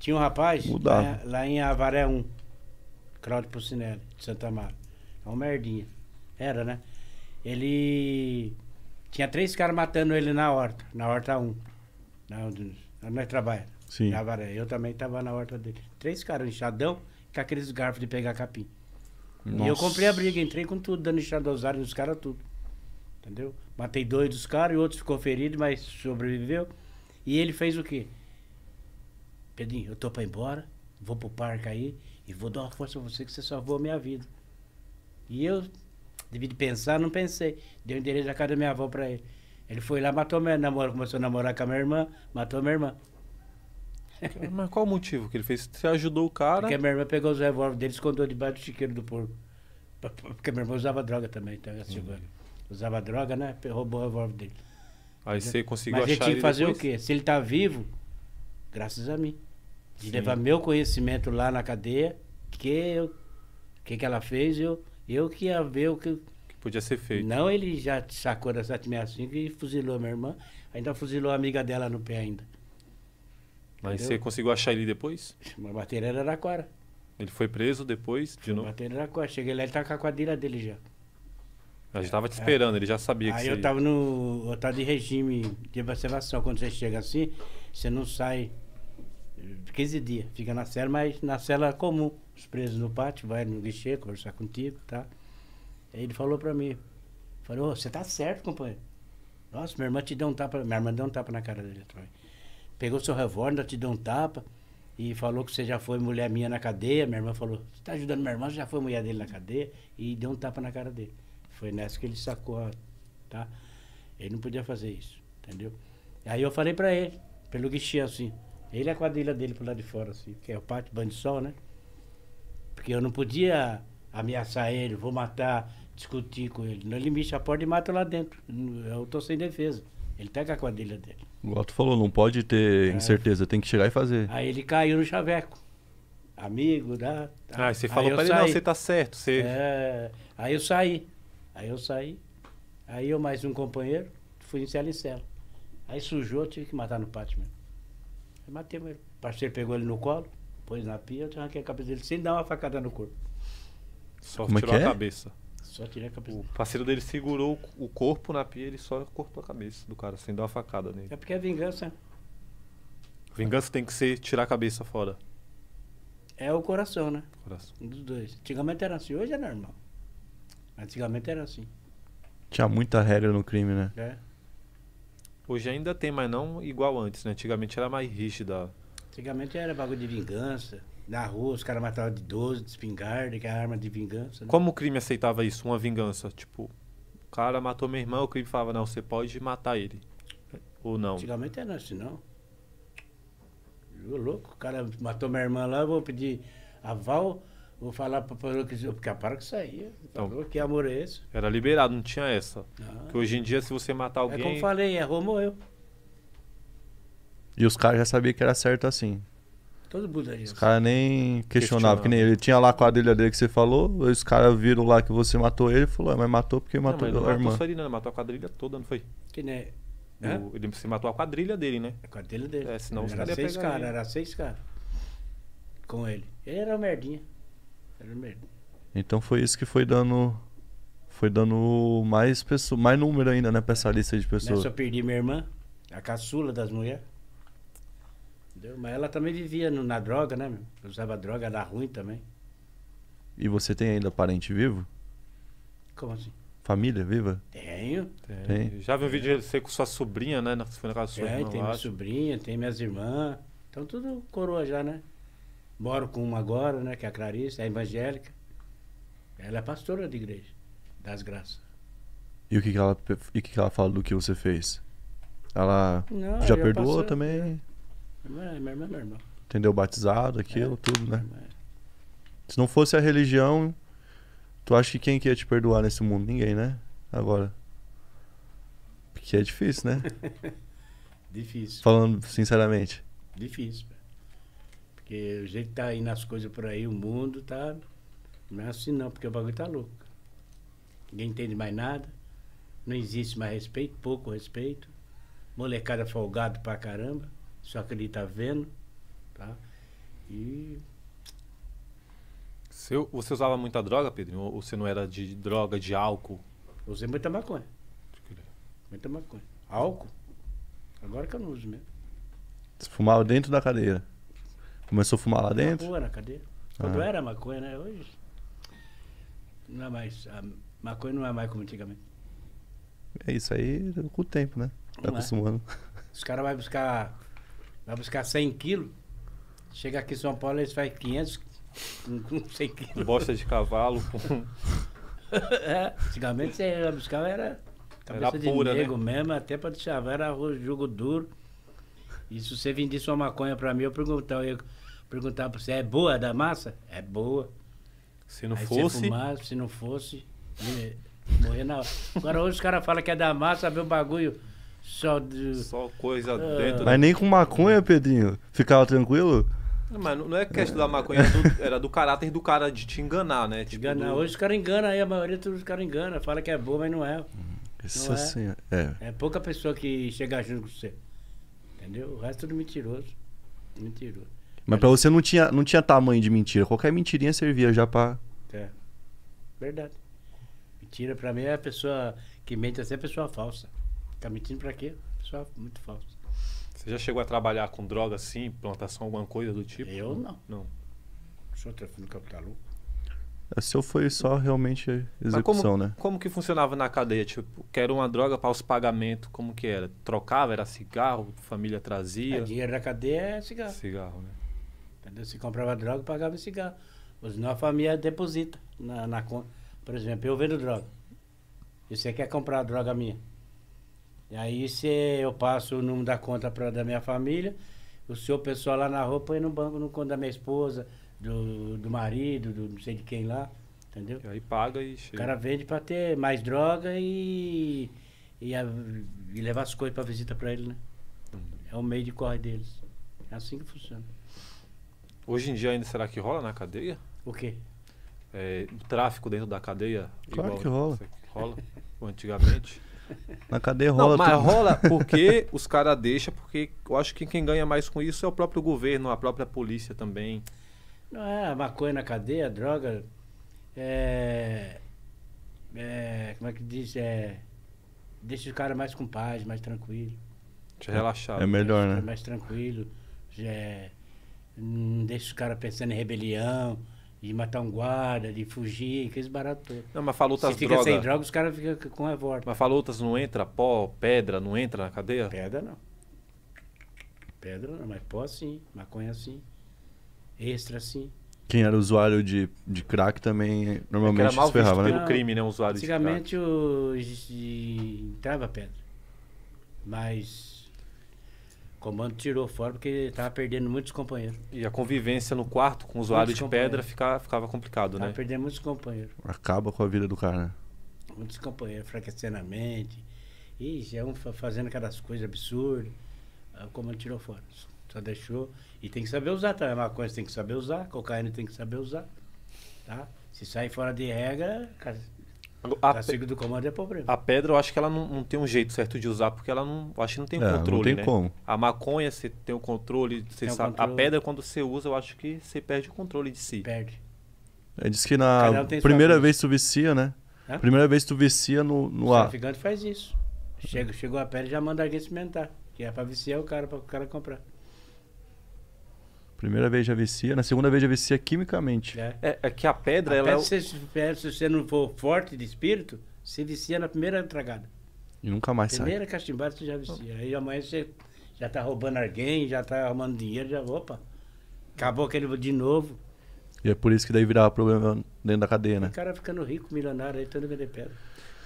tinha um rapaz lá, lá, em Avaré 1, Claudio Pucinelli, de Santa Mara. É um merdinha. Era, né? Ele tinha três caras matando ele na horta, na horta 1, onde nós trabalhamos. Sim. Na varé. Eu também tava na horta dele. Três caras, enxadão, com aqueles garfos de pegar capim. Nossa. E eu comprei a briga, entrei com tudo, dando enxadãozada nos caras, tudo. Entendeu? Matei dois dos caras e outro ficou ferido, mas sobreviveu. E ele fez o quê? Pedrinho, eu tô pra ir embora, vou pro parque aí e vou dar uma força pra você que você salvou a minha vida. E eu, devido pensar, não pensei. Dei o endereço da casa da minha avó pra ele. Ele foi lá, matou minha namorada, começou a namorar com a minha irmã, matou minha irmã. Mas qual o motivo que ele fez? Você ajudou o cara. Porque a minha irmã pegou os revólveres dele e escondeu debaixo do chiqueiro do porco. Porque a minha irmã usava droga também, então tá ela uhum. Usava droga, né? Roubou o revólver dele. Aí você conseguiu Mas achar. Mas tinha que fazer depois? o quê? Se ele tá vivo, graças a mim. De levar meu conhecimento lá na cadeia, que eu. que, que ela fez, eu, eu que ia ver o que. Que podia ser feito. Não, ele já sacou da 765 e fuzilou minha irmã. Ainda fuzilou a amiga dela no pé ainda. Mas você conseguiu achar ele depois? Mas bateria era Araquara. Ele foi preso depois de foi novo? Bateria era Araquara. Cheguei lá e tava com a quadrilha dele já. A gente tava te é. esperando, é. ele já sabia Aí que Aí eu tava ia. no. Eu tava de regime de observação. Quando você chega assim, você não sai 15 dias. Fica na cela, mas na cela comum. Os presos no pátio, vai no guichê, conversar contigo, tá? Aí ele falou pra mim. Falou, oh, você tá certo, companheiro. Nossa, minha irmã te deu um tapa. Minha irmã deu um tapa na cara dele também pegou seu revólver, te deu um tapa e falou que você já foi mulher minha na cadeia. Minha irmã falou, você está ajudando minha irmã, você já foi mulher dele na cadeia e deu um tapa na cara dele. Foi nessa que ele sacou, a, tá? Ele não podia fazer isso, entendeu? Aí eu falei para ele, pelo guichê assim, ele é a quadrilha dele pro lado de fora, assim, que é o pátio Bandisol, né? Porque eu não podia ameaçar ele, vou matar, discutir com ele. Ele me porta e mata lá dentro. Eu tô sem defesa. Ele pega tá a quadrilha dele. Igual tu falou, não pode ter é. incerteza, tem que chegar e fazer. Aí ele caiu no chaveco. Amigo, né? Ah, você falou pra ele, saí. não, você tá certo. Você... É... Aí eu saí. Aí eu saí. Aí eu mais um companheiro, fui em cela. Aí sujou, tive que matar no pátio mesmo. Aí matei mesmo. O parceiro pegou ele no colo, pôs na pia, eu que a cabeça dele sem dar uma facada no corpo. Só Como é tirou é? a cabeça. Só tirei a cabeça. O parceiro dele segurou o corpo na pia e ele só cortou a cabeça do cara, sem dar uma facada nele. É porque é vingança. Né? Vingança tem que ser tirar a cabeça fora. É o coração, né? Coração. Um dos dois. Antigamente era assim, hoje é normal. Antigamente era assim. Tinha muita regra no crime, né? É. Hoje ainda tem, mas não igual antes, né? Antigamente era mais rígida. Antigamente era bagulho de vingança. Na rua, os caras matavam de 12, de espingarda, que era é arma de vingança. Né? Como o crime aceitava isso, uma vingança? Tipo, o cara matou meu irmão, o crime falava, não, você pode matar ele. Ou não? Antigamente era assim, não. Eu louco, o cara matou minha irmã lá, eu vou pedir aval, vou falar pra que porque a que saía. Então, falou, que amor é esse? Era liberado, não tinha essa. Ah, que hoje em dia, se você matar é alguém... É como falei, errou, morreu. E os caras já sabiam que era certo assim. Todo Os caras nem é, questionavam, que nem ele tinha lá a quadrilha dele que você falou, os caras viram lá que você matou ele e falou, é, mas matou porque matou não, mas não a irmã. Matou só ele, não, matou a quadrilha toda, não foi? Que nem. Hã? O, ele se matou a quadrilha dele, né? A quadrilha dele. É, senão era, era seis cara era seis caras. Com ele. Ele era um merdinha. Era um merdinha. Então foi isso que foi dando. Foi dando mais pessoa, mais número ainda, né, pra essa lista de pessoas. Eu eu perdi minha irmã, a caçula das mulheres. Entendeu? Mas ela também vivia no, na droga, né? Usava droga, era ruim também. E você tem ainda parente vivo? Como assim? Família viva? Tenho. Tem. tem. Já vi um vídeo de você com sua sobrinha, né? Na, na casa sua é, irmã, tem minha acho. sobrinha, tem minhas irmãs. Então tudo coroa já, né? Moro com uma agora, né? Que é a Clarice, é evangélica. Ela é pastora de igreja, das graças. E o que, que ela, e o que, que ela fala do que você fez? Ela não, já perdoou passei, também? Entendeu? Batizado, aquilo, é, tudo, né? É. Se não fosse a religião, tu acha que quem que ia te perdoar nesse mundo? Ninguém, né? Agora. Porque é difícil, né? difícil. Falando sinceramente. Difícil. Porque o jeito que tá indo as coisas por aí, o mundo tá. Não é assim não, porque o bagulho tá louco. Ninguém entende mais nada. Não existe mais respeito, pouco respeito. Molecada folgado pra caramba só que ele está vendo, tá? E seu, você usava muita droga, Pedro? Ou você não era de droga, de álcool? Usei muita maconha. Muita maconha. Álcool? Agora que eu não uso mesmo. Você fumava dentro da cadeira? Começou a fumar lá na dentro? Rua, na cadeira. Quando ah. era maconha, né? Hoje. Não é mais. A maconha não é mais como antigamente. É isso aí com o tempo, né? Tá é. acostumando. É. Os caras vão buscar Vai buscar 100 quilos. Chega aqui em São Paulo, eles fazem 500, não sei quilos. Bosta de cavalo. é, antigamente você ia buscar, era cabeça era de pura, né? mesmo, até para deixar, era arroz, jogo duro. E se você vendesse uma maconha para mim, eu perguntava, eu perguntava para você, é boa da massa? É boa. Se não Aí fosse. Se, fumasse, se não fosse, morrer na hora. Agora hoje os caras falam que é da massa, vê o bagulho só de. Só coisa ah. dentro. Mas nem com maconha, Pedrinho. Ficava tranquilo? Mas não é questão da maconha, é era do caráter do cara de te enganar, né? Tipo enganar. Hoje os caras enganam aí, a maioria dos caras engana, fala que é boa, mas não é. Isso não é. Assim, é. é. pouca pessoa que chega junto com você. Entendeu? O resto é tudo mentiroso. Mentiroso. Mas pra você não tinha, não tinha tamanho de mentira. Qualquer mentirinha servia já pra. É. Verdade. Mentira pra mim é a pessoa que mente é a pessoa falsa. Tá mentindo pra quê? é muito falso. Você já chegou a trabalhar com droga assim, plantação, alguma coisa do tipo? Eu não. Não. Só no capital louco. O é, seu foi só realmente execução, como, né? Como que funcionava na cadeia? Tipo, era uma droga para os pagamentos, como que era? Trocava, era cigarro, família trazia? É, dinheiro da cadeia é cigarro. Cigarro, né? Entendeu? Se comprava droga, pagava cigarro. Mas a família deposita na, na conta. Por exemplo, eu vendo droga. E você quer comprar droga minha? E aí se eu passo o número da conta pra, da minha família, o seu pessoal lá na rua põe no banco no conta da minha esposa, do, do marido, do não sei de quem lá, entendeu? E aí paga e chega. O cara vende pra ter mais droga e, e, a, e levar as coisas pra visita pra ele, né? É o meio de corre deles. É assim que funciona. Hoje em dia ainda será que rola na cadeia? O quê? É, o tráfico dentro da cadeia? Claro igual que rola. Rola? Ou antigamente? Na cadeia rola Não, mas tudo. rola porque os caras deixam, porque eu acho que quem ganha mais com isso é o próprio governo, a própria polícia também. Não é maconha na cadeia, droga. É, é, como é que diz? É, deixa os cara mais com paz, mais tranquilo. Deixa relaxado. É né? melhor, né? Mais tranquilo. Já, é, não deixa os caras pensando em rebelião de matar um guarda, de fugir, aqueles baratos todos. Não, mas falou outras Se fica sem droga, os caras ficam com revolta. Mas falou outras não entra pó, pedra, não entra na cadeia? Pedra não. Pedra não, mas pó sim, maconha sim, extra sim. Quem era usuário de, de crack também normalmente é era mal se ferrava, visto né? pelo crime, né? Usuário Antigamente de crack. O, entrava pedra. Mas comando tirou fora porque estava perdendo muitos companheiros. E a convivência no quarto com o usuário de pedra ficava, ficava complicado, tava né? perdendo muitos companheiros. Acaba com a vida do cara, né? Muitos companheiros, enfraquecendo a mente. E é um fazendo aquelas coisas absurdas. O comando tirou fora. Só deixou. E tem que saber usar também. Tá? Maconha tem que saber usar, cocaína tem que saber usar. Tá? Se sair fora de regra, a, Castigo tá do comando é problema. A pedra, eu acho que ela não, não, tem um jeito certo de usar, porque ela não. acho que não tem é, controle. Não tem né? como. A maconha, você tem o controle, você sabe. Um controle. A pedra, quando você usa, eu acho que você perde o controle de si. Perde. É, diz que na primeira vez tu vicia, né? Hã? Primeira vez tu vicia no, no ar. O traficante faz isso. Chega, chegou a pedra já manda alguém experimentar. Que é pra viciar o cara, pra o cara comprar. Primeira vez já vicia, na segunda vez já vicia é quimicamente. É, é, é que a pedra, a ela pedra, é... se, se, você não for forte de espírito, você vicia na primeira tragada. E nunca mais primeira sai. Primeira cachimbada você já vicia. Aí amanhã você já tá roubando alguém, já tá arrumando dinheiro, já opa. Acabou aquele de novo. E é por isso que daí virava problema dentro da cadeia, né? O cara ficando rico, milionário, aí tentando vender pedra.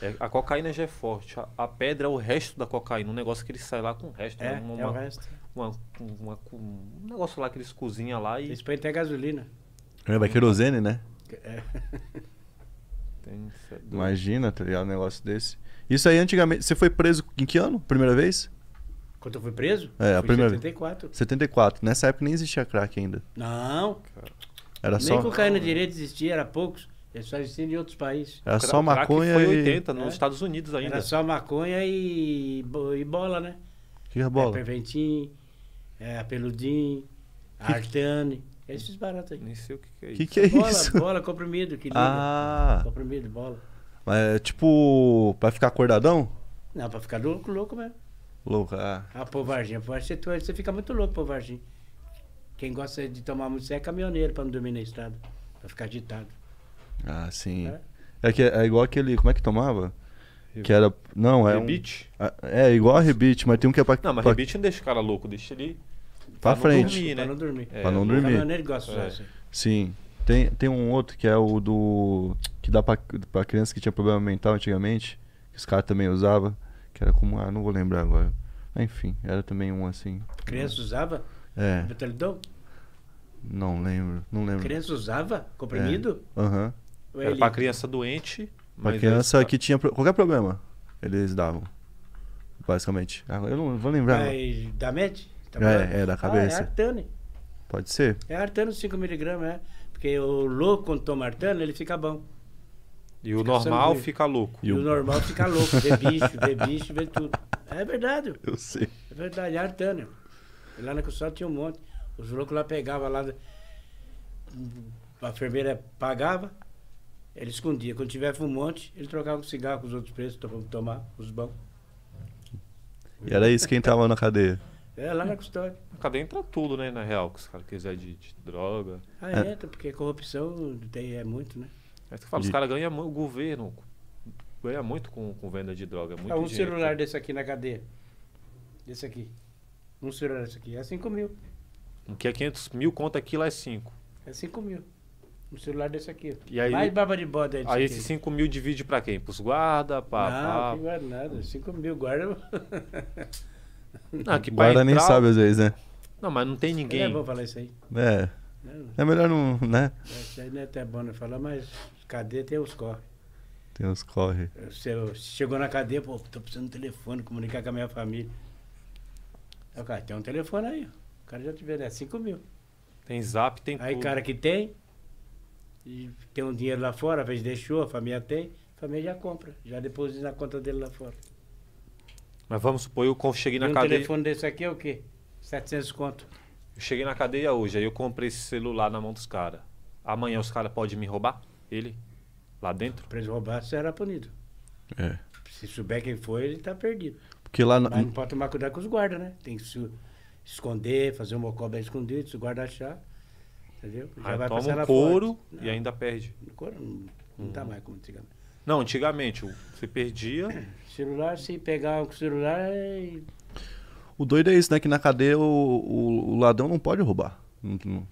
É, a cocaína já é forte. A, a, pedra é o resto da cocaína. Um negócio que ele sai lá com o resto. É, né? Uma, é o resto uma, uma, um negócio lá que eles cozinham lá e. isso pra até gasolina. É, vai querosene, né? É. Imagina, tá ligado? Um negócio desse. Isso aí antigamente. Você foi preso em que ano? Primeira vez? Quando eu fui preso? É, a primeira 74. 74. Nessa época nem existia crack ainda. Não. Era Nem só. Nem na direito existia, era poucos. Eles só existiam em outros países. Era só maconha foi e... 80, nos é? Estados Unidos ainda. Era só maconha e, e bola, né? Que é bola? É, é, a Peludim, a Artane. Esses baratos aí. Nem sei o que, que é isso. que, que é bola, isso? Bola, comprimido, que lindo. Ah. Comprimido, bola. Mas é tipo. pra ficar acordadão? Não, pra ficar louco, louco mesmo. Louco, ah. Ah, pô, Varginha, pô, você, você fica muito louco, povo Varginha. Quem gosta de tomar muito é caminhoneiro pra não dormir na estrada. Pra ficar agitado. Ah, sim. É, é que é, é igual aquele. Como é que tomava? Que era. Não, é. Rebite? Um, é, é, igual a rebite, mas tem um que é pra. Não, mas pra... rebite não deixa o cara louco, deixa ele. Pra, pra frente. Dormir, né? Pra não dormir. É, pra não é. dormir. é. Assim. Sim. Tem, tem um outro que é o do. Que dá pra, pra criança que tinha problema mental antigamente, que os caras também usavam, que era como. Ah, não vou lembrar agora. Enfim, era também um assim. Criança usava? É. Betalidão? Não lembro, não lembro. Criança usava comprimido? É. Aham. É. Uhum. Era pra criança doente uma Mas criança é que tinha qualquer problema, eles davam. Basicamente. Ah, eu não vou lembrar. Mas é, da mente? Tá é, é, da cabeça. Ah, é artane. Pode ser. É artano 5mg, é. Porque o louco, quando toma artano, ele fica bom. E o normal fica louco. E, o... o... normal fica louco. Vê bicho, vê bicho, vê tudo. É verdade. Eu sei. É verdade, é artano. Lá na Cusola tinha um monte. Os loucos lá pegavam lá. A enfermeira pagava, ele escondia. Quando tivesse um monte, ele trocava com cigarro com os outros presos, para tomar os bancos. E era isso quem tava na cadeia? É, lá na custódia. Na cadeia entra tudo, né, na real, que os caras quiserem de, de, droga. Ah, é. entra, porque corrupção tem, é muito, né? É que fala, os caras ganham, o governo ganha muito com, com venda de droga. É muito ah, um dinheiro, celular desse aqui na cadeia. Desse aqui. Um celular desse aqui é 5 mil. O que é 500 mil, conta aqui lá é 5. É 5 mil. Um celular desse aqui. E aí, Mais baba de bode aí. Aí esses 5 mil divide pra quem? Pros guarda, pá, Não, pra... não guarda nada. 5 mil guarda... não, que guarda entrar... nem sabe às vezes, né? Não, mas não tem é ninguém. Eu não vou falar isso aí. É. É melhor não, né? É, isso aí não é até bom não falar, mas cadê tem os corre. Tem os corre. Você chegou na cadeia, pô, tô precisando de telefone, comunicar com a minha família. Aí o cara, tem um telefone aí. O cara já vê, né? 5 mil. Tem zap, tem Aí cara que tem, tem um dinheiro lá fora, às vezes deixou, a família tem, a família já compra, já deposita na conta dele lá fora. Mas vamos supor, eu cheguei na um cadeia. O telefone desse aqui é o quê? 700 conto. Eu cheguei na cadeia hoje, aí eu comprei esse celular na mão dos caras. Amanhã os caras podem me roubar? Ele? Lá dentro? Pra eles roubar, será punido. É. Se souber quem foi, ele tá perdido. Porque lá na... Mas não pode tomar cuidado com os guardas, né? Tem que se esconder, fazer um mocó bem escondido, se o guarda achar. Entendeu? Já Aí ah, vai toma então um couro e ainda perde. couro não, não tá mais como antigamente. Não, antigamente você perdia. celular, se pegar o celular. É... O doido é isso, né? Que na cadeia o, o, o ladrão não pode roubar.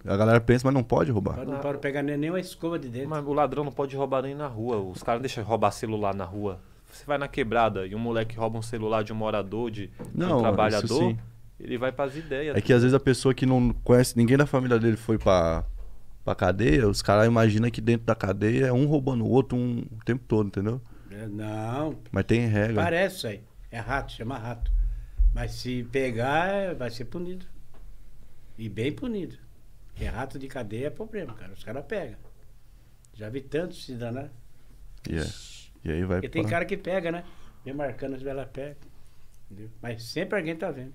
a galera pensa, mas não pode roubar. Não, pode pegar nem, nem uma escova de dentro. Mas o ladrão não pode roubar nem na rua. Os caras deixam roubar celular na rua. Você vai na quebrada e um moleque rouba um celular de um morador, de, de um trabalhador. Isso sim ele vai para as ideias. É que às vezes a pessoa que não conhece, ninguém da família dele foi para a cadeia, os caras imaginam que dentro da cadeia é um roubando o outro um, o tempo todo, entendeu? É, não. Mas tem regra. Parece isso aí. É rato, chama rato. Mas se pegar, é, vai ser punido. E bem punido. Porque rato de cadeia é problema, cara. Os caras pegam. Já vi tantos se danar. Yeah. E aí vai Porque pra... tem cara que pega, né? Vem marcando as velas pega. Entendeu? Mas sempre alguém tá vendo.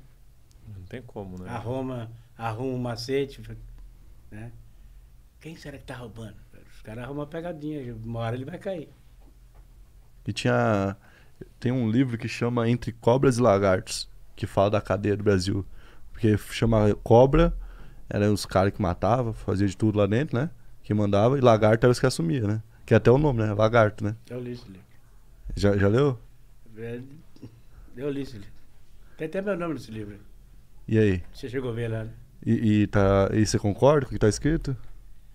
Não tem como, né? Arruma, arruma um macete, né? Quem será que tá roubando? Os caras arrumam uma pegadinha, uma hora ele vai cair. E tinha. Tem um livro que chama Entre Cobras e Lagartos, que fala da cadeia do Brasil. Porque chama cobra, eram os caras que matavam, fazia de tudo lá dentro, né? Que mandava, e lagarto era os que assumia, né? Que é até o nome, né? Lagarto, né? Eu li esse livro. Já, já leu? É, eu li esse livro. Tem até meu nome nesse livro. E aí? Você chegou a ver lá, né? E, e, tá, e você concorda com o que está escrito?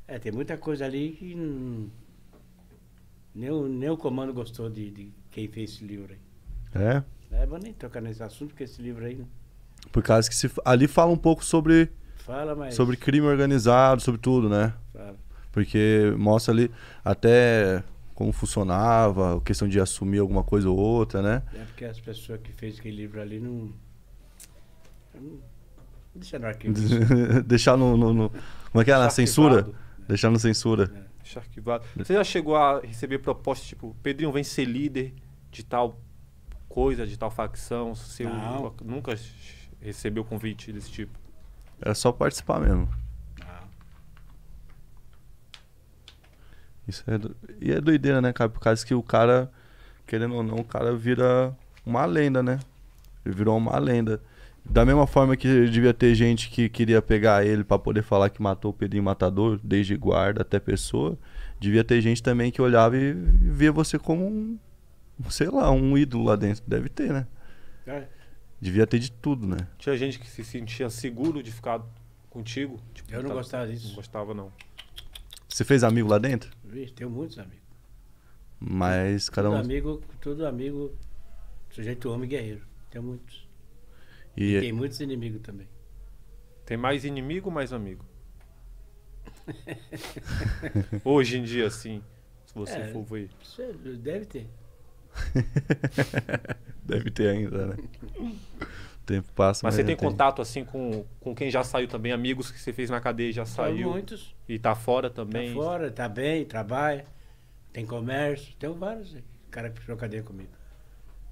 É, tem muita coisa ali que nem, o, nem o comando gostou de, de quem fez esse livro aí. É? É, vou nem tocar nesse assunto, porque esse livro aí. Né? Por causa que se, ali fala um pouco sobre. Fala, mas... Sobre crime organizado, sobre tudo, né? Fala. Porque mostra ali até como funcionava, a questão de assumir alguma coisa ou outra, né? É porque as pessoas que fez aquele livro ali não Deixa no arquivo. Deixar no, no, no, Como é que é? Na censura? Deixar no censura. É. Deixar arquivado. Você já chegou a receber propostas tipo, Pedrinho vem ser líder de tal coisa, de tal facção? Você Não. nunca recebeu convite desse tipo? Era é só participar mesmo. Ah. Isso é do... E é doideira, né, cara? Por causa que o cara, querendo ou não, o cara vira uma lenda, né? Ele virou uma lenda. Da mesma forma que devia ter gente que queria pegar ele para poder falar que matou o Pedrinho Matador, desde guarda até pessoa, devia ter gente também que olhava e via você como um, sei lá, um ídolo lá dentro. Deve ter, né? É. Devia ter de tudo, né? Tinha gente que se sentia seguro de ficar contigo. Tipo, eu não tava, gostava disso. Não gostava, não. Você fez amigo lá dentro? Tenho muitos amigos. Mas cada um. Todo amigo, todo amigo, sujeito homem guerreiro. Tenho muitos. E, e é tem muitos inimigos também. Tem mais inimigo ou mais amigo? Hoje em dia, sim. Se você é, for ver. É, deve ter. deve ter ainda, né? O tempo passa. Mas, mas você tem, tem contato assim com, com quem já saiu também, amigos que você fez na cadeia já saiu? saiu. Muitos. E tá fora tá também. Tá fora, tá bem, trabalha, tem comércio, tem vários cara que ficou cadeia comigo.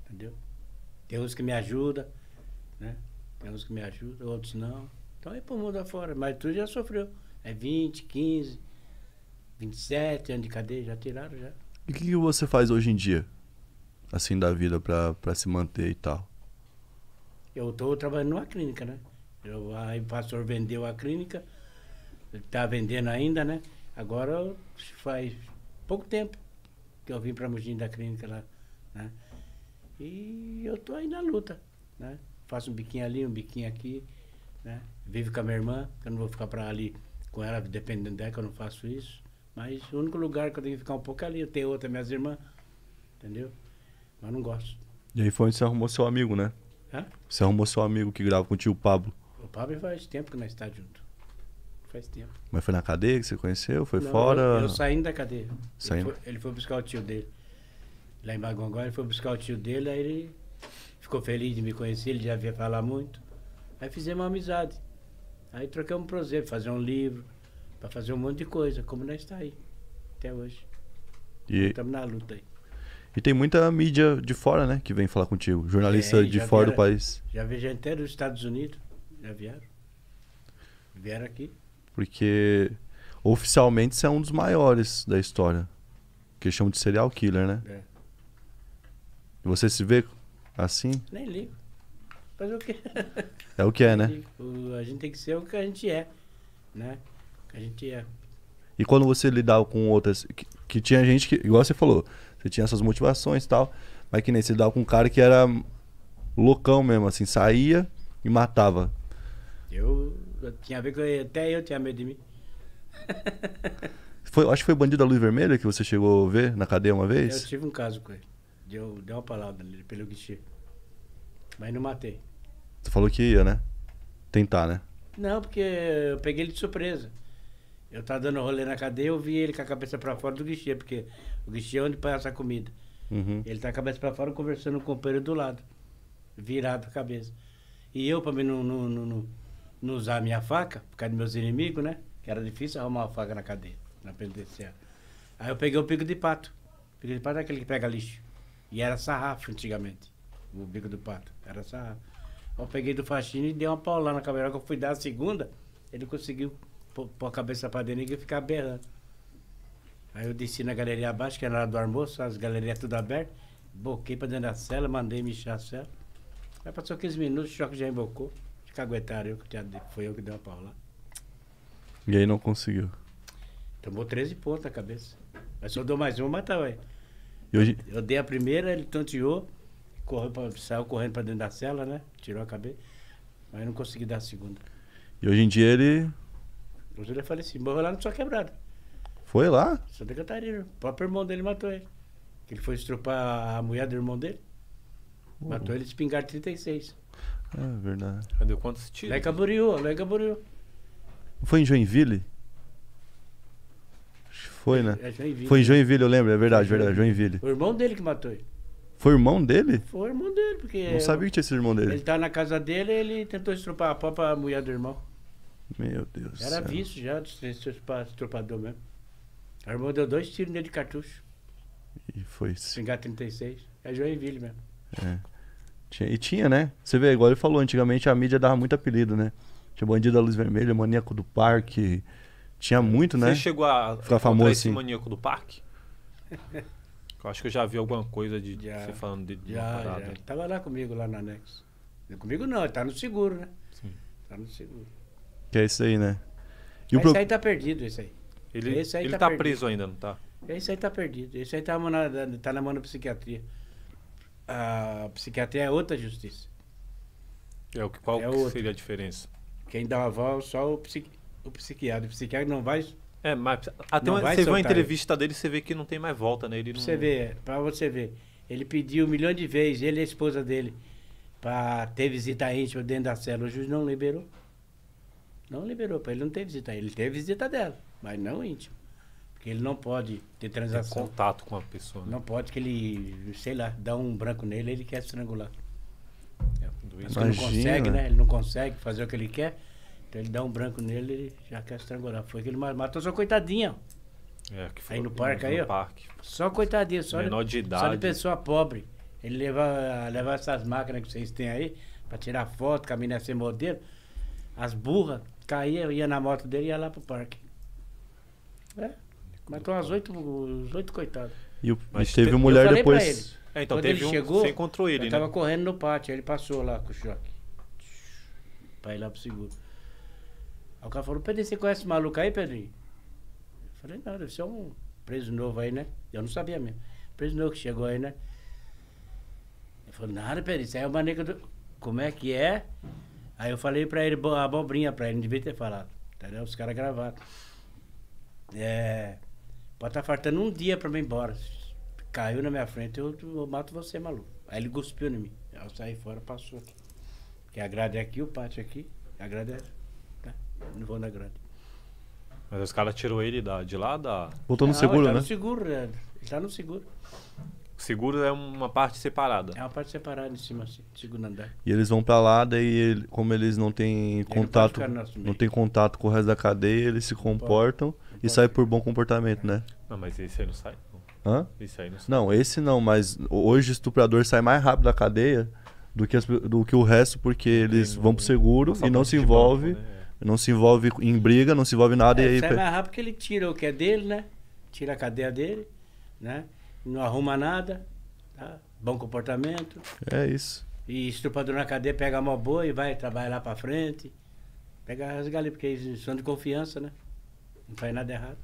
Entendeu? Tem uns que me ajudam. Né? Tem uns que me ajudam, outros não. Então é pro mundo afora. Mas tu já sofreu. É 20, 15, 27 anos de cadeia, já tiraram já. E o que, que, você faz hoje em dia? Assim, da vida para se manter e tal? Eu estou trabalhando numa clínica, né? Eu, aí o pastor vendeu a clínica, está vendendo ainda, né? Agora faz pouco tempo que eu vim para Mugim da clínica lá, né? E eu estou aí na luta, né? faço um biquinho ali, um biquinho aqui, né? Vivo com a minha irmã, que eu não vou ficar para ali com ela, dependendo dela, que eu não faço isso. Mas o único lugar que eu tenho que ficar um pouco é ali. Eu tenho outra, minhas irmãs, entendeu? Mas não gosto. E aí foi onde você arrumou seu amigo, né? Hã? Você arrumou seu amigo que grava com o tio Pablo. O Pablo faz tempo que nós está junto. Faz tempo. Mas foi na cadeia que você conheceu? Foi não, fora? Eu, eu saindo da cadeia. Saindo? Ele foi, ele foi buscar o tio dele lá em Bagongó, ele foi buscar o tio dele, aí ele ficou feliz de me conhecer, ele já via falar muito. Aí fizemos uma amizade. Aí trocamos um projeto, fazer um livro, para fazer um monte de coisa, como nós está aí, até hoje. E estamos na luta aí. E tem muita mídia de fora, né, que vem falar contigo, jornalista é, de fora vieram, do país. Já vi gente até dos Estados Unidos, já vieram. Vieram aqui. Porque oficialmente você é um dos maiores da história. Que chamam de serial killer, né? É. E você se vê Assim? Nem ligo. Fazer o quê? É o que é, né? A gente tem que ser o que a gente é, né? O que a gente é. E quando você lidava com outras. Que, que tinha gente que. Igual você falou, você tinha essas motivações e tal. Mas que nem você lidava com um cara que era loucão mesmo, assim, saía e matava. Eu. Tinha a ver com. Até eu tinha medo de mim. Foi, acho que foi o bandido da luz vermelha que você chegou a ver na cadeia uma vez? Eu tive um caso com ele. Deu, deu uma palavra ali pelo guichê. Mas não matei. Tu falou que ia, né? Tentar, né? Não, porque eu peguei ele de surpresa. Eu tava dando rolê na cadeia, eu vi ele com a cabeça pra fora do guichê, porque o guichê é onde passa a comida. Uhum. Ele tá com a cabeça pra fora conversando com o companheiro do lado, virado a cabeça. E eu, pra mim não, não, não, não usar a minha faca, por causa dos meus inimigos, né? Que era difícil arrumar uma faca na cadeia, na penitenciária. Aí eu peguei o pico de pato. O pico de pato é aquele que pega lixo. E era sarrafo antigamente. O bico do pato. Era sarrafo. Eu peguei do faxino e dei uma paulada na cabeça. Quando eu fui dar a segunda, ele conseguiu pôr a cabeça pra dentro e ficar berrando. Aí eu desci na galeria abaixo, que era na hora do almoço, as galerias tudo abertas. Boquei pra dentro da cela, mandei mexer a cela. Aí passou 15 minutos, o choque já embocou. Caguetaram eu, que tinha, foi eu que dei uma paulada. E aí não conseguiu. Tomou 13 pontos a cabeça. Mas se eu dou mais uma, mata, tá, ué. E hoje... Eu dei a primeira, ele tonteou, correu pra, saiu correndo para dentro da cela, né? Tirou a cabeça. Mas não consegui dar a segunda. E hoje em dia ele. Hoje ele é falecido. Morreu lá no Só Quebrado. Foi lá? Santa Catarina. O próprio irmão dele matou ele. ele foi estrupar a mulher do irmão dele. Uhum. Matou ele de espingarda 36. Ah, é verdade. Cadê quantos tiros? lega em lega lá Foi em Joinville? Foi, é, né? É Joinville. Foi em Joinville, eu lembro, é verdade, verdade, Joinville. Foi o irmão dele que matou ele. Foi o irmão dele? Foi o irmão dele, porque. Não eu... sabia que tinha sido irmão dele. Ele tá na casa dele ele tentou estrupar a própria mulher do irmão. Meu Deus. Era céu. visto já, estrupador mesmo. O irmão deu dois tiros nele de cartucho. E foi isso. Pingar 36. É Joinville mesmo. É. Tinha, e tinha, né? Você vê, igual ele falou, antigamente a mídia dava muito apelido, né? Tinha bandido da luz vermelha, maníaco do parque. Tinha muito, né? Você chegou a ficar famoso esse assim. maníaco do parque? Eu acho que eu já vi alguma coisa de já, você falando de, de já, já. tava lá comigo, lá no anexo. Comigo não, está tá no seguro, né? Sim. Tá no seguro. Que é isso aí, né? E esse pro... aí tá perdido, esse aí. Ele, esse aí ele tá, tá preso ainda, não tá? Esse aí tá perdido. Esse aí tá na, tá na mão da psiquiatria. A psiquiatria é outra justiça. É o que, qual é que seria a diferença? Quem dá aval só o psiquiatra o psiquiatra. O psiquiatra não vai. É, mas até ah, uma, você vê uma entrevista ele. dele, você vê que não tem mais volta nele. Né? Não... Você vê, pra você ver. Ele pediu um milhão de vezes, ele e a esposa dele, para ter visita íntima dentro da cela. O juiz não liberou. Não liberou, para ele não ter visita. Ele teve visita dela, mas não íntima. Porque ele não pode ter transação. Tem contato com a pessoa. Né? Não pode que ele, sei lá, dá um branco nele, ele quer estrangular. É, ele não consegue, né? Ele não consegue fazer o que ele quer. Então ele dá um branco nele, e já quer estrangular. Foi que ele matou só coitadinha. É, que foi aí no parque, aí, ó, parque. Só coitadinha, só Menor de, idade. Só de pessoa pobre. Ele leva, leva essas máquinas que vocês têm aí, pra tirar foto, caminhar sem modelo. As burras caíam, ia na moto dele e ia lá pro parque. É. Matou as oito, os oito coitados. E, o, Mas teve, teve mulher depois. É, então Quando teve ele um, chegou, você encontrou ele, eu né? tava correndo no pátio, aí ele passou lá com o choque. Pra ir lá pro seguro. Aí o cara falou, Pedrinho, você conhece esse maluco aí, Pedrinho? Eu falei, não, deve ser um preso novo aí, né? Eu não sabia mesmo. Preso novo que chegou aí, né? Ele falou, nada, Pedrinho, isso aí é uma nega do... Como é que é? Aí eu falei pra ele, a abobrinha pra ele, não devia ter falado. Entendeu? Os caras gravaram. É... Pode estar tá faltando um dia pra mim ir embora. Caiu na minha frente, eu, eu mato você, maluco. Aí ele cuspiu em mim. Eu saí fora, passou aqui. Que agrade aqui, o pátio aqui. agradece em Vanda Grande. Mas os caras tirou ele da, de lá da. Botou no seguro, tá né? No seguro, é, tá no seguro. O seguro é uma parte separada. É uma parte separada em cima, assim, segundo andar. E eles vão para lá, daí como eles não têm contato, não, não tem contato com o resto da cadeia, eles se comportam não pode. e saem por bom comportamento, né? Não, mas esse aí não sai. Não. Hã? Esse aí não sai. Não, esse não, mas hoje o estuprador sai mais rápido da cadeia do que, as, do que o resto, porque eles vão pro seguro e não se envolve. né? não se envolve em briga, não se envolve em nada. É, e aí, sai mais rápido porque ele tira o que é dele, né? Tira a cadeia dele, né? Não arruma nada, tá? Bom comportamento. É isso. E estrupador na cadeia pega uma boa e vai trabalhar lá pra frente. Pega as galinhas, porque eles são de confiança, né? Não faz nada errado.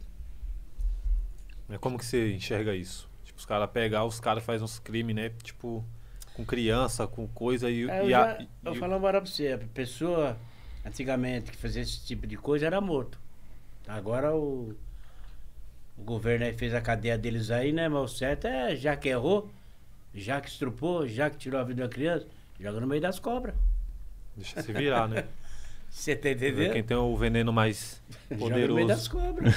Mas como que você enxerga isso? Tipo, os caras pegam, os caras fazem uns crimes, né? Tipo, com criança, com coisa e... É, eu, e já, a, eu e... falo uma hora pra você. A pessoa Antigamente, que fazia esse tipo de coisa era morto. Agora o, o governo aí fez a cadeia deles aí, né? Mas o certo é, já que errou, já que estrupou, já que tirou a vida da criança, joga no meio das cobras. Deixa se virar, né? Você tá entendendo? Quem tem o veneno mais poderoso. joga no meio das cobras.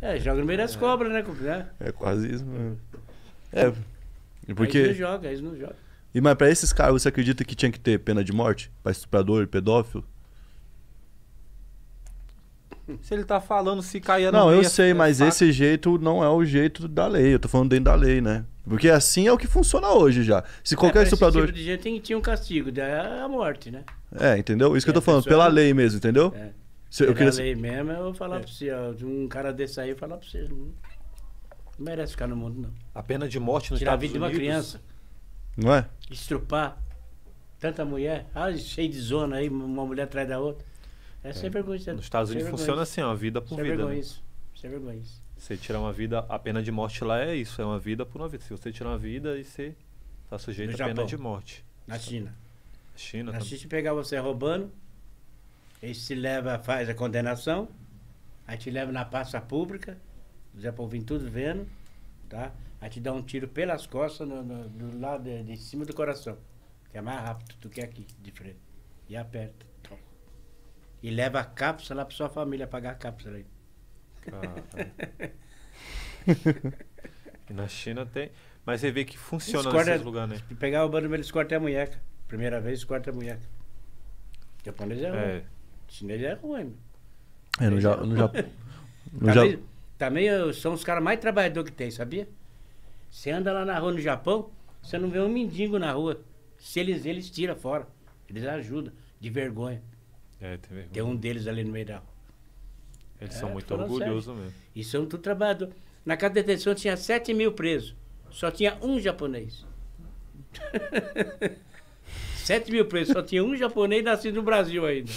é, joga no meio das cobras, né? né? É quase isso mesmo. É. Porque... Aí eles não jogam, eles não jogam. E mas para esses caras, você acredita que tinha que ter pena de morte? Pra estuprador, pedófilo? Se ele tá falando se caia na Não, meia, eu sei, é mas esse jeito não é o jeito da lei. Eu tô falando dentro da lei, né? Porque assim é o que funciona hoje já. Se é, qualquer é, estuprador. tipo de gente tem, tinha um castigo, daí né? é a morte, né? É, entendeu? Isso que, que eu tô é, falando, pessoa... pela né? lei mesmo, entendeu? É. Se, eu pela queria... lei mesmo, eu vou falar é. pra você, ó, de um cara desse aí, eu falar pra você. Não merece ficar no mundo, não. A pena de morte no Tirar a vida Unidos. de uma criança. Não é? Estrupar. Tanta mulher. Ah, cheio de zona aí, uma mulher atrás da outra. É sem vergonha. É, nos Estados Unidos funciona assim, é uma vida por sem vida. Né? Vergonha né? isso. Sem vergonha isso. Você tirar uma vida, a pena de morte lá é isso, é uma vida por uma vida. Se você tirar uma vida, e você está sujeito à pena de morte. Na China. Na China. Na China, se pegar você roubando, aí se leva, faz a condenação, aí te leva na praça pública, Zé Polvinho tudo vendo, tá? Aí te dá um tiro pelas costas no, no, do lado de, de cima do coração, que é mais rápido do que aqui, de frente. E aperta e leva a cápsula para sua família pagar a cápsula aí. na China tem. Mas você vê que funciona escorta, nesses lugares, né? Se pegar o bando eles cortam a munheca. Primeira vez, corta a munheca. O japonês é, ruim. É. O chinês é ruim. É, no, ja, é no, ja, no também, ja... também são os caras mais trabalhadores que tem, sabia? Você anda lá na rua no Japão, você não vê um mendigo na rua. Se eles, eles tiram fora. Eles ajudam, de vergonha. É, tem, tem um deles ali no meio da rua. Eles é, são muito orgulhosos mesmo. E são tudo trabalhador. Na casa de detenção tinha 7 mil presos. Só tinha um japonês. 7 mil presos. Só tinha um japonês nascido no Brasil ainda.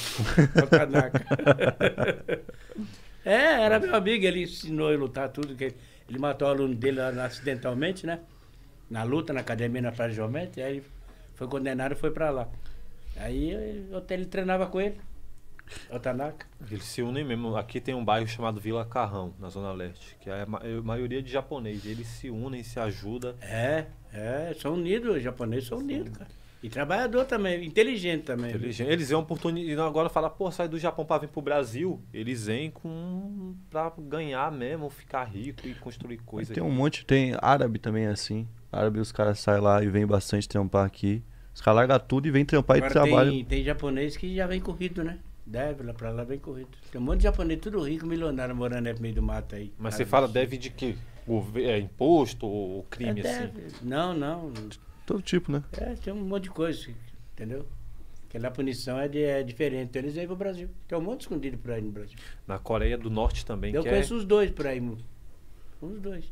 é, era meu amigo. Ele ensinou a lutar tudo. Que ele matou o aluno dele acidentalmente, né? Na luta, na academia, na fase de Jomete. Aí foi condenado e foi pra lá. Aí eu, eu, ele treinava com ele. Eles se unem mesmo. Aqui tem um bairro chamado Vila Carrão, na Zona Leste, que é, é a, maioria de japonês. Eles se unem, se ajudam. É, é, são unidos, os japoneses são unidos, cara. E trabalhador também, inteligente também. Inteligente. Eles é uma oportunidade. Agora falar, pô, sai do Japão para vir pro Brasil. Eles vêm com para ganhar mesmo, ficar rico e construir coisas. Tem um monte, tem árabe também assim. Árabe os caras saem lá e vêm bastante trampar aqui. Os caras largam tudo e vêm trampar Agora e trabalham. Tem, tem japonês que já vem corrido, né? Deve, lá pra lá vem corrido. Tem um monte de japonês, tudo rico, milionário, morando no meio do mato aí. Mas você fala deve de quê? É, imposto ou crime é assim? deve. assim? Não, não. Todo tipo, né? É, tem um monte de coisa, entendeu? Porque lá a punição é, de, é diferente. Então eles vêm pro Brasil. Tem um monte escondido por aí no Brasil. Na Coreia do Norte também. Eu é conheço é... os dois por aí, meu. Os dois.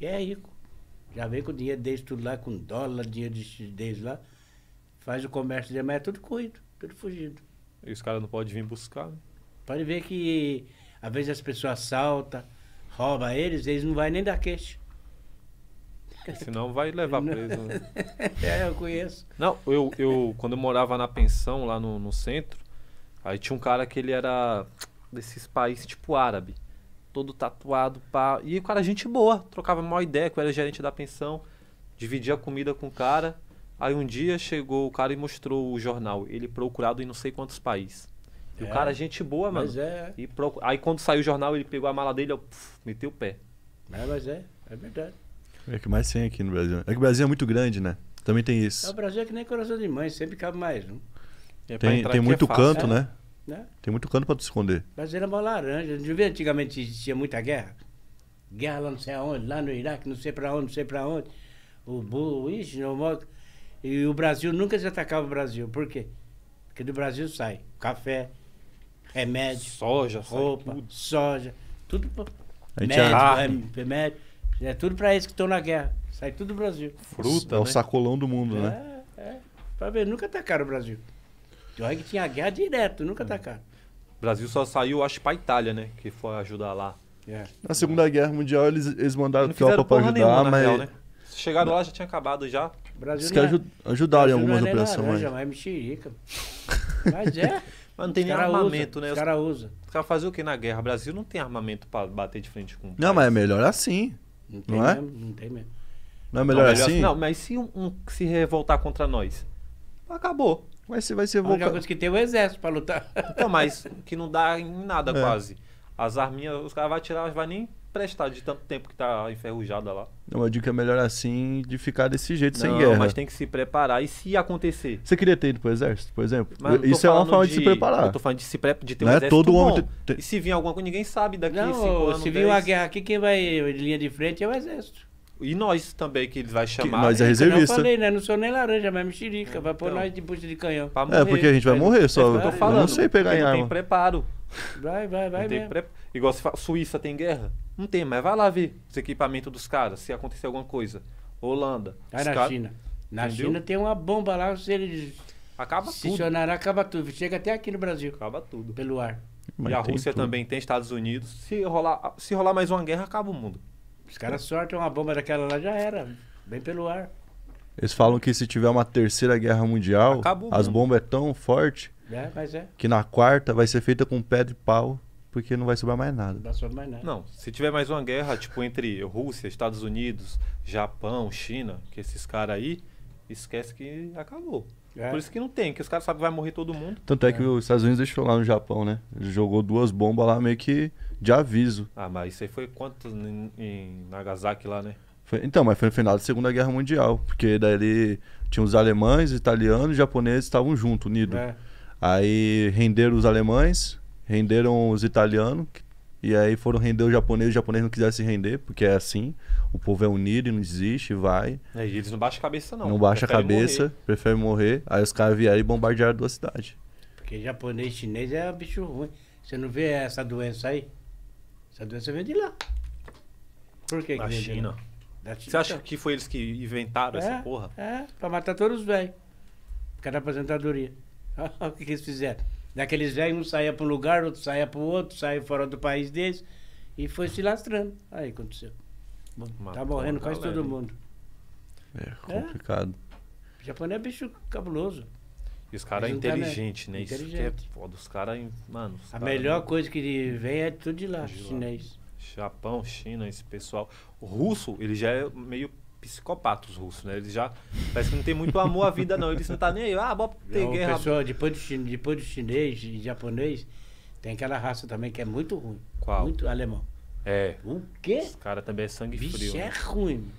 E é rico. Já vem com dinheiro deles tudo lá, com dólar, dinheiro deles lá. Faz o comércio deles, mas é tudo corrido, tudo fugido. E os caras não podem vir buscar. Né? Pode ver que às vezes as pessoas assaltam, roubam eles, eles não vão nem dar queixa. Senão vai levar preso. Né? é, eu conheço. Não, eu, eu quando eu morava na pensão lá no, no centro, aí tinha um cara que ele era desses países tipo árabe. Todo tatuado, pá. E o cara, gente boa, trocava maior ideia, que eu era gerente da pensão, dividia comida com o cara. Aí um dia chegou o cara e mostrou o jornal. Ele procurado em não sei quantos países. E é, o cara, é gente boa, mano. Mas é. E proc... Aí quando saiu o jornal, ele pegou a mala dele, eu, puf, meteu o pé. É, mas é, é verdade. É que mais tem aqui no Brasil. É que o Brasil é muito grande, né? Também tem isso. É, o Brasil é que nem coração de mãe, sempre cabe mais, não? É tem tem é muito é canto, né? né? Tem muito canto pra te esconder. O Brasil é uma laranja. Não vê antigamente existia muita guerra? Guerra lá não sei aonde, lá no Iraque, não sei pra onde, não sei pra onde. O Bush, o Moto. E o Brasil nunca se atacava o Brasil. Por quê? Porque do Brasil sai café, remédio, soja, roupa, tudo. soja, tudo. A gente é remédio, é tudo para eles que estão na guerra. Sai tudo do Brasil. Fruta, é né? o sacolão do mundo, é, né? É, pra ver, nunca atacaram o Brasil. Olha que tinha guerra direto, nunca é. atacaram. O Brasil só saiu, acho, pra Itália, né? Que foi ajudar lá. É. Na Segunda Guerra Mundial eles, eles mandaram tropa pra ajudar, nenhuma, mas... Real, né? Chegaram lá já tinha acabado já. Brasil Diz é. ajudaram em algumas é operações. mas é mexerica. mas é. Mas não tem nem armamento, usa, né? Os caras usam. Os caras fazem o que na guerra? O Brasil não tem armamento pra bater de frente com. não, mas é melhor assim. Não, é? Mesmo, não tem mesmo. Não é melhor, não, melhor assim? Não, mas se um, um, se revoltar contra nós, acabou. Mas você vai ser revoltar. A única coisa que tem é o exército pra lutar. Então, mas que não dá em nada é. quase. As arminhas, os caras vão tirar, vai nem prestar de tanto tempo que tá enferrujada lá. Não, eu digo que é melhor assim de ficar desse jeito não, sem guerra. Mas tem que se preparar. E se acontecer? Você queria ter ido pro exército, por exemplo? isso é uma forma de, de, se preparar. Eu tô falando de, se preparar de ter não um é exército todo homem te... E se vir alguma coisa, ninguém sabe daqui não, cinco anos. Se vir uma guerra aqui, quem vai de linha de frente é o exército. E nós também, que ele vai chamar. Que nós é né? reservista. Eu falei, né? Não sou nem laranja, mas mexerica. Vai pôr então, nós de bucha de canhão. Morrer, é, porque a gente vai é, morrer, é só. Eu tô falando. Eu não sei pegar em arma. Não tem preparo. Vai, vai, vai. mesmo. Pre... Igual se fala, Suíça tem guerra. Não tem, mas vai lá ver os equipamentos dos caras, se acontecer alguma coisa. Holanda. Vai na China. Na entendeu? China tem uma bomba lá, se eles. Acaba se tudo. Funcionar, acaba tudo. Chega até aqui no Brasil. Acaba tudo. Pelo ar. Mas e a Rússia tudo. também tem, Estados Unidos. Se rolar, se rolar mais uma guerra, acaba o mundo. Os caras sorte uma bomba daquela lá, já era. Bem pelo ar. Eles falam que se tiver uma terceira guerra mundial, as bombas é tão forte é, é. que na quarta vai ser feita com pedra e pau porque não vai sobrar mais nada. Não sobrar mais nada. Não, se tiver mais uma guerra, tipo, entre Rússia, Estados Unidos, Japão, China, que esses caras aí, esquece que acabou. É. Por isso que não tem, que os caras sabem que vai morrer todo mundo. Tanto é, que é. os Estados Unidos deixou lá no Japão, né? Jogou duas bombas lá meio que de aviso. Ah, mas isso aí foi quanto em, em Nagasaki lá, né? então, mas foi no final da Segunda Guerra Mundial, porque daí ele, tinha os alemães, italianos e japoneses estavam juntos, unidos. É. Aí renderam os alemães, renderam os italianos, e aí foram render os japoneses os japoneses não quiseram se render, porque é assim, o povo é unido e não desiste, vai. É, e eles não baixam a cabeça não. Não baixa a cabeça, morrer. prefere morrer, aí os caras vieram e bombardearam duas cidades. Porque japonês e chinês é um bicho ruim. Você não vê essa doença aí? Essa doença vem de lá. Por que, que da China. Da China. Você acha que foi eles que inventaram é, essa porra? É, pra matar todos os velhos. Cada aposentadoria. Olha o que, que eles fizeram. Daqueles velhos, um saía para um lugar, outro saía para o outro, saía fora do país deles e foi se lastrando. Aí aconteceu. Bom, tá morrendo quase todo mundo. É, é? complicado. É? O japonês é bicho cabuloso. E os caras é tá, inteligentes, né? Inteligente. Né? Isso que é foda. Os caras, mano. Os a cara melhor é... coisa que vem é tudo de lá, de chinês. Lá. Japão, China, esse pessoal. O russo, ele já é meio psicopatas russos, né? Eles já parece que não tem muito amor à vida, não. Eles não tá nem aí. Ah, bora é ter não, guerra. Pessoal, depois do, depois do chinês e japonês, tem aquela raça também que é muito ruim. Qual? Muito alemão. É. O quê? Os caras também é sangue Bicho frio. Bicho é né? ruim.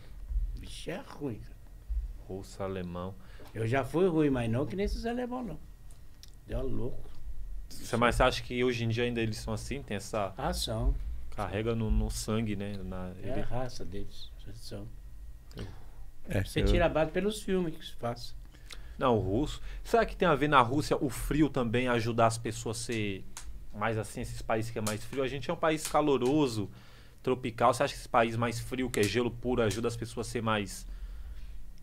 Bicho é ruim. Russo, alemão. Eu já fui ruim, mas não que nem esses alemão, não. Deu louco. Você mais acha que hoje em dia ainda eles são assim? Tem essa. Ah, são. Carrega no, no sangue, né? Na... É a raça deles. São. É, você eu... tira a base pelos filmes que se faz. Não, o russo. Será que tem a ver na Rússia o frio também ajudar as pessoas a ser mais assim, esses países que é mais frio? A gente é um país caloroso, tropical. Você acha que esse país mais frio, que é gelo puro, ajuda as pessoas a ser mais.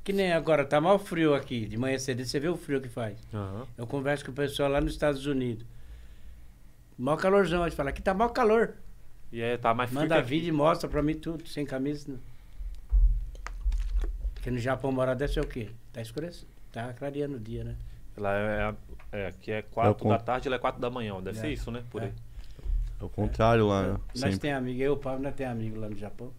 Que nem agora, tá mal frio aqui, de manhã cedo, você vê o frio que faz. Uhum. Eu converso com o pessoal lá nos Estados Unidos. Mal calorzão, a gente fala, aqui tá mal calor. E é, tá mais frio. Manda vídeo e mostra pra mim tudo, sem camisa. Porque no Japão uma hora dessa é o quê? Tá escurecendo, tá clareando o dia, né? Lá é, é, é aqui é 4 é da tarde, lá é 4 da manhã, deve é. ser isso, né? Por é. aí. É o contrário lá, né? Nós Sempre. tem amigo, eu e o Pablo, nós tem amigo lá no Japão.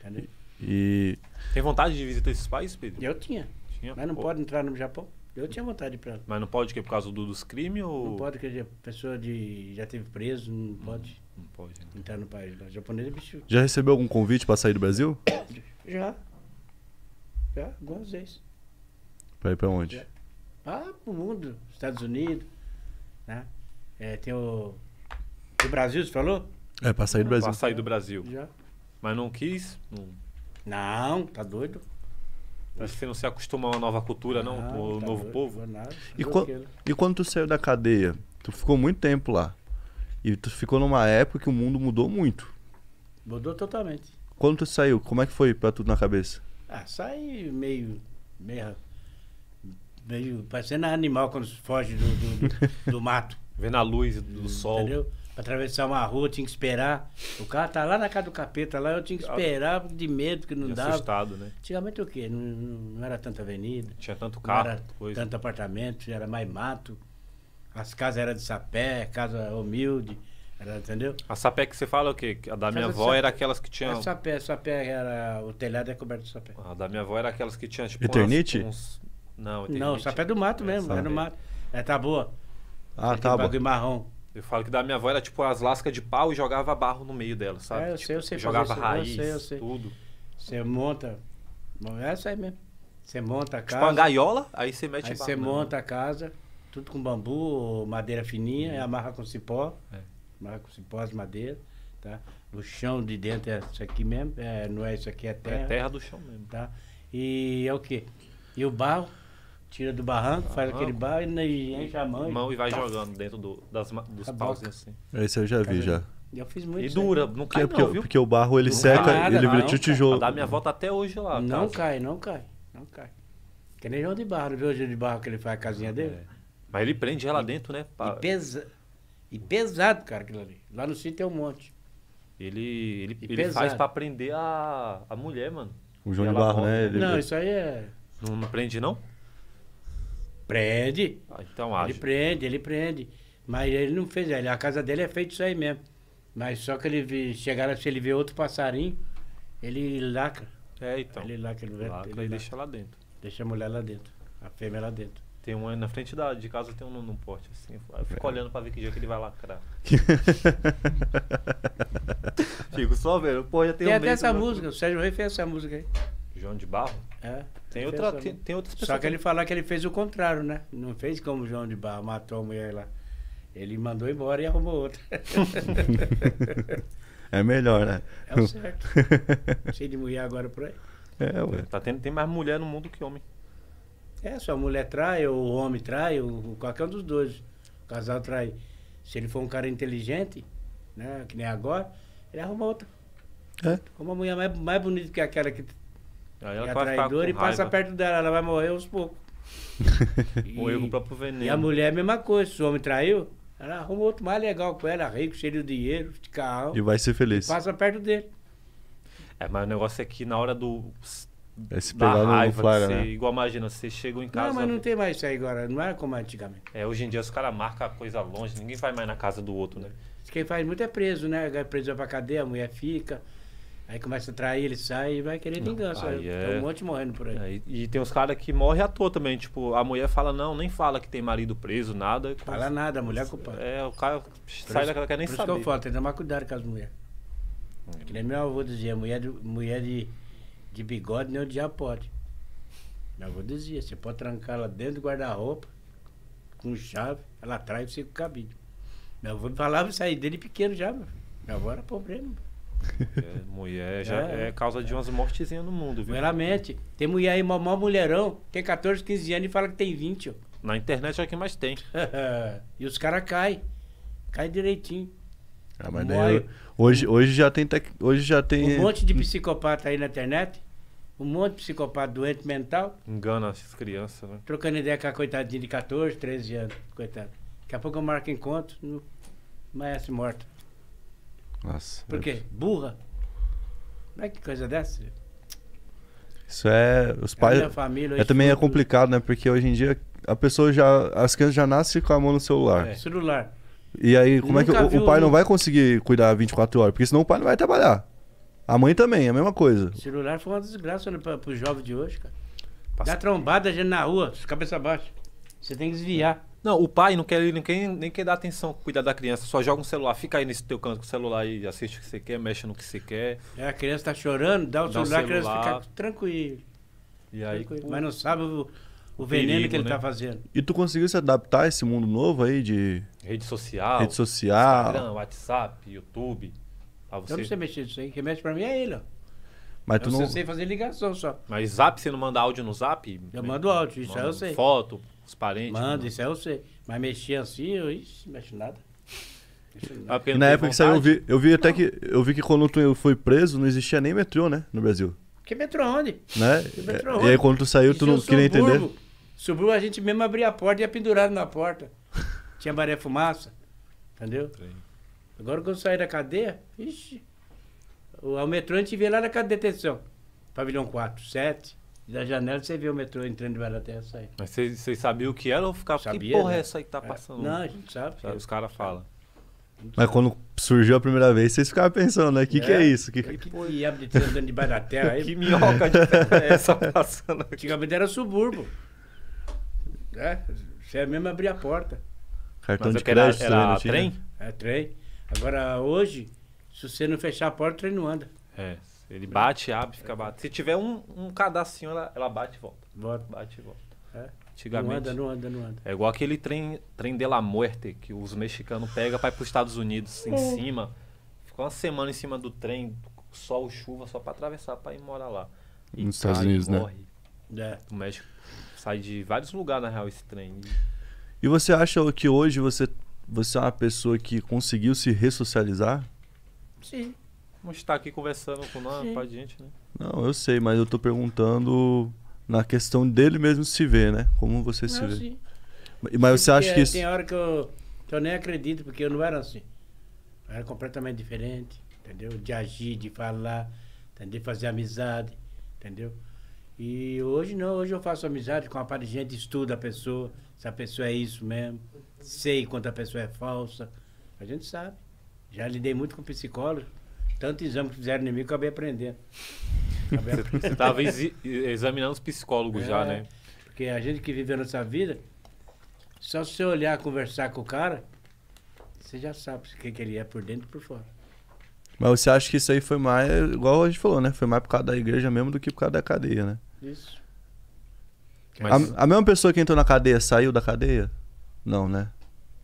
Entendeu? E... Tem vontade de visitar esses países, Pedro? Eu tinha. tinha? Mas não Pô. pode entrar no Japão. Eu tinha vontade para lá. Mas não pode que por causa do, dos crimes ou... Não pode, porque a pessoa de, já teve preso, não hum, pode. Não, não pode. Né? Entrar no país O japonês é bicho. Já recebeu algum convite para sair do Brasil? Já. Já, é, algumas vezes. Pra ir pra onde? Já. É. Ah, pro mundo. Estados Unidos. Né? É, tem o. Do Brasil, você falou? É, pra sair do Brasil. Pra sair do Brasil. Já. Mas não quis? Não, não tá doido? Parece que você não se acostuma a uma nova cultura, não? não ah, o tá novo doido, povo? Não nada, tá e, quando, e quando tu saiu da cadeia? Tu ficou muito tempo lá. E tu ficou numa época que o mundo mudou muito. Mudou totalmente. Quando tu saiu, como é que foi pra tudo na cabeça? Ah, sai meio. meio, meio parecendo animal quando foge do, do, do mato. Vendo a luz do hum, sol. Entendeu? Pra atravessar uma rua, tinha que esperar. O carro tá lá na casa do capeta, lá eu tinha que esperar de medo que não e dava. Assustado, né? Antigamente o quê? Não, não era tanta avenida. Tinha tanto carro, era coisa. tanto apartamento, era mais mato. As casas eram de sapé, casa humilde. Entendeu? A sapé que você fala é o quê? A da minha avó era aquelas que tinham. A é sapé, a sapé era. O telhado é coberto de sapé. A da minha avó era aquelas que tinham, tipo. Eternite? Umas, uns... Não, eternite. Não, sapé do mato é, mesmo, é, no mato. É tá boa Ah, tá bom. Um marrom. Eu falo que da minha avó era tipo as lascas de pau e jogava barro no meio dela, sabe? É, eu tipo, sei, eu sei Jogava isso, raiz, eu sei, eu sei. tudo. Você monta. É isso aí mesmo. Você monta a casa. Tipo uma gaiola, aí você mete aí barro. Você né? monta a casa, tudo com bambu, madeira fininha, uhum. e amarra com cipó. É. Marcos assim, o madeira, tá? No chão de dentro é isso aqui mesmo, é, não é isso aqui, é terra. É terra do chão mesmo. Tá? E é o quê? E o barro, tira do barranco, faz aquele barro e enche a mão. Mão e vai tá. jogando dentro do, das, dos paus assim. Esse eu já vi, tá já. Eu fiz muito. E dura, não cai é porque, não, viu? porque o barro ele não seca, nada, ele vira o tijolo. dar minha volta até hoje lá. Não cai, não cai, não cai. Que nem João de Barro, viu o João de Barro que ele faz a casinha dele? É. Mas ele prende ela e, dentro, né? Pra... E pesa... E pesado, cara, aquilo ali. Lá no sítio tem um monte. Ele, ele, ele faz pra prender a, a mulher, mano. O João de Barro, né? Ele... Não, isso aí é. Não, não prende, não? Prende. Ah, então acho. Ele prende, ele prende. Mas ele não fez, ele, a casa dele é feito isso aí mesmo. Mas só que ele vi, chegaram, se ele vê outro passarinho, ele lacra. É, então. Ele lacra, ele, lacra, ele, ele e deixa lá dentro. Deixa a mulher lá dentro, a fêmea lá dentro. Tem um na frente da, de casa, tem um no, no porte, assim. eu fico é. olhando pra ver que dia que ele vai lacrar. fico só vendo. Pô, já tem, tem um até essa música, o Sérgio Rei fez essa música aí. João de Barro? É. Tem, outra, tem, tem, outras pessoas. Só que ele falou que ele fez o contrário, né? Não fez como João de Barro, matou a mulher lá. Ele mandou embora e arrumou outra. é melhor, né? É o certo. Cheio de mulher agora por aí. É, ué. Tá tendo, tem mais mulher no mundo que homem. É, se a mulher trai, ou o homem trai, ou qualquer um dos dois. O casal trai. Se ele for um cara inteligente, né, que nem agora, ele arruma outra. É? Uma mulher mais, mais bonita que aquela que Aí ela é traidora e passa perto dela, ela vai morrer aos poucos. Morreu com o próprio veneno. E a mulher é a mesma coisa, se o homem traiu, ela arruma outro mais legal com ela, rico, cheio de dinheiro, de carro. E vai ser feliz. Passa perto dele. É, mas o negócio é que na hora do é se pegar no flagra, né? Igual imagina, você chegou em casa. Não, mas não tem mais isso aí agora, não é como antigamente. É, hoje em dia os caras marcam a coisa longe, ninguém vai mais na casa do outro, né? Quem faz muito é preso, né? É preso pra cadeia, a mulher fica. Aí começa a trair, ele sai e vai querer vingança. Aí Tem é um monte morrendo por aí. É, e, tem uns caras que morrem à toa também. Tipo, a mulher fala, não, nem fala que tem marido preso, nada. Fala nada, a mulher é culpada. É, o cara por sai daquela que nem por saber. Por isso que eu falo, tem que tomar cuidado com as mulheres. Que nem meu avô dizia, mulher de, mulher de de bigode nem o diabo pode. Mas vou dizer, você pode trancar ela dentro do guarda-roupa, com chave, ela atrás você com cabide. Meu avô falava isso aí dele pequeno já, meu. Meu avô era problema. É, mulher já é, é causa de umas mortezinhas no mundo, viu? Realmente. Tem mulher aí, maior mulherão, tem 14, 15 anos e fala que tem 20, ó. Na internet é o que mais tem. e os caras caem. Cai direitinho. Ah, mas daí, hoje, hoje já tem. Hoje já tem. Um monte de psicopata aí na internet um monte de psicopata doente mental. Engana essas crianças, né? Trocando ideia com a coitadinha de 14, 13 anos, coitado. Daqui a pouco eu marco encontro, no... amanhece morto Nossa. Por quê? Burra. como é que coisa dessa? Isso é. Os é pais. É, família, é também é complicado, né? Porque hoje em dia a pessoa já. As crianças já nascem com a mão no celular. É. Celular. E aí, como Nunca é que o, o pai não vai conseguir cuidar 24 horas? Porque senão o pai não vai trabalhar. A mãe também, é a mesma coisa. O celular foi uma desgraça né, para os jovens de hoje, cara. Passa... Dá trombada gente na rua, cabeça baixa. Você tem que desviar. Não, o pai não quer, não quer, nem quer dar atenção, cuidar da criança, só joga um celular, fica aí nesse teu canto com o celular e assiste o que você quer, mexe no que você quer. É, a criança tá chorando, dá o dá celular, o celular, a criança fica tranquila. E aí, tranquilo. Mas não sabe o, o veneno perigo, que ele tá né? tá fazendo. E tu conseguiu se adaptar a esse mundo novo aí de. Rede social. Rede social. Instagram, WhatsApp, YouTube você... Eu não sei mexer nisso aí. Quem mexe pra mim é ele, ó. Mas eu tu não... sei fazer ligação só. Mas zap, você não manda áudio no zap? Eu mando áudio, isso aí eu sei. Foto, os parentes. Manda, isso aí eu sei. Mas mexer assim, eu ixi, mexo nada. Mexo nada. Ah, na época que saiu, eu vi, eu vi até que eu vi que quando tu foi preso, não existia nem metrô, né? No Brasil. Que metrô onde? Né? Que metrô onde? E aí quando tu saiu, tu é não queria entender. Subiu, a gente mesmo abria a porta e ia pendurado na porta. Tinha maré fumaça. Entendeu? Agora que eu saí da cadeia, ixi, o, o metrô a gente vê lá na cadeia de detenção. Pavilhão 4, 7. Da janela você vê o metrô entrando de Baraterra sair. Mas vocês sabiam o que era ou ficava? Sabia, que porra é né? é essa aí que tá é. passando? É. Não, a gente sabe. sabe os caras falam. Mas quando surgiu a primeira vez, vocês ficavam pensando, né? O que, é. que é isso? Que, porra de diabo de andando da terra aí? que minhoca de terra é essa passando aqui? Antigamente era subúrbio. É, você mesmo abria a porta. Cartão Mas de é crédito, era, era trem? É, trem. Agora, hoje, se você não fechar a porta, o trem não anda. É. Ele bate, abre, fica bate Se tiver um, um cadastrinho, ela, ela bate e volta. Bota. Bate e volta. É. Antigamente. Não anda, não anda, não anda. É igual aquele trem, trem de la muerte que os mexicanos pegam para ir para os Estados Unidos em é. cima. Ficou uma semana em cima do trem, sol, chuva, só para atravessar, para ir morar lá. E Nos cai, Estados Unidos, né? morre. né? O México sai de vários lugares, na real, esse trem. E você acha que hoje você você é uma pessoa que conseguiu se ressocializar? Sim. Vamos estar aqui conversando com nós, Sim. pra gente, né? Não, eu sei, mas eu tô perguntando na questão dele mesmo se ver, né? Como você não, se vê. Sim. Mas você acha que é, isso. Tem hora que eu, que eu nem acredito, porque eu não era assim. Eu era completamente diferente, entendeu? De agir, de falar, de Fazer amizade, entendeu? E hoje não, hoje eu faço amizade com a parte de gente, estuda a pessoa, se a pessoa é isso mesmo, sei quando a pessoa é falsa. A gente sabe. Já lidei muito com psicólogos. Tanto exame que fizeram em mim, acabei aprendendo. Acabei aprendendo. Você estava examinando os psicólogos é, já, né? Porque a gente que vive a nossa vida, só se você olhar, conversar com o cara, você já sabe o que, que ele é por dentro e por fora. Mas você acha que isso aí foi mais, igual a gente falou, né? Foi mais por causa da igreja mesmo do que por causa da cadeia, né? Isso. Mas... A, a mesma pessoa que entrou na cadeia saiu da cadeia? Não, né?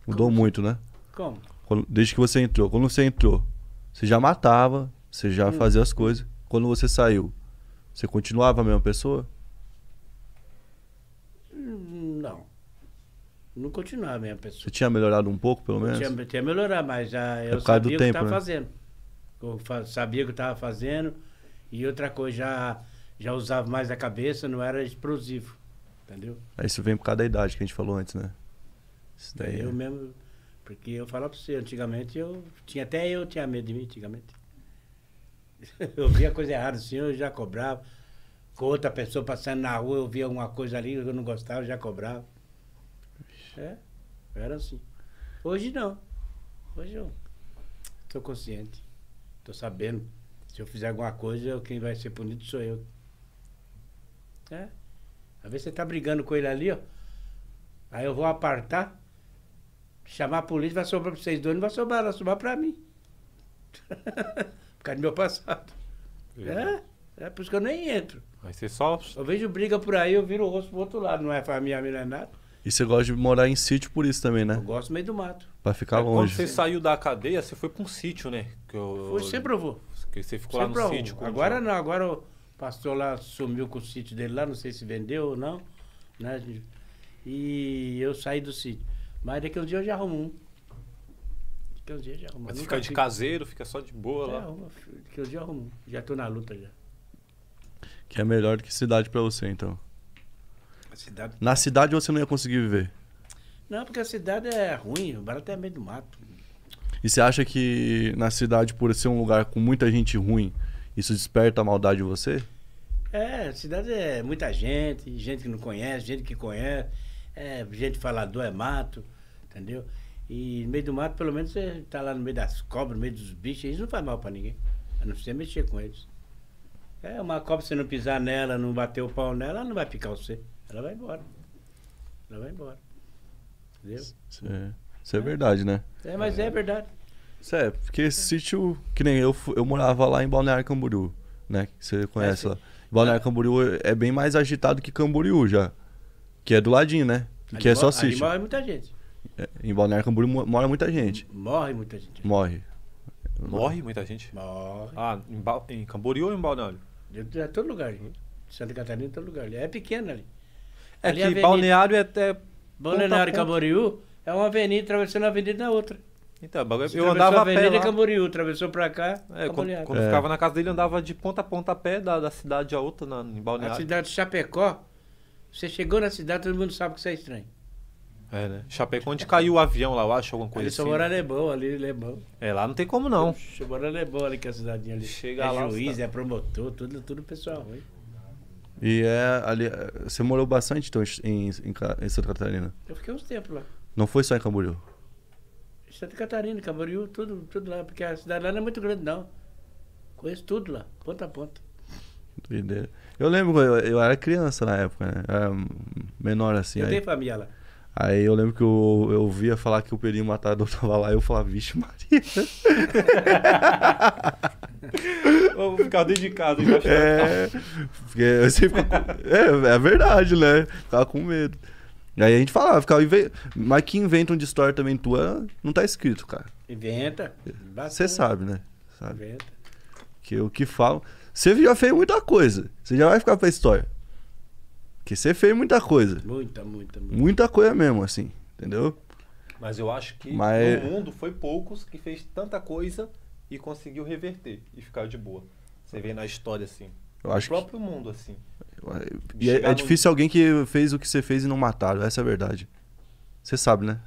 Mudou Como? muito, né? Como? Quando, desde que você entrou. Quando você entrou, você já matava, você já hum. fazia as coisas. Quando você saiu, você continuava a mesma pessoa? Não. Não continuava a mesma pessoa. Você tinha melhorado um pouco, pelo menos? Tinha, tinha melhorado, mas já é eu sabia o que estava né? fazendo. Eu fa sabia o que estava fazendo. E outra coisa, já, já usava mais a cabeça, não era explosivo. Entendeu? isso vem por causa da idade que a gente falou antes, né? Isso daí. Eu é. mesmo. Porque eu falo pra você, antigamente eu. Tinha, até eu tinha medo de mim, antigamente. Eu via coisa errada assim, eu já cobrava. Com outra pessoa passando na rua, eu via alguma coisa ali eu não gostava, eu já cobrava. É, era assim. Hoje não. Hoje eu tô consciente. Tô sabendo. Se eu fizer alguma coisa, quem vai ser punido sou eu. É? Às vezes você tá brigando com ele ali, ó. Aí eu vou apartar. Chamar a polícia, vai sobrar para vocês dois, não vai sobrar, vai sobrar para mim. por causa do meu passado. É. é? É por isso que eu nem entro. Aí você só. Eu vejo briga por aí, eu viro o rosto pro outro lado, não é família milenar. E você gosta de morar em sítio por isso também, né? Eu gosto meio do mato. Pra ficar é, longe. Quando você saiu da cadeia, você foi pra um sítio, né? Que eu... Foi, sempre eu vou. Que você ficou sempre lá no sítio. Agora não, agora o pastor lá sumiu com o sítio dele lá, não sei se vendeu ou não. Né? E eu saí do sítio. Mas daqui um dia eu já arrumo um. Daqui um dia eu já arrumo. Mas fica de fico. caseiro, fica só de boa é, lá. Arrumo, daqui um dia eu arrumo. Já tô na luta já. Que é melhor que cidade pra você, então. Cidade... Na cidade você não ia conseguir viver? Não, porque a cidade é ruim, o barato é meio do mato. E você acha que na cidade, por ser um lugar com muita gente ruim, isso desperta a maldade em você? É, cidade é muita gente, gente que não conhece, gente que conhece, é, gente falador é mato. Entendeu? E no meio do mato, pelo menos você tá lá no meio das cobras, no meio dos bichos, isso não faz mal para ninguém. A não precisa mexer com eles. É, uma cobra, você não pisar nela, não bater o pau nela, ela não vai picar você. Ela vai embora. Ela vai embora. Entendeu? Isso é, isso é, é. verdade, né? É, mas é, é verdade. Isso é, porque esse sítio, que nem eu, eu morava lá em Balneário Camboriú, né? Você conhece é, lá. Balneário Camboriú é bem mais agitado que Camboriú já. Que é do ladinho, né? que é só sítio. Ali morre é muita gente. Em Balneário Camboriú mora muita gente. Morre muita gente. Morre. Morre muita gente? Morre. Ah, em, ba... em Camboriú ou em Balneário? É todo lugar. gente. Santa Catarina é todo lugar. É pequeno ali. É ali que avenida... Balneário é até. Balneário e Camboriú é uma avenida atravessando a avenida da outra. Então, Você é- eu andava a, pé lá. Camboriú, atravessou pra cá. É, quando, quando é. ficava na casa dele, andava de ponta a ponta a pé da, da cidade a outra na, em Balneário. A cidade de Chapecó. Você chegou na cidade, todo mundo sabe que você é estranho. É, né? Chapecó, onde caiu o avião lá, eu acho, alguma coisa assim. É ali, assim. Ele mora Lebão, ali, Lebão. É, lá não tem como não. Você mora Lebão é ali, que é a cidadinha ali. Chega é lá, juiz, é promotor, tudo, tudo pessoal ruim. E é ali. Você morou bastante então, em, em, em Santa Catarina? Eu fiquei uns tempos lá. Não foi só em Camboriú? Santa Catarina, Camboriú, tudo, tudo lá, porque a cidade lá não é muito grande, não. Conheço tudo lá, ponta a ponta. Eu lembro, eu, eu, era criança na época, né? Eu era menor assim. Eu aí. tenho família lá. Aí eu lembro que eu, eu ouvia falar que o Pelinho Matador tava lá, eu falava, vixe, Maria. Vou ficar dedicado já. É, porque eu sempre é, é verdade, né? Tava com medo. Aí a gente falava, ficava, mas que inventam de história também tua, não tá escrito, cara. Inventa. Você sabe, né? Sabe. Inventa. Que o que falam. Você já fez muita coisa. Você já vai ficar pra história. Que você fez muita coisa. Muita, muita, muita. Muita coisa mesmo, assim, entendeu? Mas eu acho que Mas... no é- mundo foi poucos que fez tanta coisa e conseguiu reverter e ficar de boa. Você vê na história, assim. Eu no acho próprio que... mundo, assim. E é, é no... difícil alguém que fez o que você fez e não mataram. Essa é a verdade. Você sabe, né?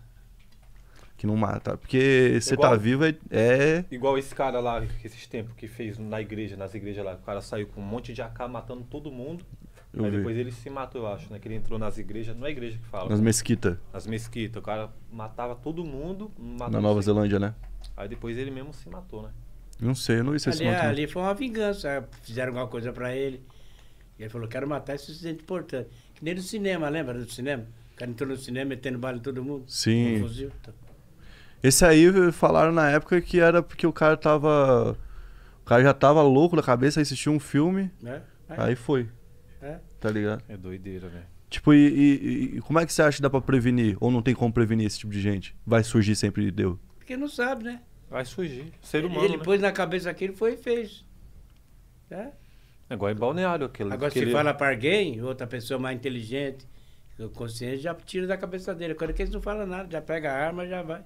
que não mata. Porque você tá igual, tá vivo é, é, Igual esse cara lá, esses tempos que fez na igreja, nas igrejas lá. O cara saiu com um monte de AK matando todo mundo. Não Aí vi. depois ele se matou, eu acho, né? Que ele entrou nas igrejas, não é igreja que fala. Nas né? mesquitas. Nas mesquitas. O cara matava todo mundo. Matava Na Nova Zelândia, né? Aí depois ele mesmo se matou, né? Não sei, eu não vi se ali, é, ali foi uma vingança. É, fizeram alguma coisa pra ele. E ele falou, quero matar esse gente importante. Que nem no cinema, lembra do cinema? O cara entrou no cinema metendo bala em todo mundo. Sim. Com Um tá. esse aí falaram na época que era porque o cara tava. O cara já tava louco da cabeça, assistiu um filme. É? Aí. É. aí foi. É. Tá ligado? É doideira, velho. Tipo, e, e, e, como é que você acha que dá pra prevenir? Ou não tem como prevenir esse tipo de gente? Vai surgir sempre deu? Porque não sabe, né? Vai surgir. Ser humano. Ele, ele né? pôs na cabeça aquilo foi e fez. É? É igual em balneário aquilo. Agora, se fala pra alguém, outra pessoa mais inteligente, consciente, já tira da cabeça dele. Quando é que eles não falam nada, já pega a arma já vai.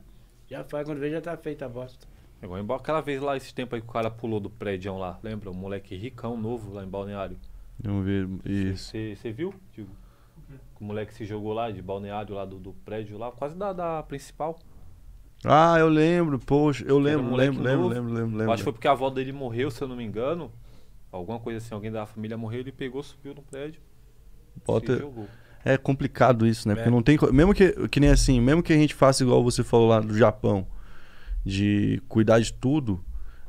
Já faz, quando vê, já tá feita a bosta. É igual em... aquela vez lá, esse tempo aí que o cara pulou do prédio lá, lembra? O moleque ricão novo lá em balneário. Vamos ver. Você viu, O moleque se jogou lá de balneário lá do, do prédio lá, quase da, da principal. Ah, eu lembro, poxa, eu lembro, um lembro, lembro, lembro, lembro, lembro, Acho que foi porque a avó dele morreu, se eu não me engano. Alguma coisa assim, alguém da família morreu, ele pegou, subiu no prédio. Bota... Se jogou. É complicado isso, né? É. Porque não tem. Mesmo que, que nem assim, mesmo que a gente faça igual você falou lá do Japão, de cuidar de tudo,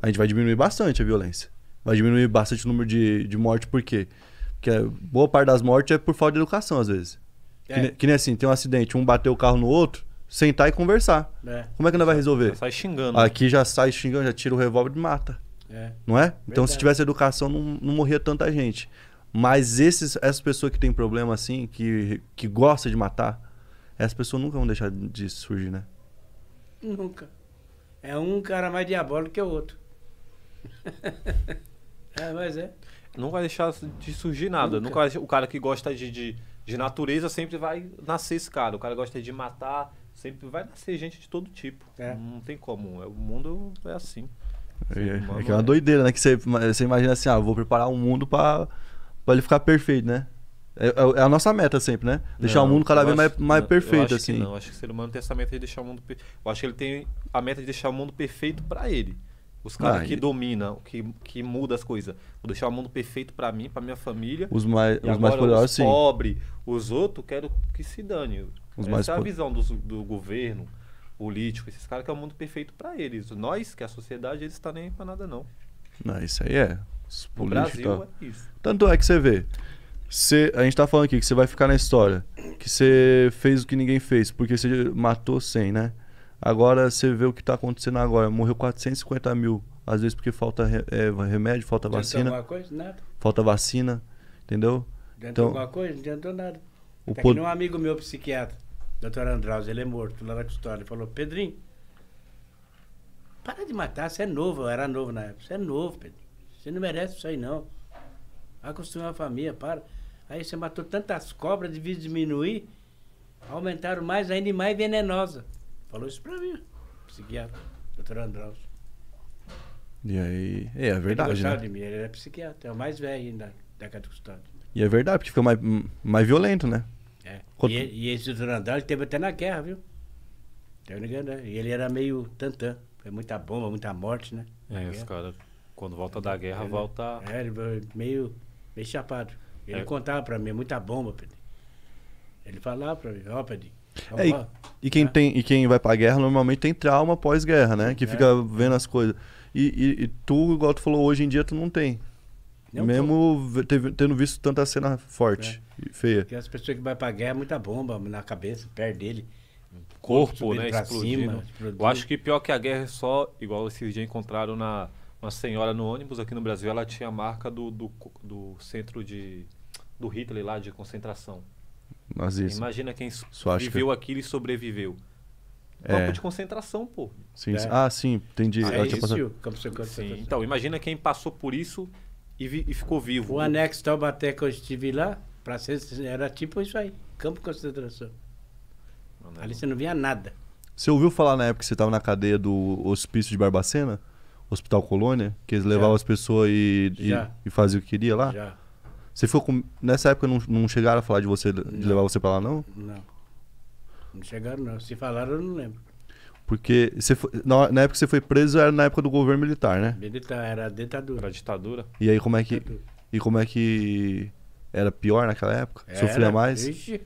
a gente vai diminuir bastante a violência vai diminuir bastante o número de, de mortes, por quê? Porque boa parte das mortes é por falta de educação, às vezes. É. Que, que, nem assim, tem um acidente, um bateu o carro no outro, sentar e conversar. É. Como é que ainda vai resolver? Já sai xingando. Né? Aqui já sai xingando, já tira o revólver e mata. É. Não é? Então, se tivesse educação, não, não morria tanta gente. Mas esses, essas pessoas que têm problema assim, que, que gosta de matar, essas pessoas nunca vão deixar de surgir, né? Nunca. É um cara mais diabólico que o outro. É, mas é. Não vai deixar de surgir nada. Nunca. Nunca o cara que gosta de, de, de natureza sempre vai nascer esse cara. O cara gosta de matar, sempre vai nascer gente de todo tipo. É. Não tem como. É, o mundo é assim. É, é Mano, é, é uma é. doideira, né? Que você, imagina assim, ah, vou preparar um mundo para ele ficar perfeito, né? É, é, a nossa meta sempre, né? Deixar não, o mundo cada vez mais, mais não, perfeito, assim. não, acho que o ser humano tem essa meta de deixar o mundo. Per... Eu acho que ele tem a meta de deixar o mundo perfeito para ele. Os caras ah, que e... dominam, que, que muda as coisas. Vou deixar o mundo perfeito para mim, para minha família. Os mais, os mais poderosos, os sim. pobres, os outros, quero que se dane. Os Essa mais... é a visão do, do governo político, esses caras que é o mundo perfeito para eles. Nós, que é a sociedade, eles estão tá nem para nada, não. Não, isso aí é. Os políticos. Tá- é Tanto é que você vê. Você, a gente tá falando aqui que você vai ficar na história. Que você fez o que ninguém fez, porque você matou 100, né? Agora você vê o que está acontecendo agora. Morreu 450 mil, às vezes porque falta é, remédio, falta Tentou vacina. Alguma coisa? Nada. Falta vacina, entendeu? Adiantou então, alguma coisa? Não adiantou nada. O Até tá pod... um amigo meu psiquiatra, doutor Andraus, ele é morto lá na custódia, ele falou, Pedrinho, para de matar, você é novo, eu era novo na época, você é novo, Pedrinho. Você não merece isso aí não. Acostuma a família, para. Aí você matou tantas cobras, de diminuir, aumentaram mais ainda e mais venenosa. Falou isso pra mim, psiquiatra, doutor Andraus. E aí. É, é verdade. Ele né? de mim, ele era psiquiatra, é o mais velho ainda da estado E é verdade, porque fica mais, mais violento, né? É. E, e, esse doutor Andraus teve até na guerra, viu? Não tá ligado, né? E ele era meio tantã. Foi muita bomba, muita morte, né? é, os caras, quando volta da guerra, ele, né? volta. É, ele meio, meio chapado. Ele é. contava pra mim, é muita bomba, Pedro. Ele falava pra mim, ó, oh, Pedro, é, e, e, quem é. tem, e quem vai pra guerra normalmente tem trauma pós-guerra, né? Que é. fica vendo as coisas. E, e, e, tu, igual tu falou, hoje em dia tu não tem. Não Mesmo tô. tendo visto tanta cena forte é. e feia. Porque as pessoas que vão pra guerra, muita bomba na cabeça, perto dele corpo, né, explodindo. Cima, eu acho que pior que a guerra é só, igual esses dias encontraram na, uma senhora no ônibus aqui no Brasil, ela tinha a marca do, do, do centro de, do Hitler lá de concentração. Imagina quem Suástica. viveu aquilo e sobreviveu. É. Campo de concentração, pô. Sim, é. Ah, sim, entendi. Ah, é passado... campo de concentração. Então, imagina quem passou por isso e, vi, e ficou vivo. O anexo Taubaté que eu estive lá, pra ser, era tipo isso aí, campo de concentração. Não, é Ali você não via nada. Você ouviu falar na época que você estava na cadeia do hospício de Barbacena? Hospital Colônia? Que eles levavam Já. as pessoas e, e, e faziam o que queria lá? Já. Você ficou com... Nessa época não, não chegaram a falar de você, de levar você pra lá, não? Não. Não chegaram, não. Se falaram, eu não lembro. Porque você foi... na, na, época que você foi preso era na época do governo militar, né? Militar, era ditadura. Era ditadura. E aí como é que... Ditadura. E como é que... Era pior naquela época? Era, Sofria mais? Vixe.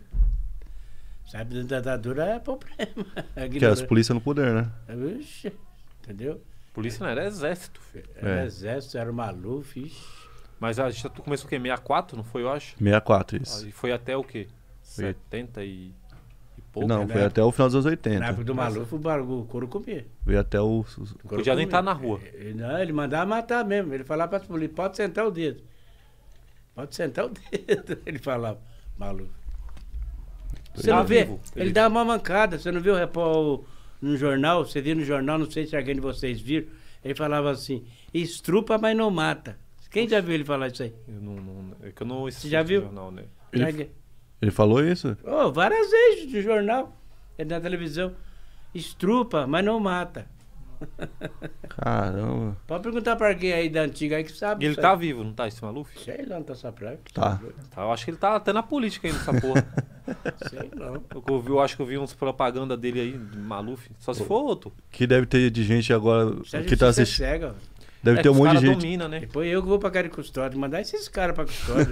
Sabe, ditadura é problema. que era as polícias no poder, né? Vixe. entendeu? Polícia não, era exército, filho. Era é. exército, era Maluf, vixe. Mas a gente começou o quê? 64, não foi, eu acho? 64, isso. Ah, e foi até o quê? Foi... 70 e, e pouco? Não, né? foi até o final dos anos 80. Na época do Maluf, o, o couro comia. Foi até o... o podia nem estar tá na rua. Ele, é, é, não, ele mandava matar mesmo. Ele falava para as polícias, pode sentar o dedo. Pode sentar o dedo, ele falava. Maluf. Você não vê? Vivo, ele dá uma mancada. Você não viu o repórter no jornal? Você viu no jornal, não sei se alguém de vocês viu. Ele falava assim, estrupa, mas não mata. Quem já viu ele falar isso aí? Eu não, não, é que eu não assisti. Você já viu? jornal, né? Ele, ele falou isso? Oh, várias vezes no jornal, na televisão. Estrupa, mas não mata. Caramba. Pode perguntar pra quem aí da antiga aí que sabe. E ele sabe. tá vivo, não tá esse Maluf? Sei lá, não tá essa praia. Tá. tá. tá. Eu acho que ele tá até na política ainda, essa porra. Sei não. Eu, ouvi, eu acho que eu vi uns propaganda dele aí, de Maluf. Só se for outro. Que deve ter de gente agora Sérgio que tá é assistindo. Deve é ter um monte de gente. Domina, né? Depois eu que vou pra cara de custódia. Mandar esses caras pra custódia.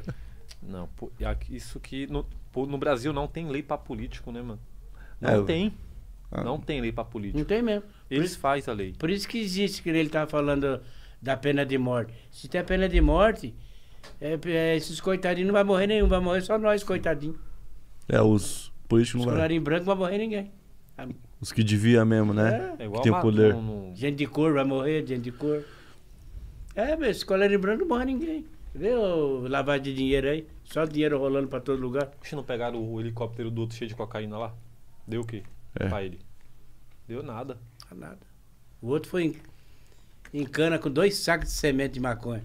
não, pô, isso que no, pô, no, Brasil não tem lei pra político, né, mano? Não é, tem. Ah. Não tem lei pra político. Não tem mesmo. Eles por, fazem a lei. Por isso que existe que ele tava tá falando da pena de morte. Se tem a pena de morte, é, é, esses coitadinhos não vai morrer nenhum, vai morrer só nós, coitadinho. É, os políticos não vão. Os em branco não vai morrer ninguém. Os que devia mesmo, né? É, é que tem o poder. No... Gente de cor vai morrer, gente de cor. É, mas escola de branco não morre ninguém. Vê o lavagem de dinheiro aí? Só dinheiro rolando pra todo lugar. Vocês não pegaram o helicóptero do outro cheio de cocaína lá? Deu o quê? É. Pra ele. Deu nada. Nada. O outro foi em, em cana com dois sacos de semente de maconha.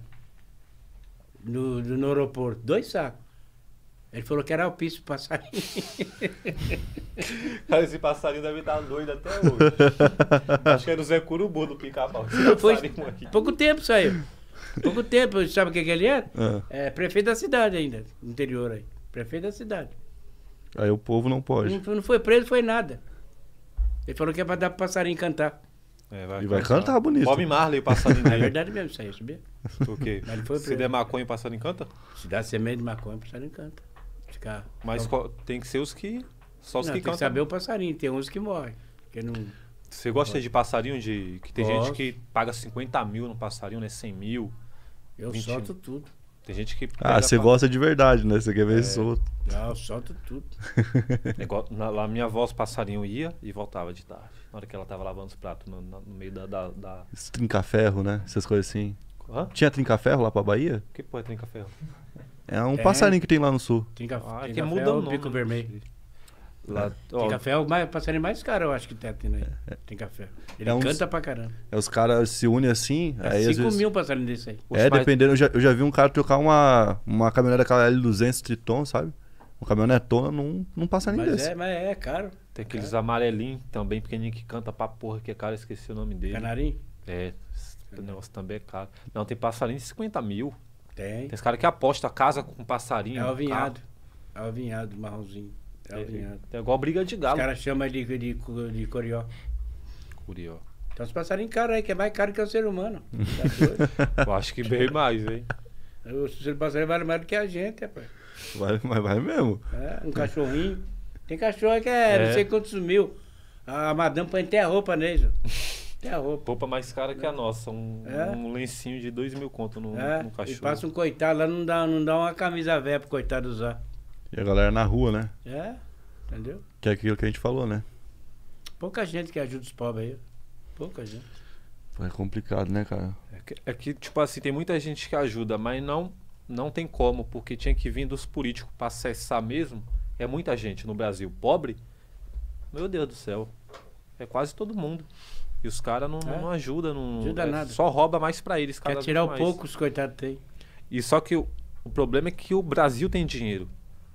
No, no aeroporto. Dois sacos. Ele falou que era o piso passarinho. Ah, esse passarinho deve estar tá doido até hoje. Acho que era é o Zé Curubu do pica-pau. Pouco tempo saiu. Pouco tempo, sabe o que, que ele É. Ah. é prefeito da cidade ainda, interior aí. Prefeito da cidade. Aí o povo não pode. Não, não foi preso, foi nada. Ele falou que é para dar pro passarinho cantar. É, vai e vai cantar. bonito. Bob Marley, o passarinho. É verdade mesmo saiu sabia? Por quê? Se der maconha, o passarinho canta? Se der semente de maconha, o passarinho canta. Ficar... Mas tem que ser os que. Só os não, que tem cantam. que saber o passarinho, tem uns que morrem. Que não... Você gosta de passarinho? De... Que tem Gosto. gente que paga 50 mil no passarinho, né? 100 mil. Eu 20... solto tudo. Tem gente que. Ah, você gosta de verdade, né? Você quer ver é... solto. Ah, eu solto tudo. É na, lá minha avó, os passarinhos ia e voltava de tarde. Na hora que ela tava lavando os pratos no, no meio da. da, da... Trincaferro, né? Essas coisas assim. Hã? Tinha trincaferro lá pra Bahia? Que porra é trincaferro? É um é. passarinho que tem lá no sul. Tem, café. ah, tem café, muda é o, nome, vermelho. É. Lá, tem café é o mais, passarinho mais caro, eu acho, que tem aqui, né? É, tem café. É Ele é uns, canta pra caramba. É, os caras se unem assim. É aí, 5 vezes, mil passarinhos desse aí. Os é, pais... dependendo. Eu já, eu já vi um cara trocar uma, uma caminhonete daquela L200 Triton, sabe? Uma caminhonetona num, num passarinho mas desse. É, mas é caro. Tem aqueles caro. amarelinhos também, pequenininho que canta pra porra, que é caro, esqueci o nome dele. Canarim? É, o negócio também é caro. Não, tem passarinho de 50 mil. Tem. Tem esse cara que aposta casa com um passarinho. É o vinhado. É o vinhado, marronzinho. É, o é, é vinhado. É igual briga de galo. Os caras chamam de, de, de curió. Curió. Então os passarinhos caros aí, que é mais caro que o ser humano. Tá Eu acho que bem mais, hein? O passarinho vale mais do que a gente, rapaz. Vale, mas vale mesmo. É, um cachorrinho. Tem cachorro que é, é. não sei quantos mil. A madame põe até a roupa neles. Até a roupa. Roupa mais cara que a né? nossa. Um, é? um lencinho de dois mil conto no, é? no cachorro. E passa um coitado lá, não dá, não dá uma camisa velha pro coitado usar. E a galera na rua, né? É, entendeu? Que é aquilo que a gente falou, né? Pouca gente que ajuda os pobres aí. Pouca gente. É complicado, né, cara? É que, é que, tipo assim, tem muita gente que ajuda, mas não, não tem como, porque tinha que vir dos políticos pra acessar mesmo. É muita gente no Brasil. Pobre, meu Deus do céu. É quase todo mundo. E os caras não, é. não ajudam, não. Ajuda é, nada. Só rouba mais para eles. Cada Quer tirar o pouco, os coitados têm. E só que o, o problema é que o Brasil tem dinheiro.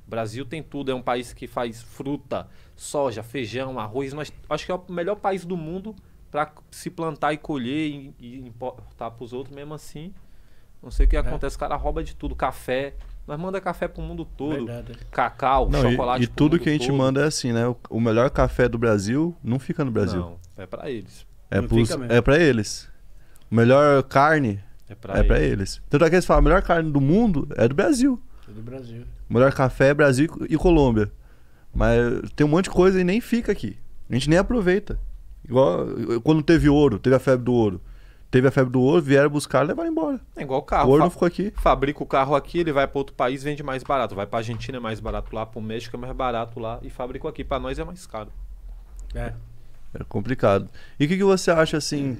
O Brasil tem tudo, é um país que faz fruta, soja, feijão, arroz. Nós, acho que é o melhor país do mundo para se plantar e colher e, e importar para os outros, mesmo assim. Não sei o que é. acontece, o cara rouba de tudo, café. Nós manda café pro mundo todo. Verdade. Cacau, não, chocolate. E, e tudo que a gente todo. manda é assim, né? O, o, melhor café do Brasil não fica no Brasil. Não, é para eles. É, pros, é pra eles. Melhor carne é pra, é eles. pra eles. Tanto é que eles falam, a melhor carne do mundo é do Brasil. É do Brasil. Melhor café é Brasil e Colômbia. Mas tem um monte de coisa e nem fica aqui. A gente nem aproveita. Igual quando teve ouro, teve a febre do ouro. Teve a febre do ouro, vieram buscar e levaram embora. É igual o carro. O ouro não ficou aqui. Fabrica o carro aqui, ele vai para outro país, vende mais barato. Vai para Argentina é mais barato lá, para o México é mais barato lá e fabrica aqui. Para nós é mais caro. É. É complicado. E o que, que você acha assim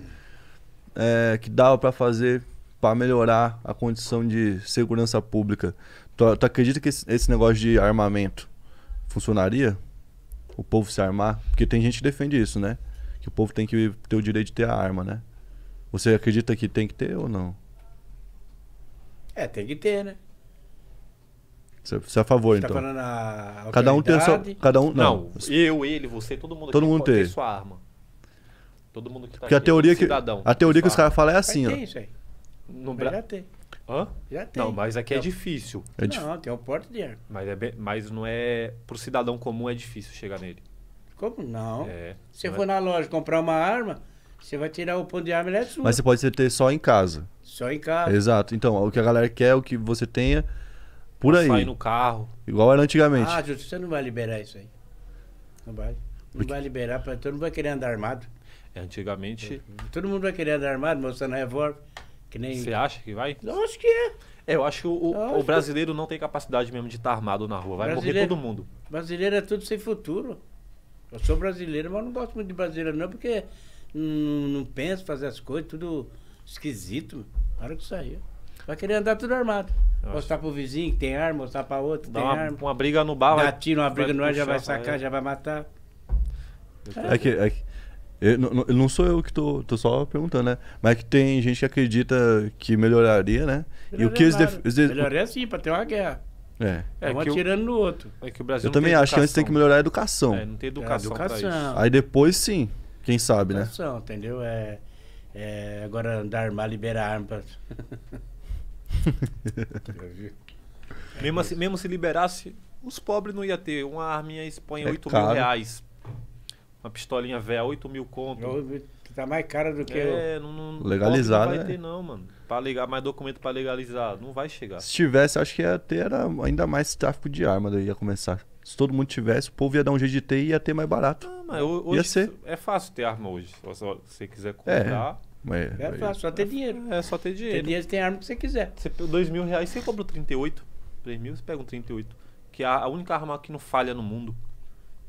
é, que dava para fazer para melhorar a condição de segurança pública? Tu, tu acredita que esse, esse, negócio de armamento funcionaria? O povo se armar? Porque tem gente que defende isso, né? Que o povo tem que ter o direito de ter a arma, né? Você acredita que tem que ter ou não? É, tem que ter, né? Você é a favor, tá então. Tá a cada um tem sua. Cada um, não. não. eu, ele, você, todo mundo todo mundo tem. sua arma. Todo mundo que tá Porque aqui, a é teoria que, cidadão, a teoria que os caras falam é assim, ó. Isso aí. No Bra... Já tem. Hã? Já tem. Não, mas aqui é, é difícil. É dif... Não, tem um porte de arma. Mas, é bem... mas não é. Pro cidadão comum é difícil chegar nele. Como não? É, se você for é... na loja comprar uma arma, você vai tirar o ponto de arma e é sua. Mas você pode ter só em casa. Só em casa. Exato. Então, o que a galera quer, o que você tenha. Por aí. Sai no carro. Igual era antigamente. Ah, você não vai liberar isso aí. Não vai. Não Porque... vai liberar, pra... todo mundo vai querer andar armado. É, antigamente. Todo mundo vai querer andar armado, mostrando revólver. Que nem. Você acha que vai? Eu acho que é. É, eu acho que o, o brasileiro não tem capacidade mesmo de estar tá armado na rua. Vai brasileiro, morrer todo mundo. Brasileiro é tudo sem futuro. Eu sou brasileiro, mas não gosto muito de brasileiro, não, porque não, não penso fazer as coisas, tudo esquisito. Para que saiu. Vai querer andar tudo armado. Mostrar pro vizinho que tem arma, mostrar pra outro Dá tem uma, arma. uma briga no bar. Já vai, uma briga no ar, já vai sacar, é. já vai matar. É que, é que, eu, não, não sou eu que tô, tô só perguntando, né? Mas que tem gente que acredita que melhoraria, né? Melhoraria e o que eles, é def... Melhoraria é sim, pra ter uma guerra. É. é, é um atirando no outro. É que o Brasil eu também acho que antes tem que melhorar a educação. É, não tem educação, é, educação. Aí depois sim, quem sabe, educação, né? Educação, entendeu? É, é, agora andar armar, liberar arma. mesmo, é assim, mesmo se liberasse, os pobres não ia ter. Uma arminha Espanha, é 8 caro. mil reais. Uma pistolinha velha, 8 mil conto. Eu, tá mais cara do que. É, não, não, legalizar, não vai né? ter, não, mano. Pra ligar mais documento pra legalizar. Não vai chegar. Se tivesse, acho que ia ter era ainda mais tráfico de arma, daí ia começar. Se todo mundo tivesse, o povo ia dar um jeito de ter e ia ter mais barato. Não, mas hoje ia ser. É fácil ter arma hoje. Se você quiser é. comprar. É. Mas, é fácil, só ter é dinheiro. É só ter dinheiro. Ter dinheiro, tem arma que você quiser. Você, dois mil reais, você compra o 38. Três mil, você pega um 38. Que é a única arma que não falha no mundo.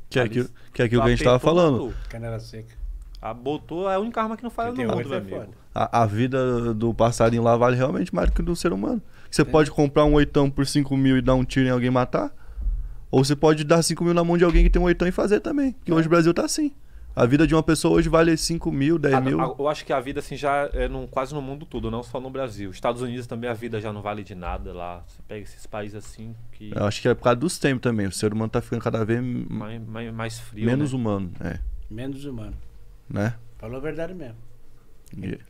Que é aquilo, que, é aquilo que a gente tava falando. Canela seca. A botou é a única arma que não falha no mundo, é a, a, vida do passarinho lá vale realmente mais do que do ser humano. Você pode comprar um oitão por 5 mil e dar um tiro em alguém matar. Ou você pode dar 5 mil na mão de alguém que tem um oitão e fazer também. Porque é. hoje o Brasil tá assim. A vida de uma pessoa hoje vale 5 mil, 10 a, ah, mil. A, eu acho que a vida assim já é no, quase no mundo todo, não só no Brasil. Estados Unidos também a vida já não vale de nada lá. Você pega esses países assim que. Eu acho que é por causa dos tempos também. O ser humano está ficando cada vez mais, mais, mais frio. Menos né? humano, é. Menos humano. Né? Falou a verdade mesmo. Yeah.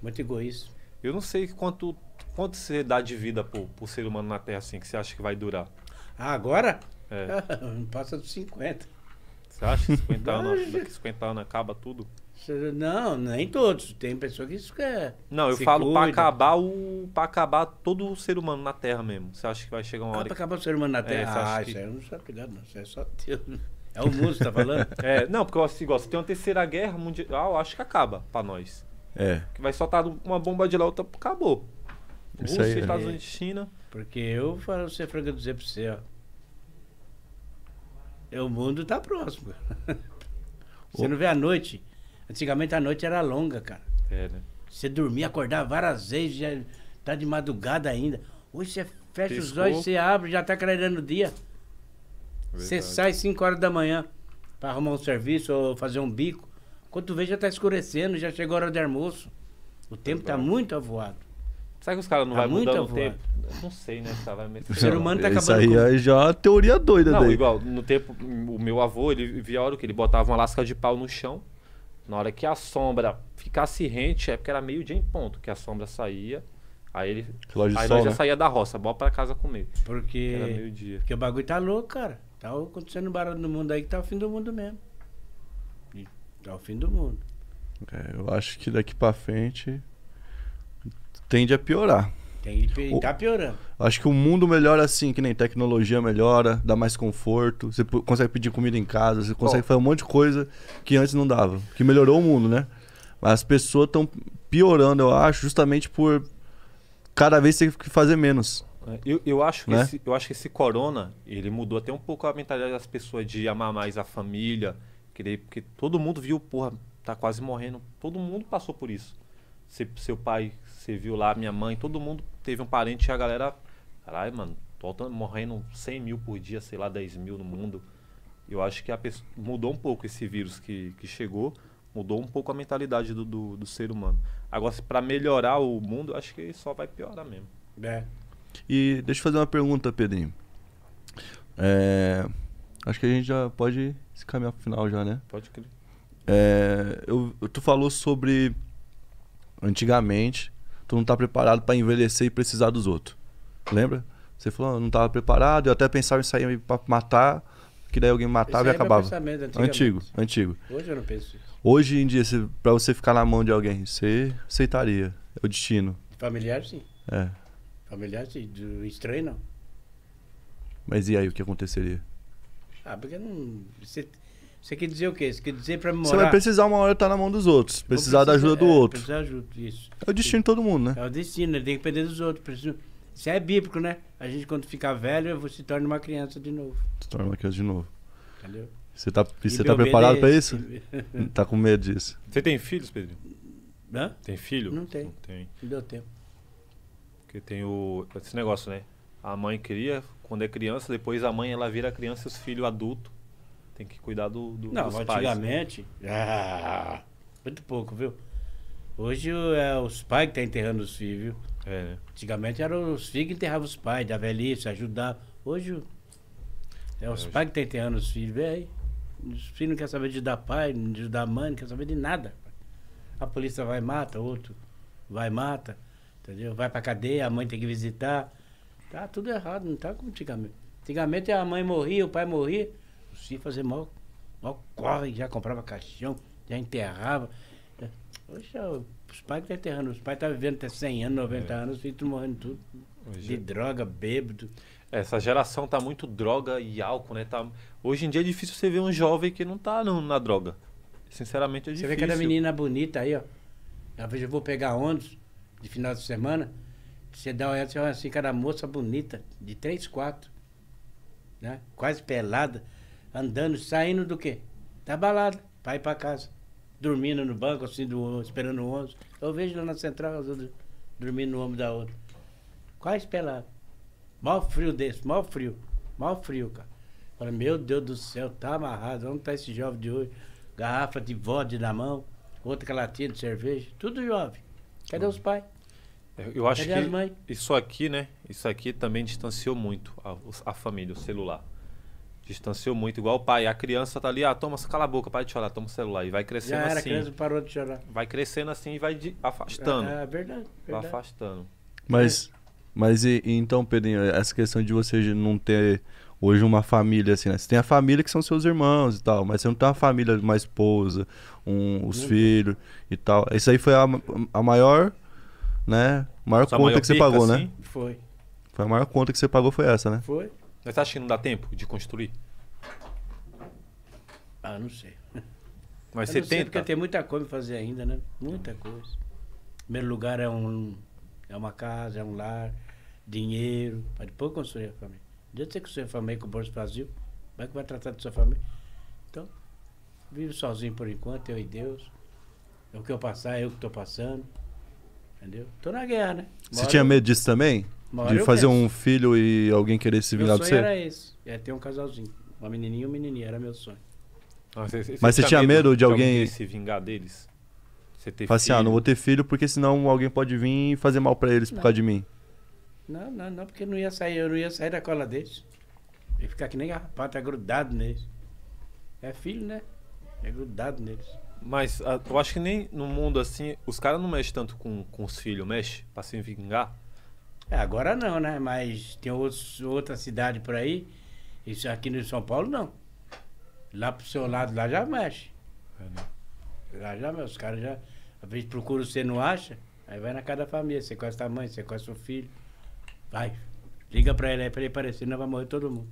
Muito egoísta. Eu não sei quanto, quanto você dá de vida pro, pro ser humano na Terra assim, que você acha que vai durar. Ah, agora? É. não passa dos 50. Você acha que 50 anos, daqui 50 anos acaba tudo? Não, nem todos. Tem pessoa que isso quer. É não, eu falo para acabar o. para acabar todo o ser humano na Terra mesmo. Você acha que vai chegar uma ah, hora. Pra que... acabar o ser humano na é, Terra. É, você acha ah, que... isso aí eu não sou cuidado, não. Isso é só Deus. Né? É o mundo que tá falando? é, não, porque assim, igual, se tem uma terceira guerra mundial, ah, acho que acaba para nós. É. Que vai soltar uma bomba de lá, outra acabou. Isso Rússia, aí, né? Estados é. Unidos, China. Porque eu falo ser é franco dizer pra você, ó. É, o mundo está próximo. Você não vê a noite. Antigamente a noite era longa, cara. É, né? Você dormia, acordava várias vezes, já tá de madrugada ainda. Hoje você fecha Piscou. os olhos, você abre, já tá clareando o dia. Você sai 5 horas da manhã para arrumar um serviço ou fazer um bico. Quando tu vê, já tá escurecendo, já chegou a hora do almoço. O é tempo está tá muito avoado. Será que os caras não tá vai mudando o tempo? Não sei, né? Se vai o ser humano tá acabando. Isso aí com... é já a teoria doida não, daí. Igual, no tempo, o meu avô, ele via a hora que ele botava uma lasca de pau no chão. Na hora que a sombra ficasse rente, é porque era meio dia em ponto que a sombra saía. Aí ele. aí sol, nós né? já saía da roça, bora pra casa comer. Porque. Era meio-dia. Porque o bagulho tá louco, cara. Tá acontecendo barulho no mundo aí que tá o fim do mundo mesmo. Tá o fim do mundo. É, eu acho que daqui pra frente tende a piorar. Tem, e tá piorando. Acho que o mundo melhora assim, que nem tecnologia melhora, dá mais conforto, você consegue pedir comida em casa, você consegue fazer um monte de coisa que antes não dava. Que melhorou o mundo, né? Mas as pessoas estão piorando, eu acho, justamente por cada vez ter que fazer menos. É, eu, eu, acho que né? esse, eu acho que esse corona, ele mudou até um pouco a mentalidade das pessoas de amar mais a família, querer, porque todo mundo viu, porra, tá quase morrendo. Todo mundo passou por isso. Se, seu pai, você viu lá minha mãe, todo mundo teve um parente e a galera. Caralho, mano, tô morrendo 100 mil por dia, sei lá, 10 mil no mundo. Eu acho que pessoa, mudou um pouco esse vírus que, que chegou, mudou um pouco a mentalidade do, do, do ser humano. Agora, para melhorar o mundo, eu acho que só vai piorar mesmo. É. E deixa eu fazer uma pergunta, Pedrinho. É, acho que a gente já pode se caminhar pro final já, né? Pode crer. É, eu, tu falou sobre antigamente tu não tá preparado para envelhecer e precisar dos outros. Lembra? Você falou, ah, não estava preparado, eu até pensava em sair para matar, que daí alguém matava e é acabava. Antigo, antigo. Hoje eu não penso isso. Hoje em dia, para você ficar na mão de alguém, você aceitaria. É o destino. Familiar, sim. É. Familiar, sim. Do estranho, não. Mas e aí, o que aconteceria? Ah, porque não. Você você quer dizer o quê? Você quer dizer pra morar? Você vai precisar uma hora estar tá na mão dos outros. Precisar, da ajuda do é, outro. Precisar ajuda, isso. É o destino de todo mundo, né? É o destino, ele né? tem que depender dos outros. Precisa... Isso é bíblico, né? A gente quando ficar velho, você se torna uma criança de novo. Se torna uma criança de novo. Entendeu? Você tá, você tá preparado para isso? Hum, tá com medo disso. Você tem filhos, Pedro? Hã? Tem filho? Não tem. Não tem. Não deu tempo. Porque tem o... esse negócio, né? A mãe cria quando é criança, depois a mãe ela vira criança e os filhos adultos tem que cuidar do, do Não, dos né? antigamente. Pais, ah, muito pouco, viu? Hoje é os pais que estão tá enterrando os filhos, viu? É, Antigamente eram os filhos que enterravam os pais, da velhice, ajudar. Hoje é os é, pais que estão tá enterrando os filhos, velho. Os filhos não querem saber de dar pai, de dar mãe, não querem saber de nada. A polícia vai e mata, outro vai e mata, entendeu? Vai pra cadeia, a mãe tem que visitar. Tá tudo errado, não tá como antigamente. Antigamente a mãe morria, o pai morria, se fazer mal, mal corre, já comprava caixão, já enterrava. Poxa, os pais estão tá enterrando, os pais estão tá vivendo até 100 anos, 90 é. anos, os filhos morrendo tudo. Hoje... De é. droga, bêbado. Essa geração tá muito droga e álcool, né? Tá... Hoje em dia é difícil você ver um jovem que não tá no, na droga. Sinceramente é difícil. Você vê cada menina bonita aí, ó. Às vezes eu vou pegar ônibus de final de semana, você dá uma olhada, você olha assim, cada moça bonita, de três, quatro, né? Quase pelada andando, saindo do quê? Da balada, pra ir pra casa. Dormindo no banco, assim, do, esperando o ônibus. Eu vejo lá na central, dormindo no ombro da outra. Quase pelado. mal frio desse, mal frio. mal frio, cara. Falei, meu Deus do céu, tá amarrado. Onde tá esse jovem de hoje? Garrafa de vodka na mão, outra latinha de cerveja. Tudo jovem. Cadê os pais? É, eu acho Cadê que isso aqui, né? Isso aqui também distanciou muito a, a família, o celular distanciou muito, igual o pai. A criança tá ali, ah, toma, cala a boca, para de chorar, toma o celular. E vai crescendo Já era, assim. A criança parou de chorar. Vai crescendo assim e vai de, afastando. É, é verdade, verdade. Vai afastando. Mas, mas e, e então, Pedrinho, essa questão de você não ter hoje uma família assim, né? Você tem a família que são seus irmãos e tal, mas você não tem uma família, uma esposa, um, os uhum. filhos e tal. Isso aí foi a, a maior, né? Maior conta maior que você pagou, né? assim? né? Foi. Foi a maior conta que você pagou foi essa, né? Foi. Mas acha que não dá tempo de construir? Ah, não sei. Mas você tenta. Porque tem muita coisa pra fazer ainda, né? Muita coisa. Primeiro lugar é um é uma casa, é um lar, dinheiro, para depois construir a família. Desde você construir a família com o Bolsa Brasil, como é que vai tratar da sua família? Então, vivo sozinho por enquanto, eu e Deus. É o que eu passar, é eu que estou passando. Entendeu? Tô na guerra, né? Você tinha medo disso também? de fazer penso. um filho e alguém querer se vingar de você? era esse. É ter um casalzinho. Uma menininha e um menininho. Era meu sonho. Nossa, esse, esse Mas você tinha medo de, de alguém... se vingar deles? Você ter Fala assim, ah, não vou ter filho porque senão alguém pode vir e fazer mal para eles não. por causa de mim. Não, não, não, porque não ia sair, eu não ia sair da cola deles. Ia ficar que nem pata é grudado neles. É filho, né? É grudado neles. Mas a, ah, eu acho que nem no mundo assim, os caras não mexem tanto com, com os filhos, mexe pra se vingar. É, agora não, né? Mas tem outros, outra cidade por aí. Isso aqui no São Paulo não. Lá pro seu lado, lá já mexe. É, né? Lá já mexe. Os caras já. Às vezes procura, você não acha. Aí vai na casa da família, conhece a mãe, você conhece o filho. Vai. Liga pra ele aí pra ele aparecer, não vai morrer todo mundo.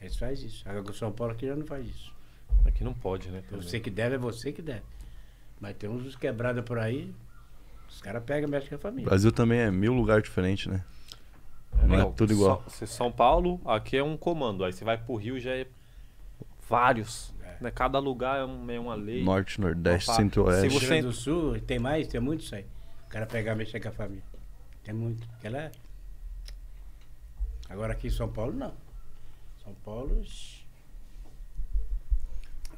Eles faz isso. Agora com São Paulo aqui já não faz isso. Aqui não pode, né? Também. Você que deve é você que deve. Mas tem uns quebrados por aí. Os caras pegam, mexem com a família. O Brasil também é mil lugares diferentes, né? É, não, é tudo igual. São, Paulo, aqui é um comando. Aí você vai pro Rio, já é vários. É. Né? Cada lugar é, um, é uma lei. Norte, Nordeste, Opa. Centro-Oeste. Se você... do Sul, tem mais, tem muito isso aí. O cara pegar, mexer com a família. Tem muito. Ela... É. Agora aqui em São Paulo, não. São Paulo...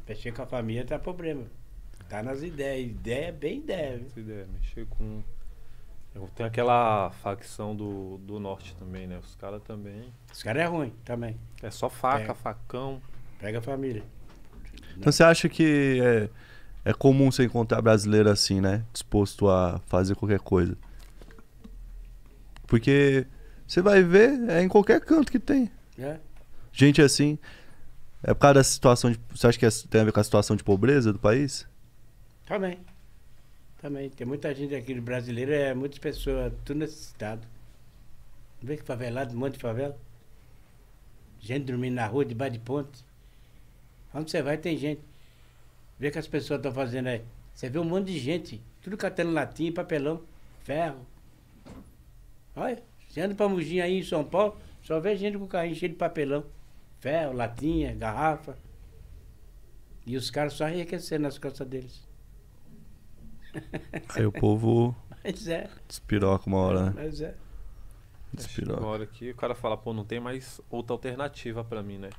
Mexer com a família tá problema. Tá nas ideias. Ideia é bem ideia. Ideia, mexer com. Tem aquela facção do, do norte também, né? Os caras também. Os caras é ruim também. É só faca, é. facão. Pega a família. Então você acha que é, é comum você encontrar brasileiro assim, né? Disposto a fazer qualquer coisa. Porque você vai ver, é em qualquer canto que tem. É. Gente assim. É por causa da situação de. Você acha que é, tem a ver com a situação de pobreza do país? Também. Tá Também. Tá tem muita gente aqui brasileiro, é muitas pessoas, tudo necessitado. Vê que favelado, um monte de favela. Gente dormindo na rua, debaixo de ponte. Onde você vai tem gente. Vê o que as pessoas estão fazendo aí. Você vê um monte de gente, tudo catando latim, papelão, ferro. Olha, você anda pra Mugim aí em São Paulo, só vê gente com carrinho cheio de papelão, ferro, latinha, garrafa. E os caras só enriquecendo nas costas deles. Aí o povo. Mas é. Despiroca uma hora, né? Mas é. Despiroca. Uma hora que o cara fala, pô, não tem mais outra alternativa para mim, né?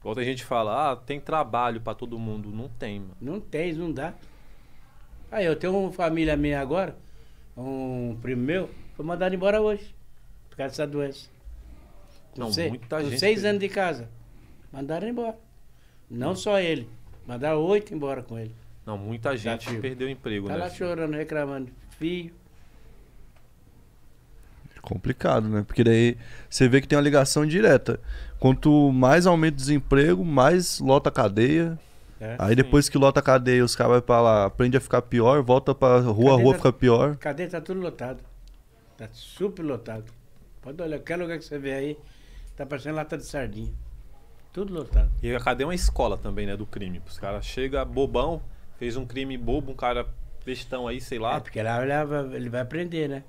Igual a gente fala, ah, tem trabalho para todo mundo. Não tem, mano. Não tem, não dá. Aí eu tenho uma família minha agora, um primo meu, foi mandado embora hoje, por causa dessa doença. Com não, seis, muita gente. seis teve. anos de casa. Mandaram embora. Não hum. só ele. Mandaram oito embora com ele. Não, muita gente perdeu emprego, tá né? Tá lá chorando, reclamando. Filho. É complicado, né? Porque daí você vê que tem uma ligação direta. Quanto mais aumenta o desemprego, mais lota a cadeia. É, Aí sim. depois que lota a cadeia, os caras vão pra lá, aprende a ficar pior, volta pra rua, a rua tá, fica pior. Cadeia tá tudo lotado. Tá super lotado. Pode olhar, qualquer lugar que você vê aí, tá parecendo lata de sardinha. Tudo lotado. E a cadeia é uma escola também, né, do crime. Os caras chegam bobão, fez um crime bobo, um cara bestão aí, sei lá. É, porque lá ele vai aprender, né?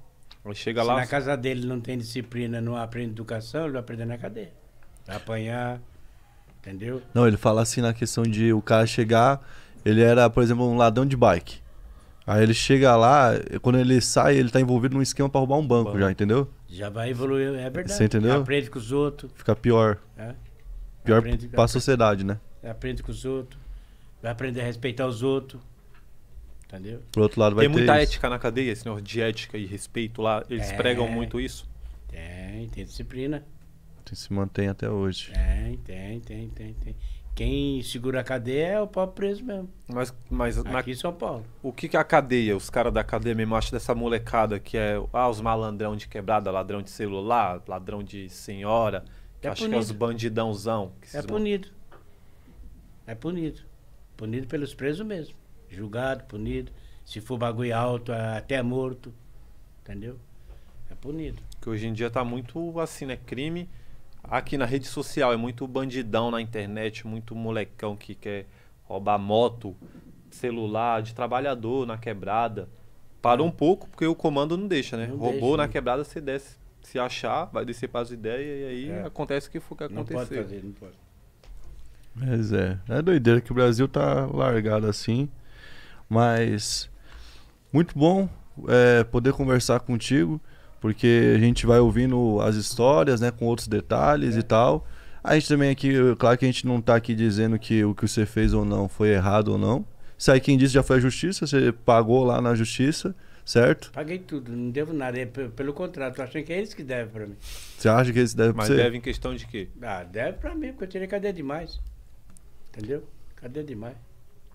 Ele chega Se lá. na casa dele não tem disciplina, não aprende educação, ele vai aprender na cadeia. Vai apanhar. Entendeu? Não, ele fala assim na questão de o cara chegar. Ele era, por exemplo, um ladrão de bike. Aí ele chega lá, quando ele sai, ele tá envolvido num esquema para roubar um banco Bom, já, entendeu? Já vai evoluir, é verdade. Você entendeu? Aprende com os outros. Fica pior. É. Pior para a sociedade, né? Aprende com os outros vai aprender a respeitar os outros. Entendeu? Do outro lado, vai tem ter muita isso. ética na cadeia, esse negócio de ética e respeito lá. Eles é, pregam muito isso? Tem, tem disciplina. Tem, se mantém até hoje. Tem, tem, tem, tem, tem. Quem segura a cadeia é o pobre preso mesmo. Mas, mas aqui na... em São Paulo. O que, que é a cadeia, os caras da cadeia mesmo acham dessa molecada que é ah, os malandrão de quebrada, ladrão de celular, ladrão de senhora, é acho punido. que é os bandidãozão. É, é punido. Vão... É punido. Punido pelos presos mesmo. Julgado, punido. Se for bagulho alto, até morto. Entendeu? É punido. Que hoje em dia tá muito assim, né? Crime aqui na rede social. É muito bandidão na internet, muito molecão que quer roubar moto, celular, de trabalhador na quebrada. Parou um pouco, porque o comando não deixa, né? Não Roubou deixa, na né? quebrada, você desce. Se achar, vai descer para as ideias e aí é. acontece o que for que acontecer. Não pode fazer, não pode. Mas é. É doideira que o Brasil tá largado assim. Mas muito bom é, poder conversar contigo, porque a gente vai ouvindo as histórias, né, com outros detalhes é. e tal. A gente também aqui, claro que a gente não tá aqui dizendo que o que você fez ou não foi errado ou não. Isso aí quem disse já foi a justiça, você pagou lá na justiça, certo? Paguei tudo, não devo nada, é pelo contrato, Acho achando que é eles que devem para mim. Você acha que eles devem Mas pra Mas devem em questão de quê? Ah, deve para mim, porque eu tirei cadeia demais. Entendeu? Cadê demais?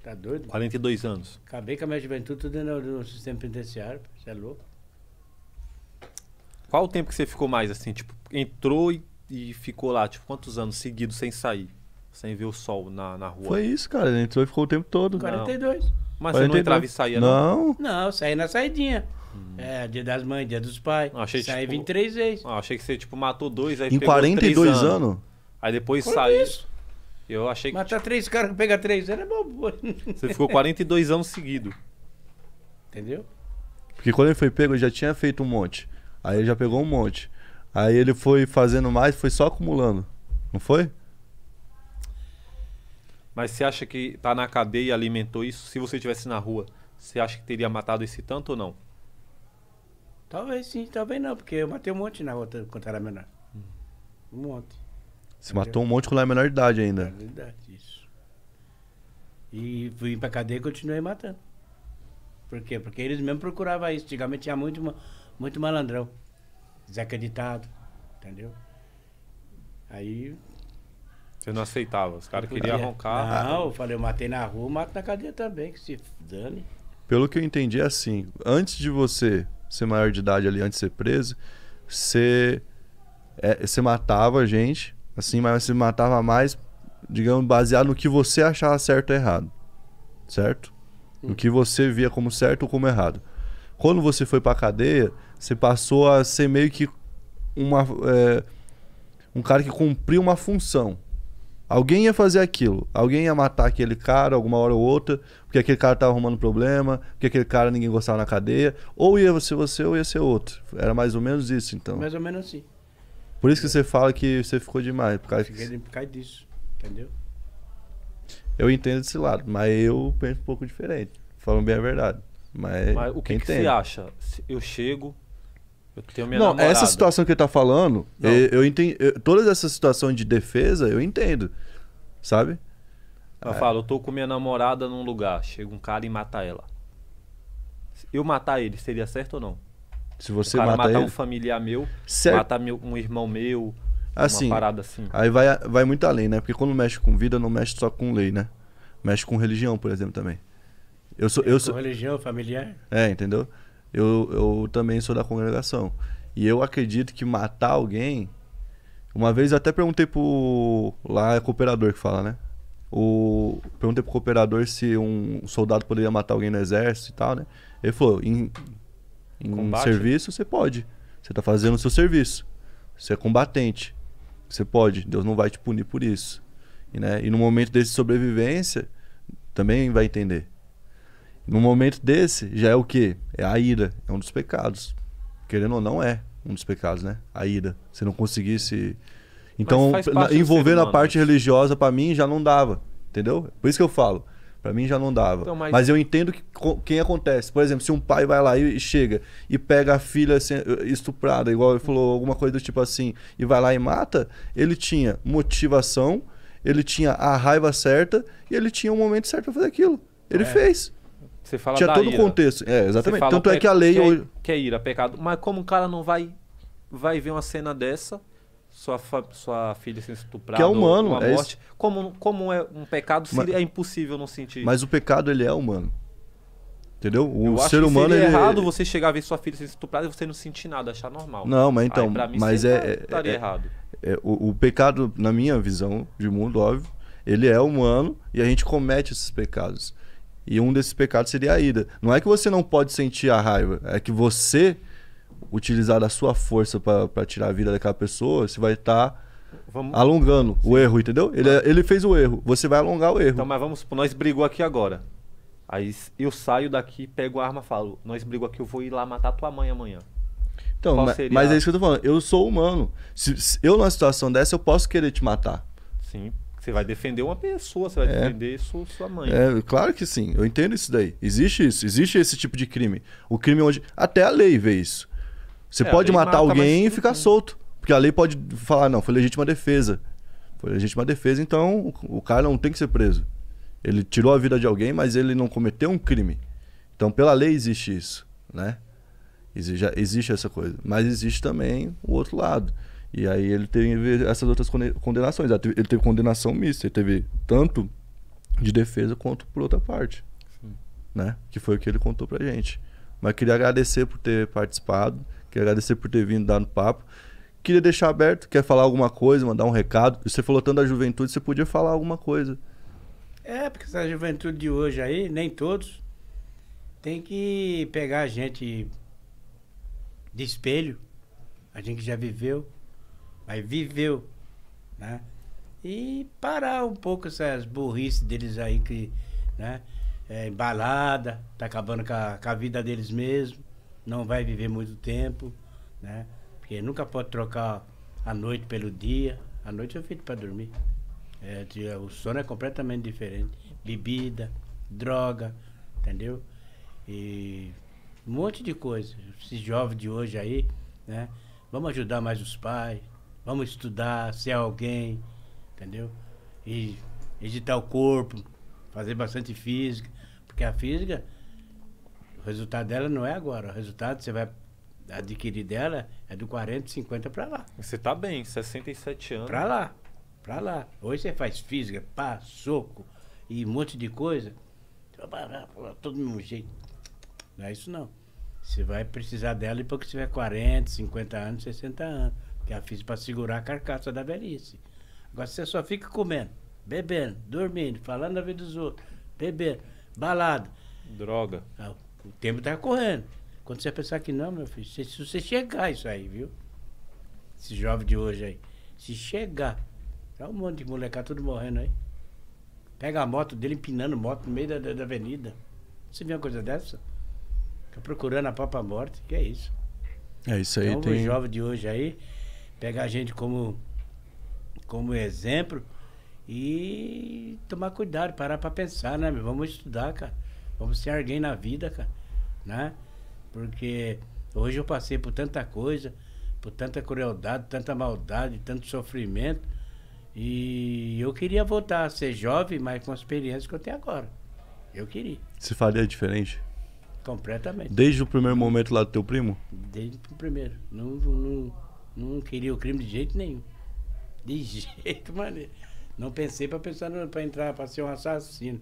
Tá doido? 42 anos. Acabei com a minha juventude tudo no, sistema penitenciário. Você é louco? Qual o tempo que você ficou mais assim? Tipo, entrou e, e ficou lá, tipo, quantos anos seguidos sem sair? Sem ver o sol na, na rua? Foi isso, cara. Ele entrou e ficou o tempo todo. 42. Não. Mas 42. você não entrava e saía, não? Não, não saí na saidinha. Hum. É, dia das mães, dia dos pais. Achei, saí tipo, 23 vezes. achei que você, tipo, matou dois, aí Em 42 anos? anos? Aí depois saiu. Isso? Eu achei que. Matar três caras que pega três, era bom Você ficou 42 anos seguido. Entendeu? Porque quando ele foi pego, ele já tinha feito um monte. Aí ele já pegou um monte. Aí ele foi fazendo mais, foi só acumulando. Não foi? Mas você acha que tá na cadeia e alimentou isso? Se você tivesse na rua, você acha que teria matado esse tanto ou não? Talvez sim, talvez não, porque eu matei um monte na rua quando era menor. Hum. Um monte. Você matou um monte quando era menor de idade ainda. Menor é de idade, isso. E fui pra cadeia e continuei matando. Por quê? Porque eles mesmo procuravam isso. Antigamente tinha muito, muito malandrão. Desacreditado. Entendeu? Aí. Você não aceitava, os caras queriam arrancar. Não, eu falei, eu matei na rua, mato na cadeia também, que se dane. Pelo que eu entendi, é assim: antes de você ser maior de idade ali, antes de ser preso, você, é, você matava a gente Assim, mas você matava mais, digamos, baseado no que você achava certo ou errado. Certo? Sim. No que você via como certo ou como errado. Quando você foi pra cadeia, você passou a ser meio que uma, é, um cara que cumpriu uma função. Alguém ia fazer aquilo. Alguém ia matar aquele cara alguma hora ou outra, porque aquele cara tava arrumando problema, porque aquele cara ninguém gostava na cadeia. Ou ia ser você ou ia ser outro. Era mais ou menos isso, então. Mais ou menos assim. Por isso que você fala que você ficou demais. Por causa, que... por causa disso, entendeu? Eu entendo desse lado, mas eu penso um pouco diferente. Falando bem a verdade. Mas, mas o que, que você acha? Eu chego, eu tenho minha Não, namorada. essa situação que ele tá falando, eu, eu entendo. Eu, todas essas situações de defesa, eu entendo. Sabe? Eu é. falo, eu tô com minha namorada num lugar, chega um cara e mata ela. Eu matar ele, seria certo ou não? Se você o cara mata matar ele... um familiar meu, certo. matar um irmão meu, assim, uma parada assim. Aí vai, vai muito além, né? Porque quando mexe com vida, não mexe só com lei, né? Mexe com religião, por exemplo, também. Eu sou, eu sou... Com religião familiar? É, entendeu? Eu, eu também sou da congregação. E eu acredito que matar alguém. Uma vez eu até perguntei pro. Lá é cooperador que fala, né? O... Perguntei pro cooperador se um soldado poderia matar alguém no exército e tal, né? Ele falou: em em Combate. serviço, você pode. Você está fazendo o seu serviço. Você é combatente. Você pode. Deus não vai te punir por isso. E, né? e no momento desse sobrevivência, também vai entender. No momento desse, já é o quê? É a ira. É um dos pecados. Querendo ou não, é um dos pecados, né? A ira. você não conseguisse. Então, envolver na parte religiosa, para mim, já não dava. Entendeu? Por isso que eu falo. Para mim já não dava. Então, mas... mas... eu entendo que quem acontece. Por exemplo, se um pai vai lá e chega e pega a filha eh, estuprada, igual ele falou, alguma coisa do tipo assim, e vai lá e mata, ele tinha motivação, ele tinha a raiva certa e ele tinha o um momento certo para fazer aquilo. Ele é. fez. Você fala tinha todo o contexto. É, exatamente. Fala, Tanto é que a lei que é, hoje... É ira, pecado. Mas como o cara não vai vai ver uma cena dessa sua, sua filha sendo estuprada. Que é humano. é Esse... Como, como é um pecado, mas, é impossível não sentir. Mas o pecado, ele é humano. Entendeu? O eu ser humano é errado ele... você chegar a ver sua filha sendo estuprada e você não sentir nada, achar normal. Não, mas então, Aí, mim, mas é, tá, é-, é, errado. É, o, o, pecado, na minha visão de mundo, óbvio, ele é humano e a gente comete esses pecados. E um desses pecados seria a ira. Não é que você não pode sentir a raiva, é que você utilizar da sua força para tirar a vida daquela pessoa, você vai estar tá alongando Sim. o erro, entendeu? Ele, é, ele fez o erro, você vai alongar o erro. Então, mas vamos supor, nós brigou aqui agora. Aí eu saio daqui, pego a arma e falo, nós brigou aqui, eu vou ir lá matar tua mãe amanhã. Então, mas, mas, é isso que eu tô falando. Eu sou humano. Se, se, eu numa situação dessa, eu posso querer te matar. Sim. Você vai defender uma pessoa, você vai é. defender sua, sua mãe. É, claro que sim. Eu entendo isso daí. Existe isso. Existe esse tipo de crime. O crime onde. Até a lei vê isso. Você é, pode matar mata, alguém mas... e ficar solto. Porque a lei pode falar, não, foi legítima defesa. Foi legítima defesa, então o cara não tem que ser preso. Ele tirou a vida de alguém, mas ele não cometeu um crime. Então, pela lei existe isso, né? Exige, existe essa coisa. Mas existe também o outro lado. E aí ele teve essas outras condenações. Ah, ele teve, condenação mista. Ele teve tanto de defesa quanto por outra parte. Sim. Né? Que foi o que ele contou pra gente. Mas queria agradecer por ter participado. Queria agradecer por ter vindo dar no papo. Queria deixar aberto, quer falar alguma coisa, mandar um recado. Você falou tanto da juventude, você podia falar alguma coisa. É, porque essa juventude de hoje aí, nem todos, tem que pegar a gente de espelho, a gente que já viveu, mas viveu, né? E parar um pouco essas burrices deles aí que, né? É, embalada, tá acabando com a, com a vida deles mesmo não vai viver muito tempo, né? Porque nunca pode trocar a noite pelo dia. A noite é feito para dormir. É, é, o sono é completamente diferente. Bebida, droga, entendeu? E um monte de coisa. Esses jovens de hoje aí, né? Vamos ajudar mais os pais, vamos estudar, ser alguém, entendeu? E editar o corpo, fazer bastante física. Porque a física o resultado dela não é agora. O resultado você vai adquirir dela é do 40, 50 para lá. Você tá bem, 67 anos. Para lá. Para lá. Hoje você faz física, pá, soco e um monte de coisa. Todo mesmo jeito. Não é isso não. Você vai precisar dela depois que tiver 40, 50 anos, 60 anos. Que é a física para segurar a carcaça da velhice. Agora você só fica comendo, bebendo, dormindo, falando a vida dos outros, bebendo, balada. Droga. Ah, o tempo está correndo. Quando você pensar que não, meu filho, se, se você chegar isso aí, viu? Esse jovem de hoje aí. Se chegar. Tá um monte de molecada tudo morrendo aí. Pega a moto dele empinando moto no meio da, da, da avenida. Você viu uma coisa dessa? Fica procurando a própria morte, que é isso. É isso aí, então, tem... O jovem de hoje aí, pegar a gente como, como exemplo e tomar cuidado, parar pra pensar, né? Vamos estudar, cara. Vamos ser alguém na vida, cara, né? Porque hoje eu passei por tanta coisa, por tanta crueldade, tanta maldade, tanto sofrimento. E eu queria voltar a ser jovem, mas com a experiência que eu tenho agora. Eu queria. Você faria diferente? Completamente. Desde o primeiro momento lá do teu primo? Desde o primeiro. Não, não, não queria o crime de jeito nenhum. De jeito maneiro. Não pensei para pensar para entrar, para ser um assassino.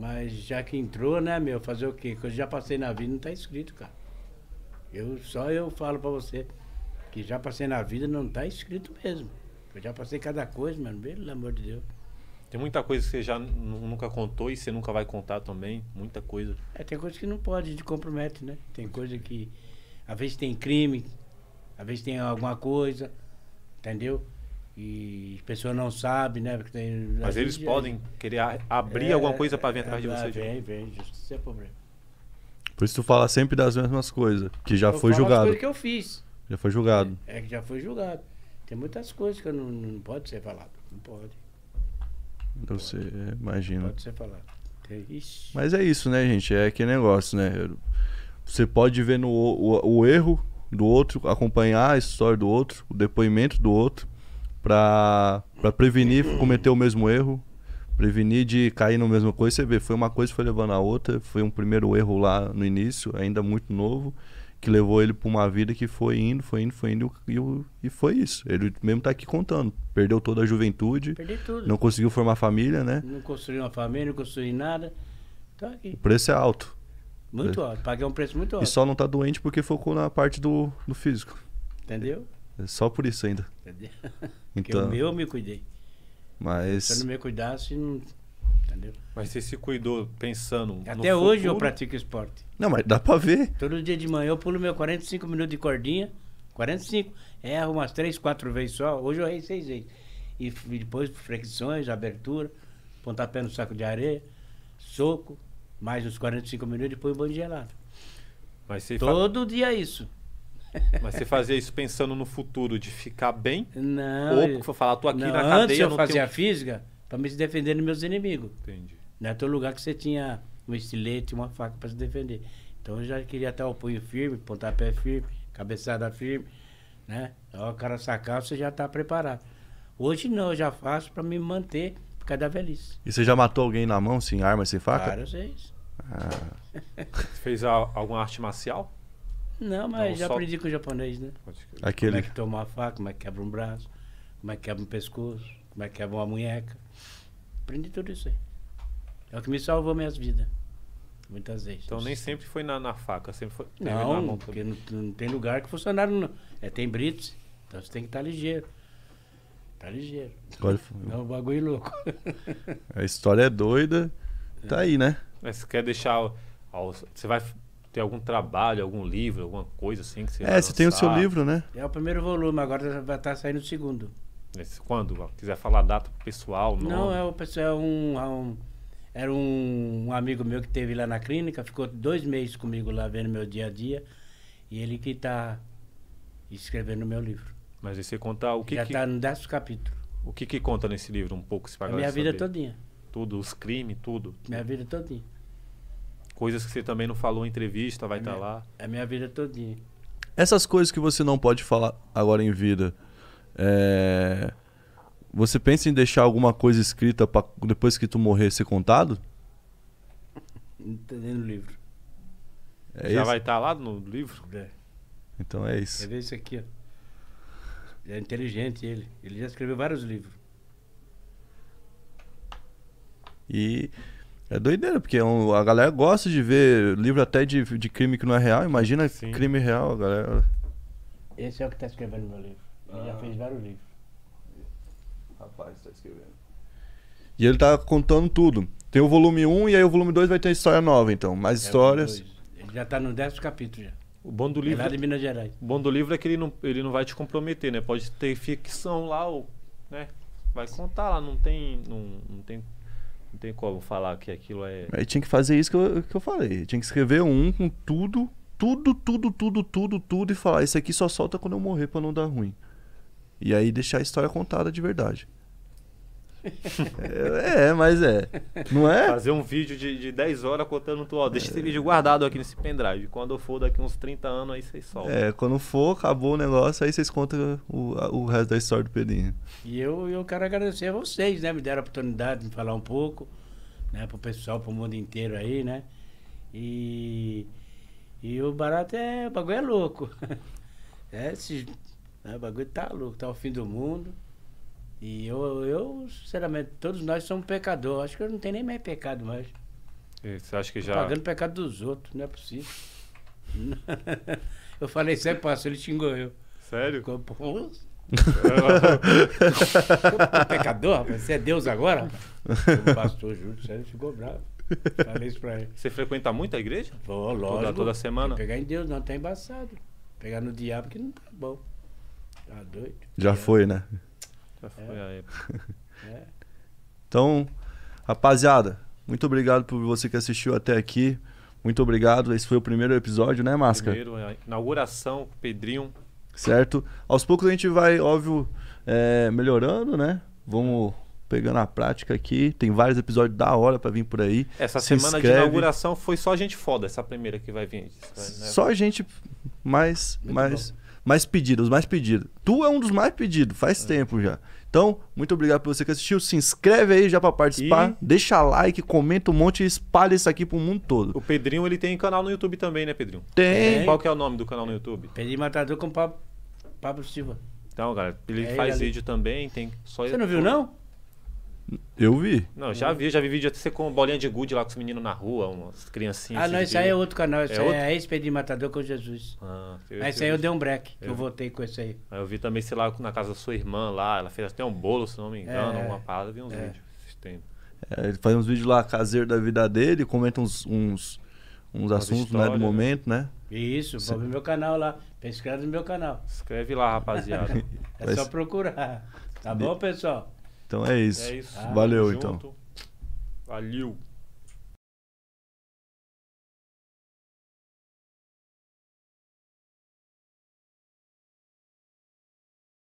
Mas já que entrou, né, meu, fazer o quê? Que eu já passei na vida, não está escrito, cara. Eu, só eu falo para você que já passei na vida, não está escrito mesmo. Eu já passei cada coisa, mano, pelo amor de Deus. Tem muita coisa que você já nunca contou e você nunca vai contar também, muita coisa. É, tem coisa que não pode, te compromete, né? Tem coisa que, às vezes tem crime, às vezes tem alguma coisa, entendeu? E as pessoas não sabem, né? Porque tem, Mas eles gente, podem querer abrir é, alguma coisa para vir atrás é, de você. Né? Vem, vem, isso é problema. Por isso tu fala sempre das mesmas coisas, que já eu foi julgado. As que eu fiz. Já foi julgado. É, é, que já foi julgado. Tem muitas coisas que não, não pode ser falado. Não pode. Não você pode. É, imagina. Não pode ser falado. Ixi. Mas é isso, né, gente? É que negócio, né? Você pode ver no, o, o erro do outro, acompanhar a história do outro, o depoimento do outro, para prevenir cometer o mesmo erro, prevenir de cair na mesma coisa. Você vê, foi uma coisa foi levando a outra, foi um primeiro erro lá no início, ainda muito novo, que levou ele para uma vida que foi indo, foi indo, foi indo, e, e foi isso. Ele mesmo tá aqui contando. Perdeu toda a juventude, não conseguiu formar família, né? Não construiu uma família, não construiu nada. Tá aqui. O preço é alto. Muito é. alto, paguei um preço muito alto. E só não tá doente porque focou na parte do, do físico. Entendeu? É só por isso ainda. Entendeu? Então, Porque o meu eu me cuidei. Mas... Se eu não me cuidasse, não... Entendeu? Mas você se cuidou pensando. Até hoje futuro? eu pratico esporte. Não, mas dá pra ver. Todo dia de manhã eu pulo meu 45 minutos de cordinha. 45. Erro é, umas 3, 4 vezes só. Hoje eu errei 6 vezes. E depois flexões, abertura, pontapé no saco de areia, soco, mais uns 45 minutos e depois banho gelado. Mas Todo dia isso. Mas você fazia isso pensando no futuro de ficar bem? Não. Ou porque falar, tô aqui não, na cadeia. Antes eu não fazia tenho... física para me defender dos meus inimigos. Entendi. Não é todo lugar que você tinha um estilete, uma faca para se defender. Então eu já queria estar o punho firme, pontapé firme, cabeçada firme, né? Então o cara sacar, você já está preparado. Hoje não, eu já faço para me manter por causa da velhice. E você já matou alguém na mão, sem arma, sem faca? Várias vezes. Ah. Fez a, alguma arte marcial? Não, mas então, já só... aprendi com o japonês, né? Aquele... Como é que toma uma faca, como é que quebra um braço, como é que quebra um pescoço, como é que quebra uma munheca. Aprendi tudo isso aí. É o que me salvou minhas vidas. Muitas vezes. Então nem sempre foi na, na faca, sempre foi. Não, na mão porque não, não, tem lugar que funcionário não. É, tem brits, então você tem que estar tá ligeiro. Tá ligeiro. Agora, é um bagulho louco. A história é doida. Tá aí, né? Mas você quer deixar. Ó, você vai tem algum trabalho, algum livro, alguma coisa assim que você. É, você tem o seu livro, né? É o primeiro volume, agora vai estar tá saindo o segundo. Esse, quando? Quiser falar a data pessoal, nome. Não, é o pessoal, é um, é um, era um, um, amigo meu que teve lá na clínica, ficou dois meses comigo lá vendo meu dia a dia, e ele que está escrevendo meu livro. Mas você conta o que. Já está no décimo capítulo. O que, que conta nesse livro um pouco? Se a minha vida todinha. Tudo, os crimes, tudo. Minha vida todinha. Coisas que você também não falou em entrevista, vai estar é tá lá. É a minha vida todinha. Essas coisas que você não pode falar agora em vida, é... você pensa em deixar alguma coisa escrita para depois que tu morrer ser contado? entendendo o livro. É Já isso? vai estar tá lá no livro? É. Então é isso. Quer ver isso aqui, ó. é inteligente ele. Ele já escreveu vários livros. E é doideira, porque é um, a galera gosta de ver livro até de, de crime que não é real. Imagina Sim. crime real, galera. Esse é o que está escrevendo meu livro. Ele ah. já fez vários livros. Rapaz, está escrevendo. E ele está contando tudo. Tem o volume 1 e aí o volume 2 vai ter história nova, então. Mais é histórias. Ele já está no décimo capítulo já. O bom do livro. É lá de Minas Gerais. O bom do livro é que ele não, ele não vai te comprometer, né? Pode ter ficção lá, ou, né? Vai contar lá, não tem. Não, não tem não tem como falar que aquilo é. Aí tinha que fazer isso que eu, que eu falei. Tinha que escrever um com tudo, tudo, tudo, tudo, tudo, tudo, e falar, isso aqui só solta quando eu morrer pra não dar ruim. E aí deixar a história contada de verdade. É, é, mas é. Não é? Fazer um vídeo de, de 10 horas contando tudo. Ó, deixa é. esse vídeo guardado aqui nesse pendrive. Quando for daqui uns 30 anos, aí vocês soltam. É, quando for, acabou o negócio, aí vocês contam o, o resto da história do Pedrinho. E eu, eu quero agradecer a vocês, né? Me deram a oportunidade de falar um pouco, né? Pro pessoal, pro mundo inteiro aí, né? E, e o barato é. O bagulho é louco. É, esse, né, o bagulho tá louco, tá o fim do mundo. E eu, eu, sinceramente, todos nós somos pecadores. Acho que eu não tenho nem mais pecado mais. E é, você acha que já. Tô pagando pecado dos outros, não é possível. eu falei, você pastor, ele xingou eu. Sério? Ficou, é pecador, rapaz. Você é Deus agora? O pastor Júlio sério, ficou bravo. Falei isso pra ele. Você frequenta muito a igreja? Vou, logo. Toda, toda semana? Pegar em Deus não, tá embaçado. Pegar no diabo que não tá bom. Tá doido. Já é. foi, né? Já foi é. a época. É. Então, rapaziada, muito obrigado por você que assistiu até aqui. Muito obrigado. Esse foi o primeiro episódio, né, Máscara? Primeiro, inauguração com o Pedrinho. Certo? Aos poucos a gente vai, óbvio, é, melhorando, né? Vamos pegando a prática aqui. Tem vários episódios da hora para vir por aí. Essa Se semana inscreve. de inauguração foi só gente foda, essa primeira que vai vir. Só né? Só gente mais, Muito mais bom mais pedido, os mais pedidos. Tu é um dos mais pedidos, faz é. tempo já. Então, muito obrigado por você que assistiu. Se inscreve aí já para participar. E... Deixa like, comenta um monte e espalha isso aqui pro mundo todo. O Pedrinho, ele tem canal no YouTube também, né, Pedrinho? Tem. tem. Qual que é o nome do canal no YouTube? Pedrinho Matador com Pablo Silva. Então, galera, ele é faz ele vídeo também, tem só Você não viu, não? Eu vi. Não, já vi, já vi vídeo até você com bolinha de gude lá com os meninos na rua, umas criancinhas. Ah, assim não, isso aí é outro canal, isso é, outro? é Expedi Matador com Jesus. Ah, eu, Mas isso aí eu dei um break, eu, eu voltei com isso aí. Eu vi também, sei lá, na casa da sua irmã lá, ela fez até um bolo, se não me engano, é, uma parada, vi uns é. vídeos. É, ele faz uns vídeos lá caseiro da vida dele, comenta uns, uns, uns assuntos né, do né? momento, né? Isso, Isso, Você... no meu canal lá. Inscreve no meu canal. Escreve lá, rapaziada. é Mas... só procurar. Tá bom, pessoal? Então é isso. É isso. Ah, Valeu, então. Valeu.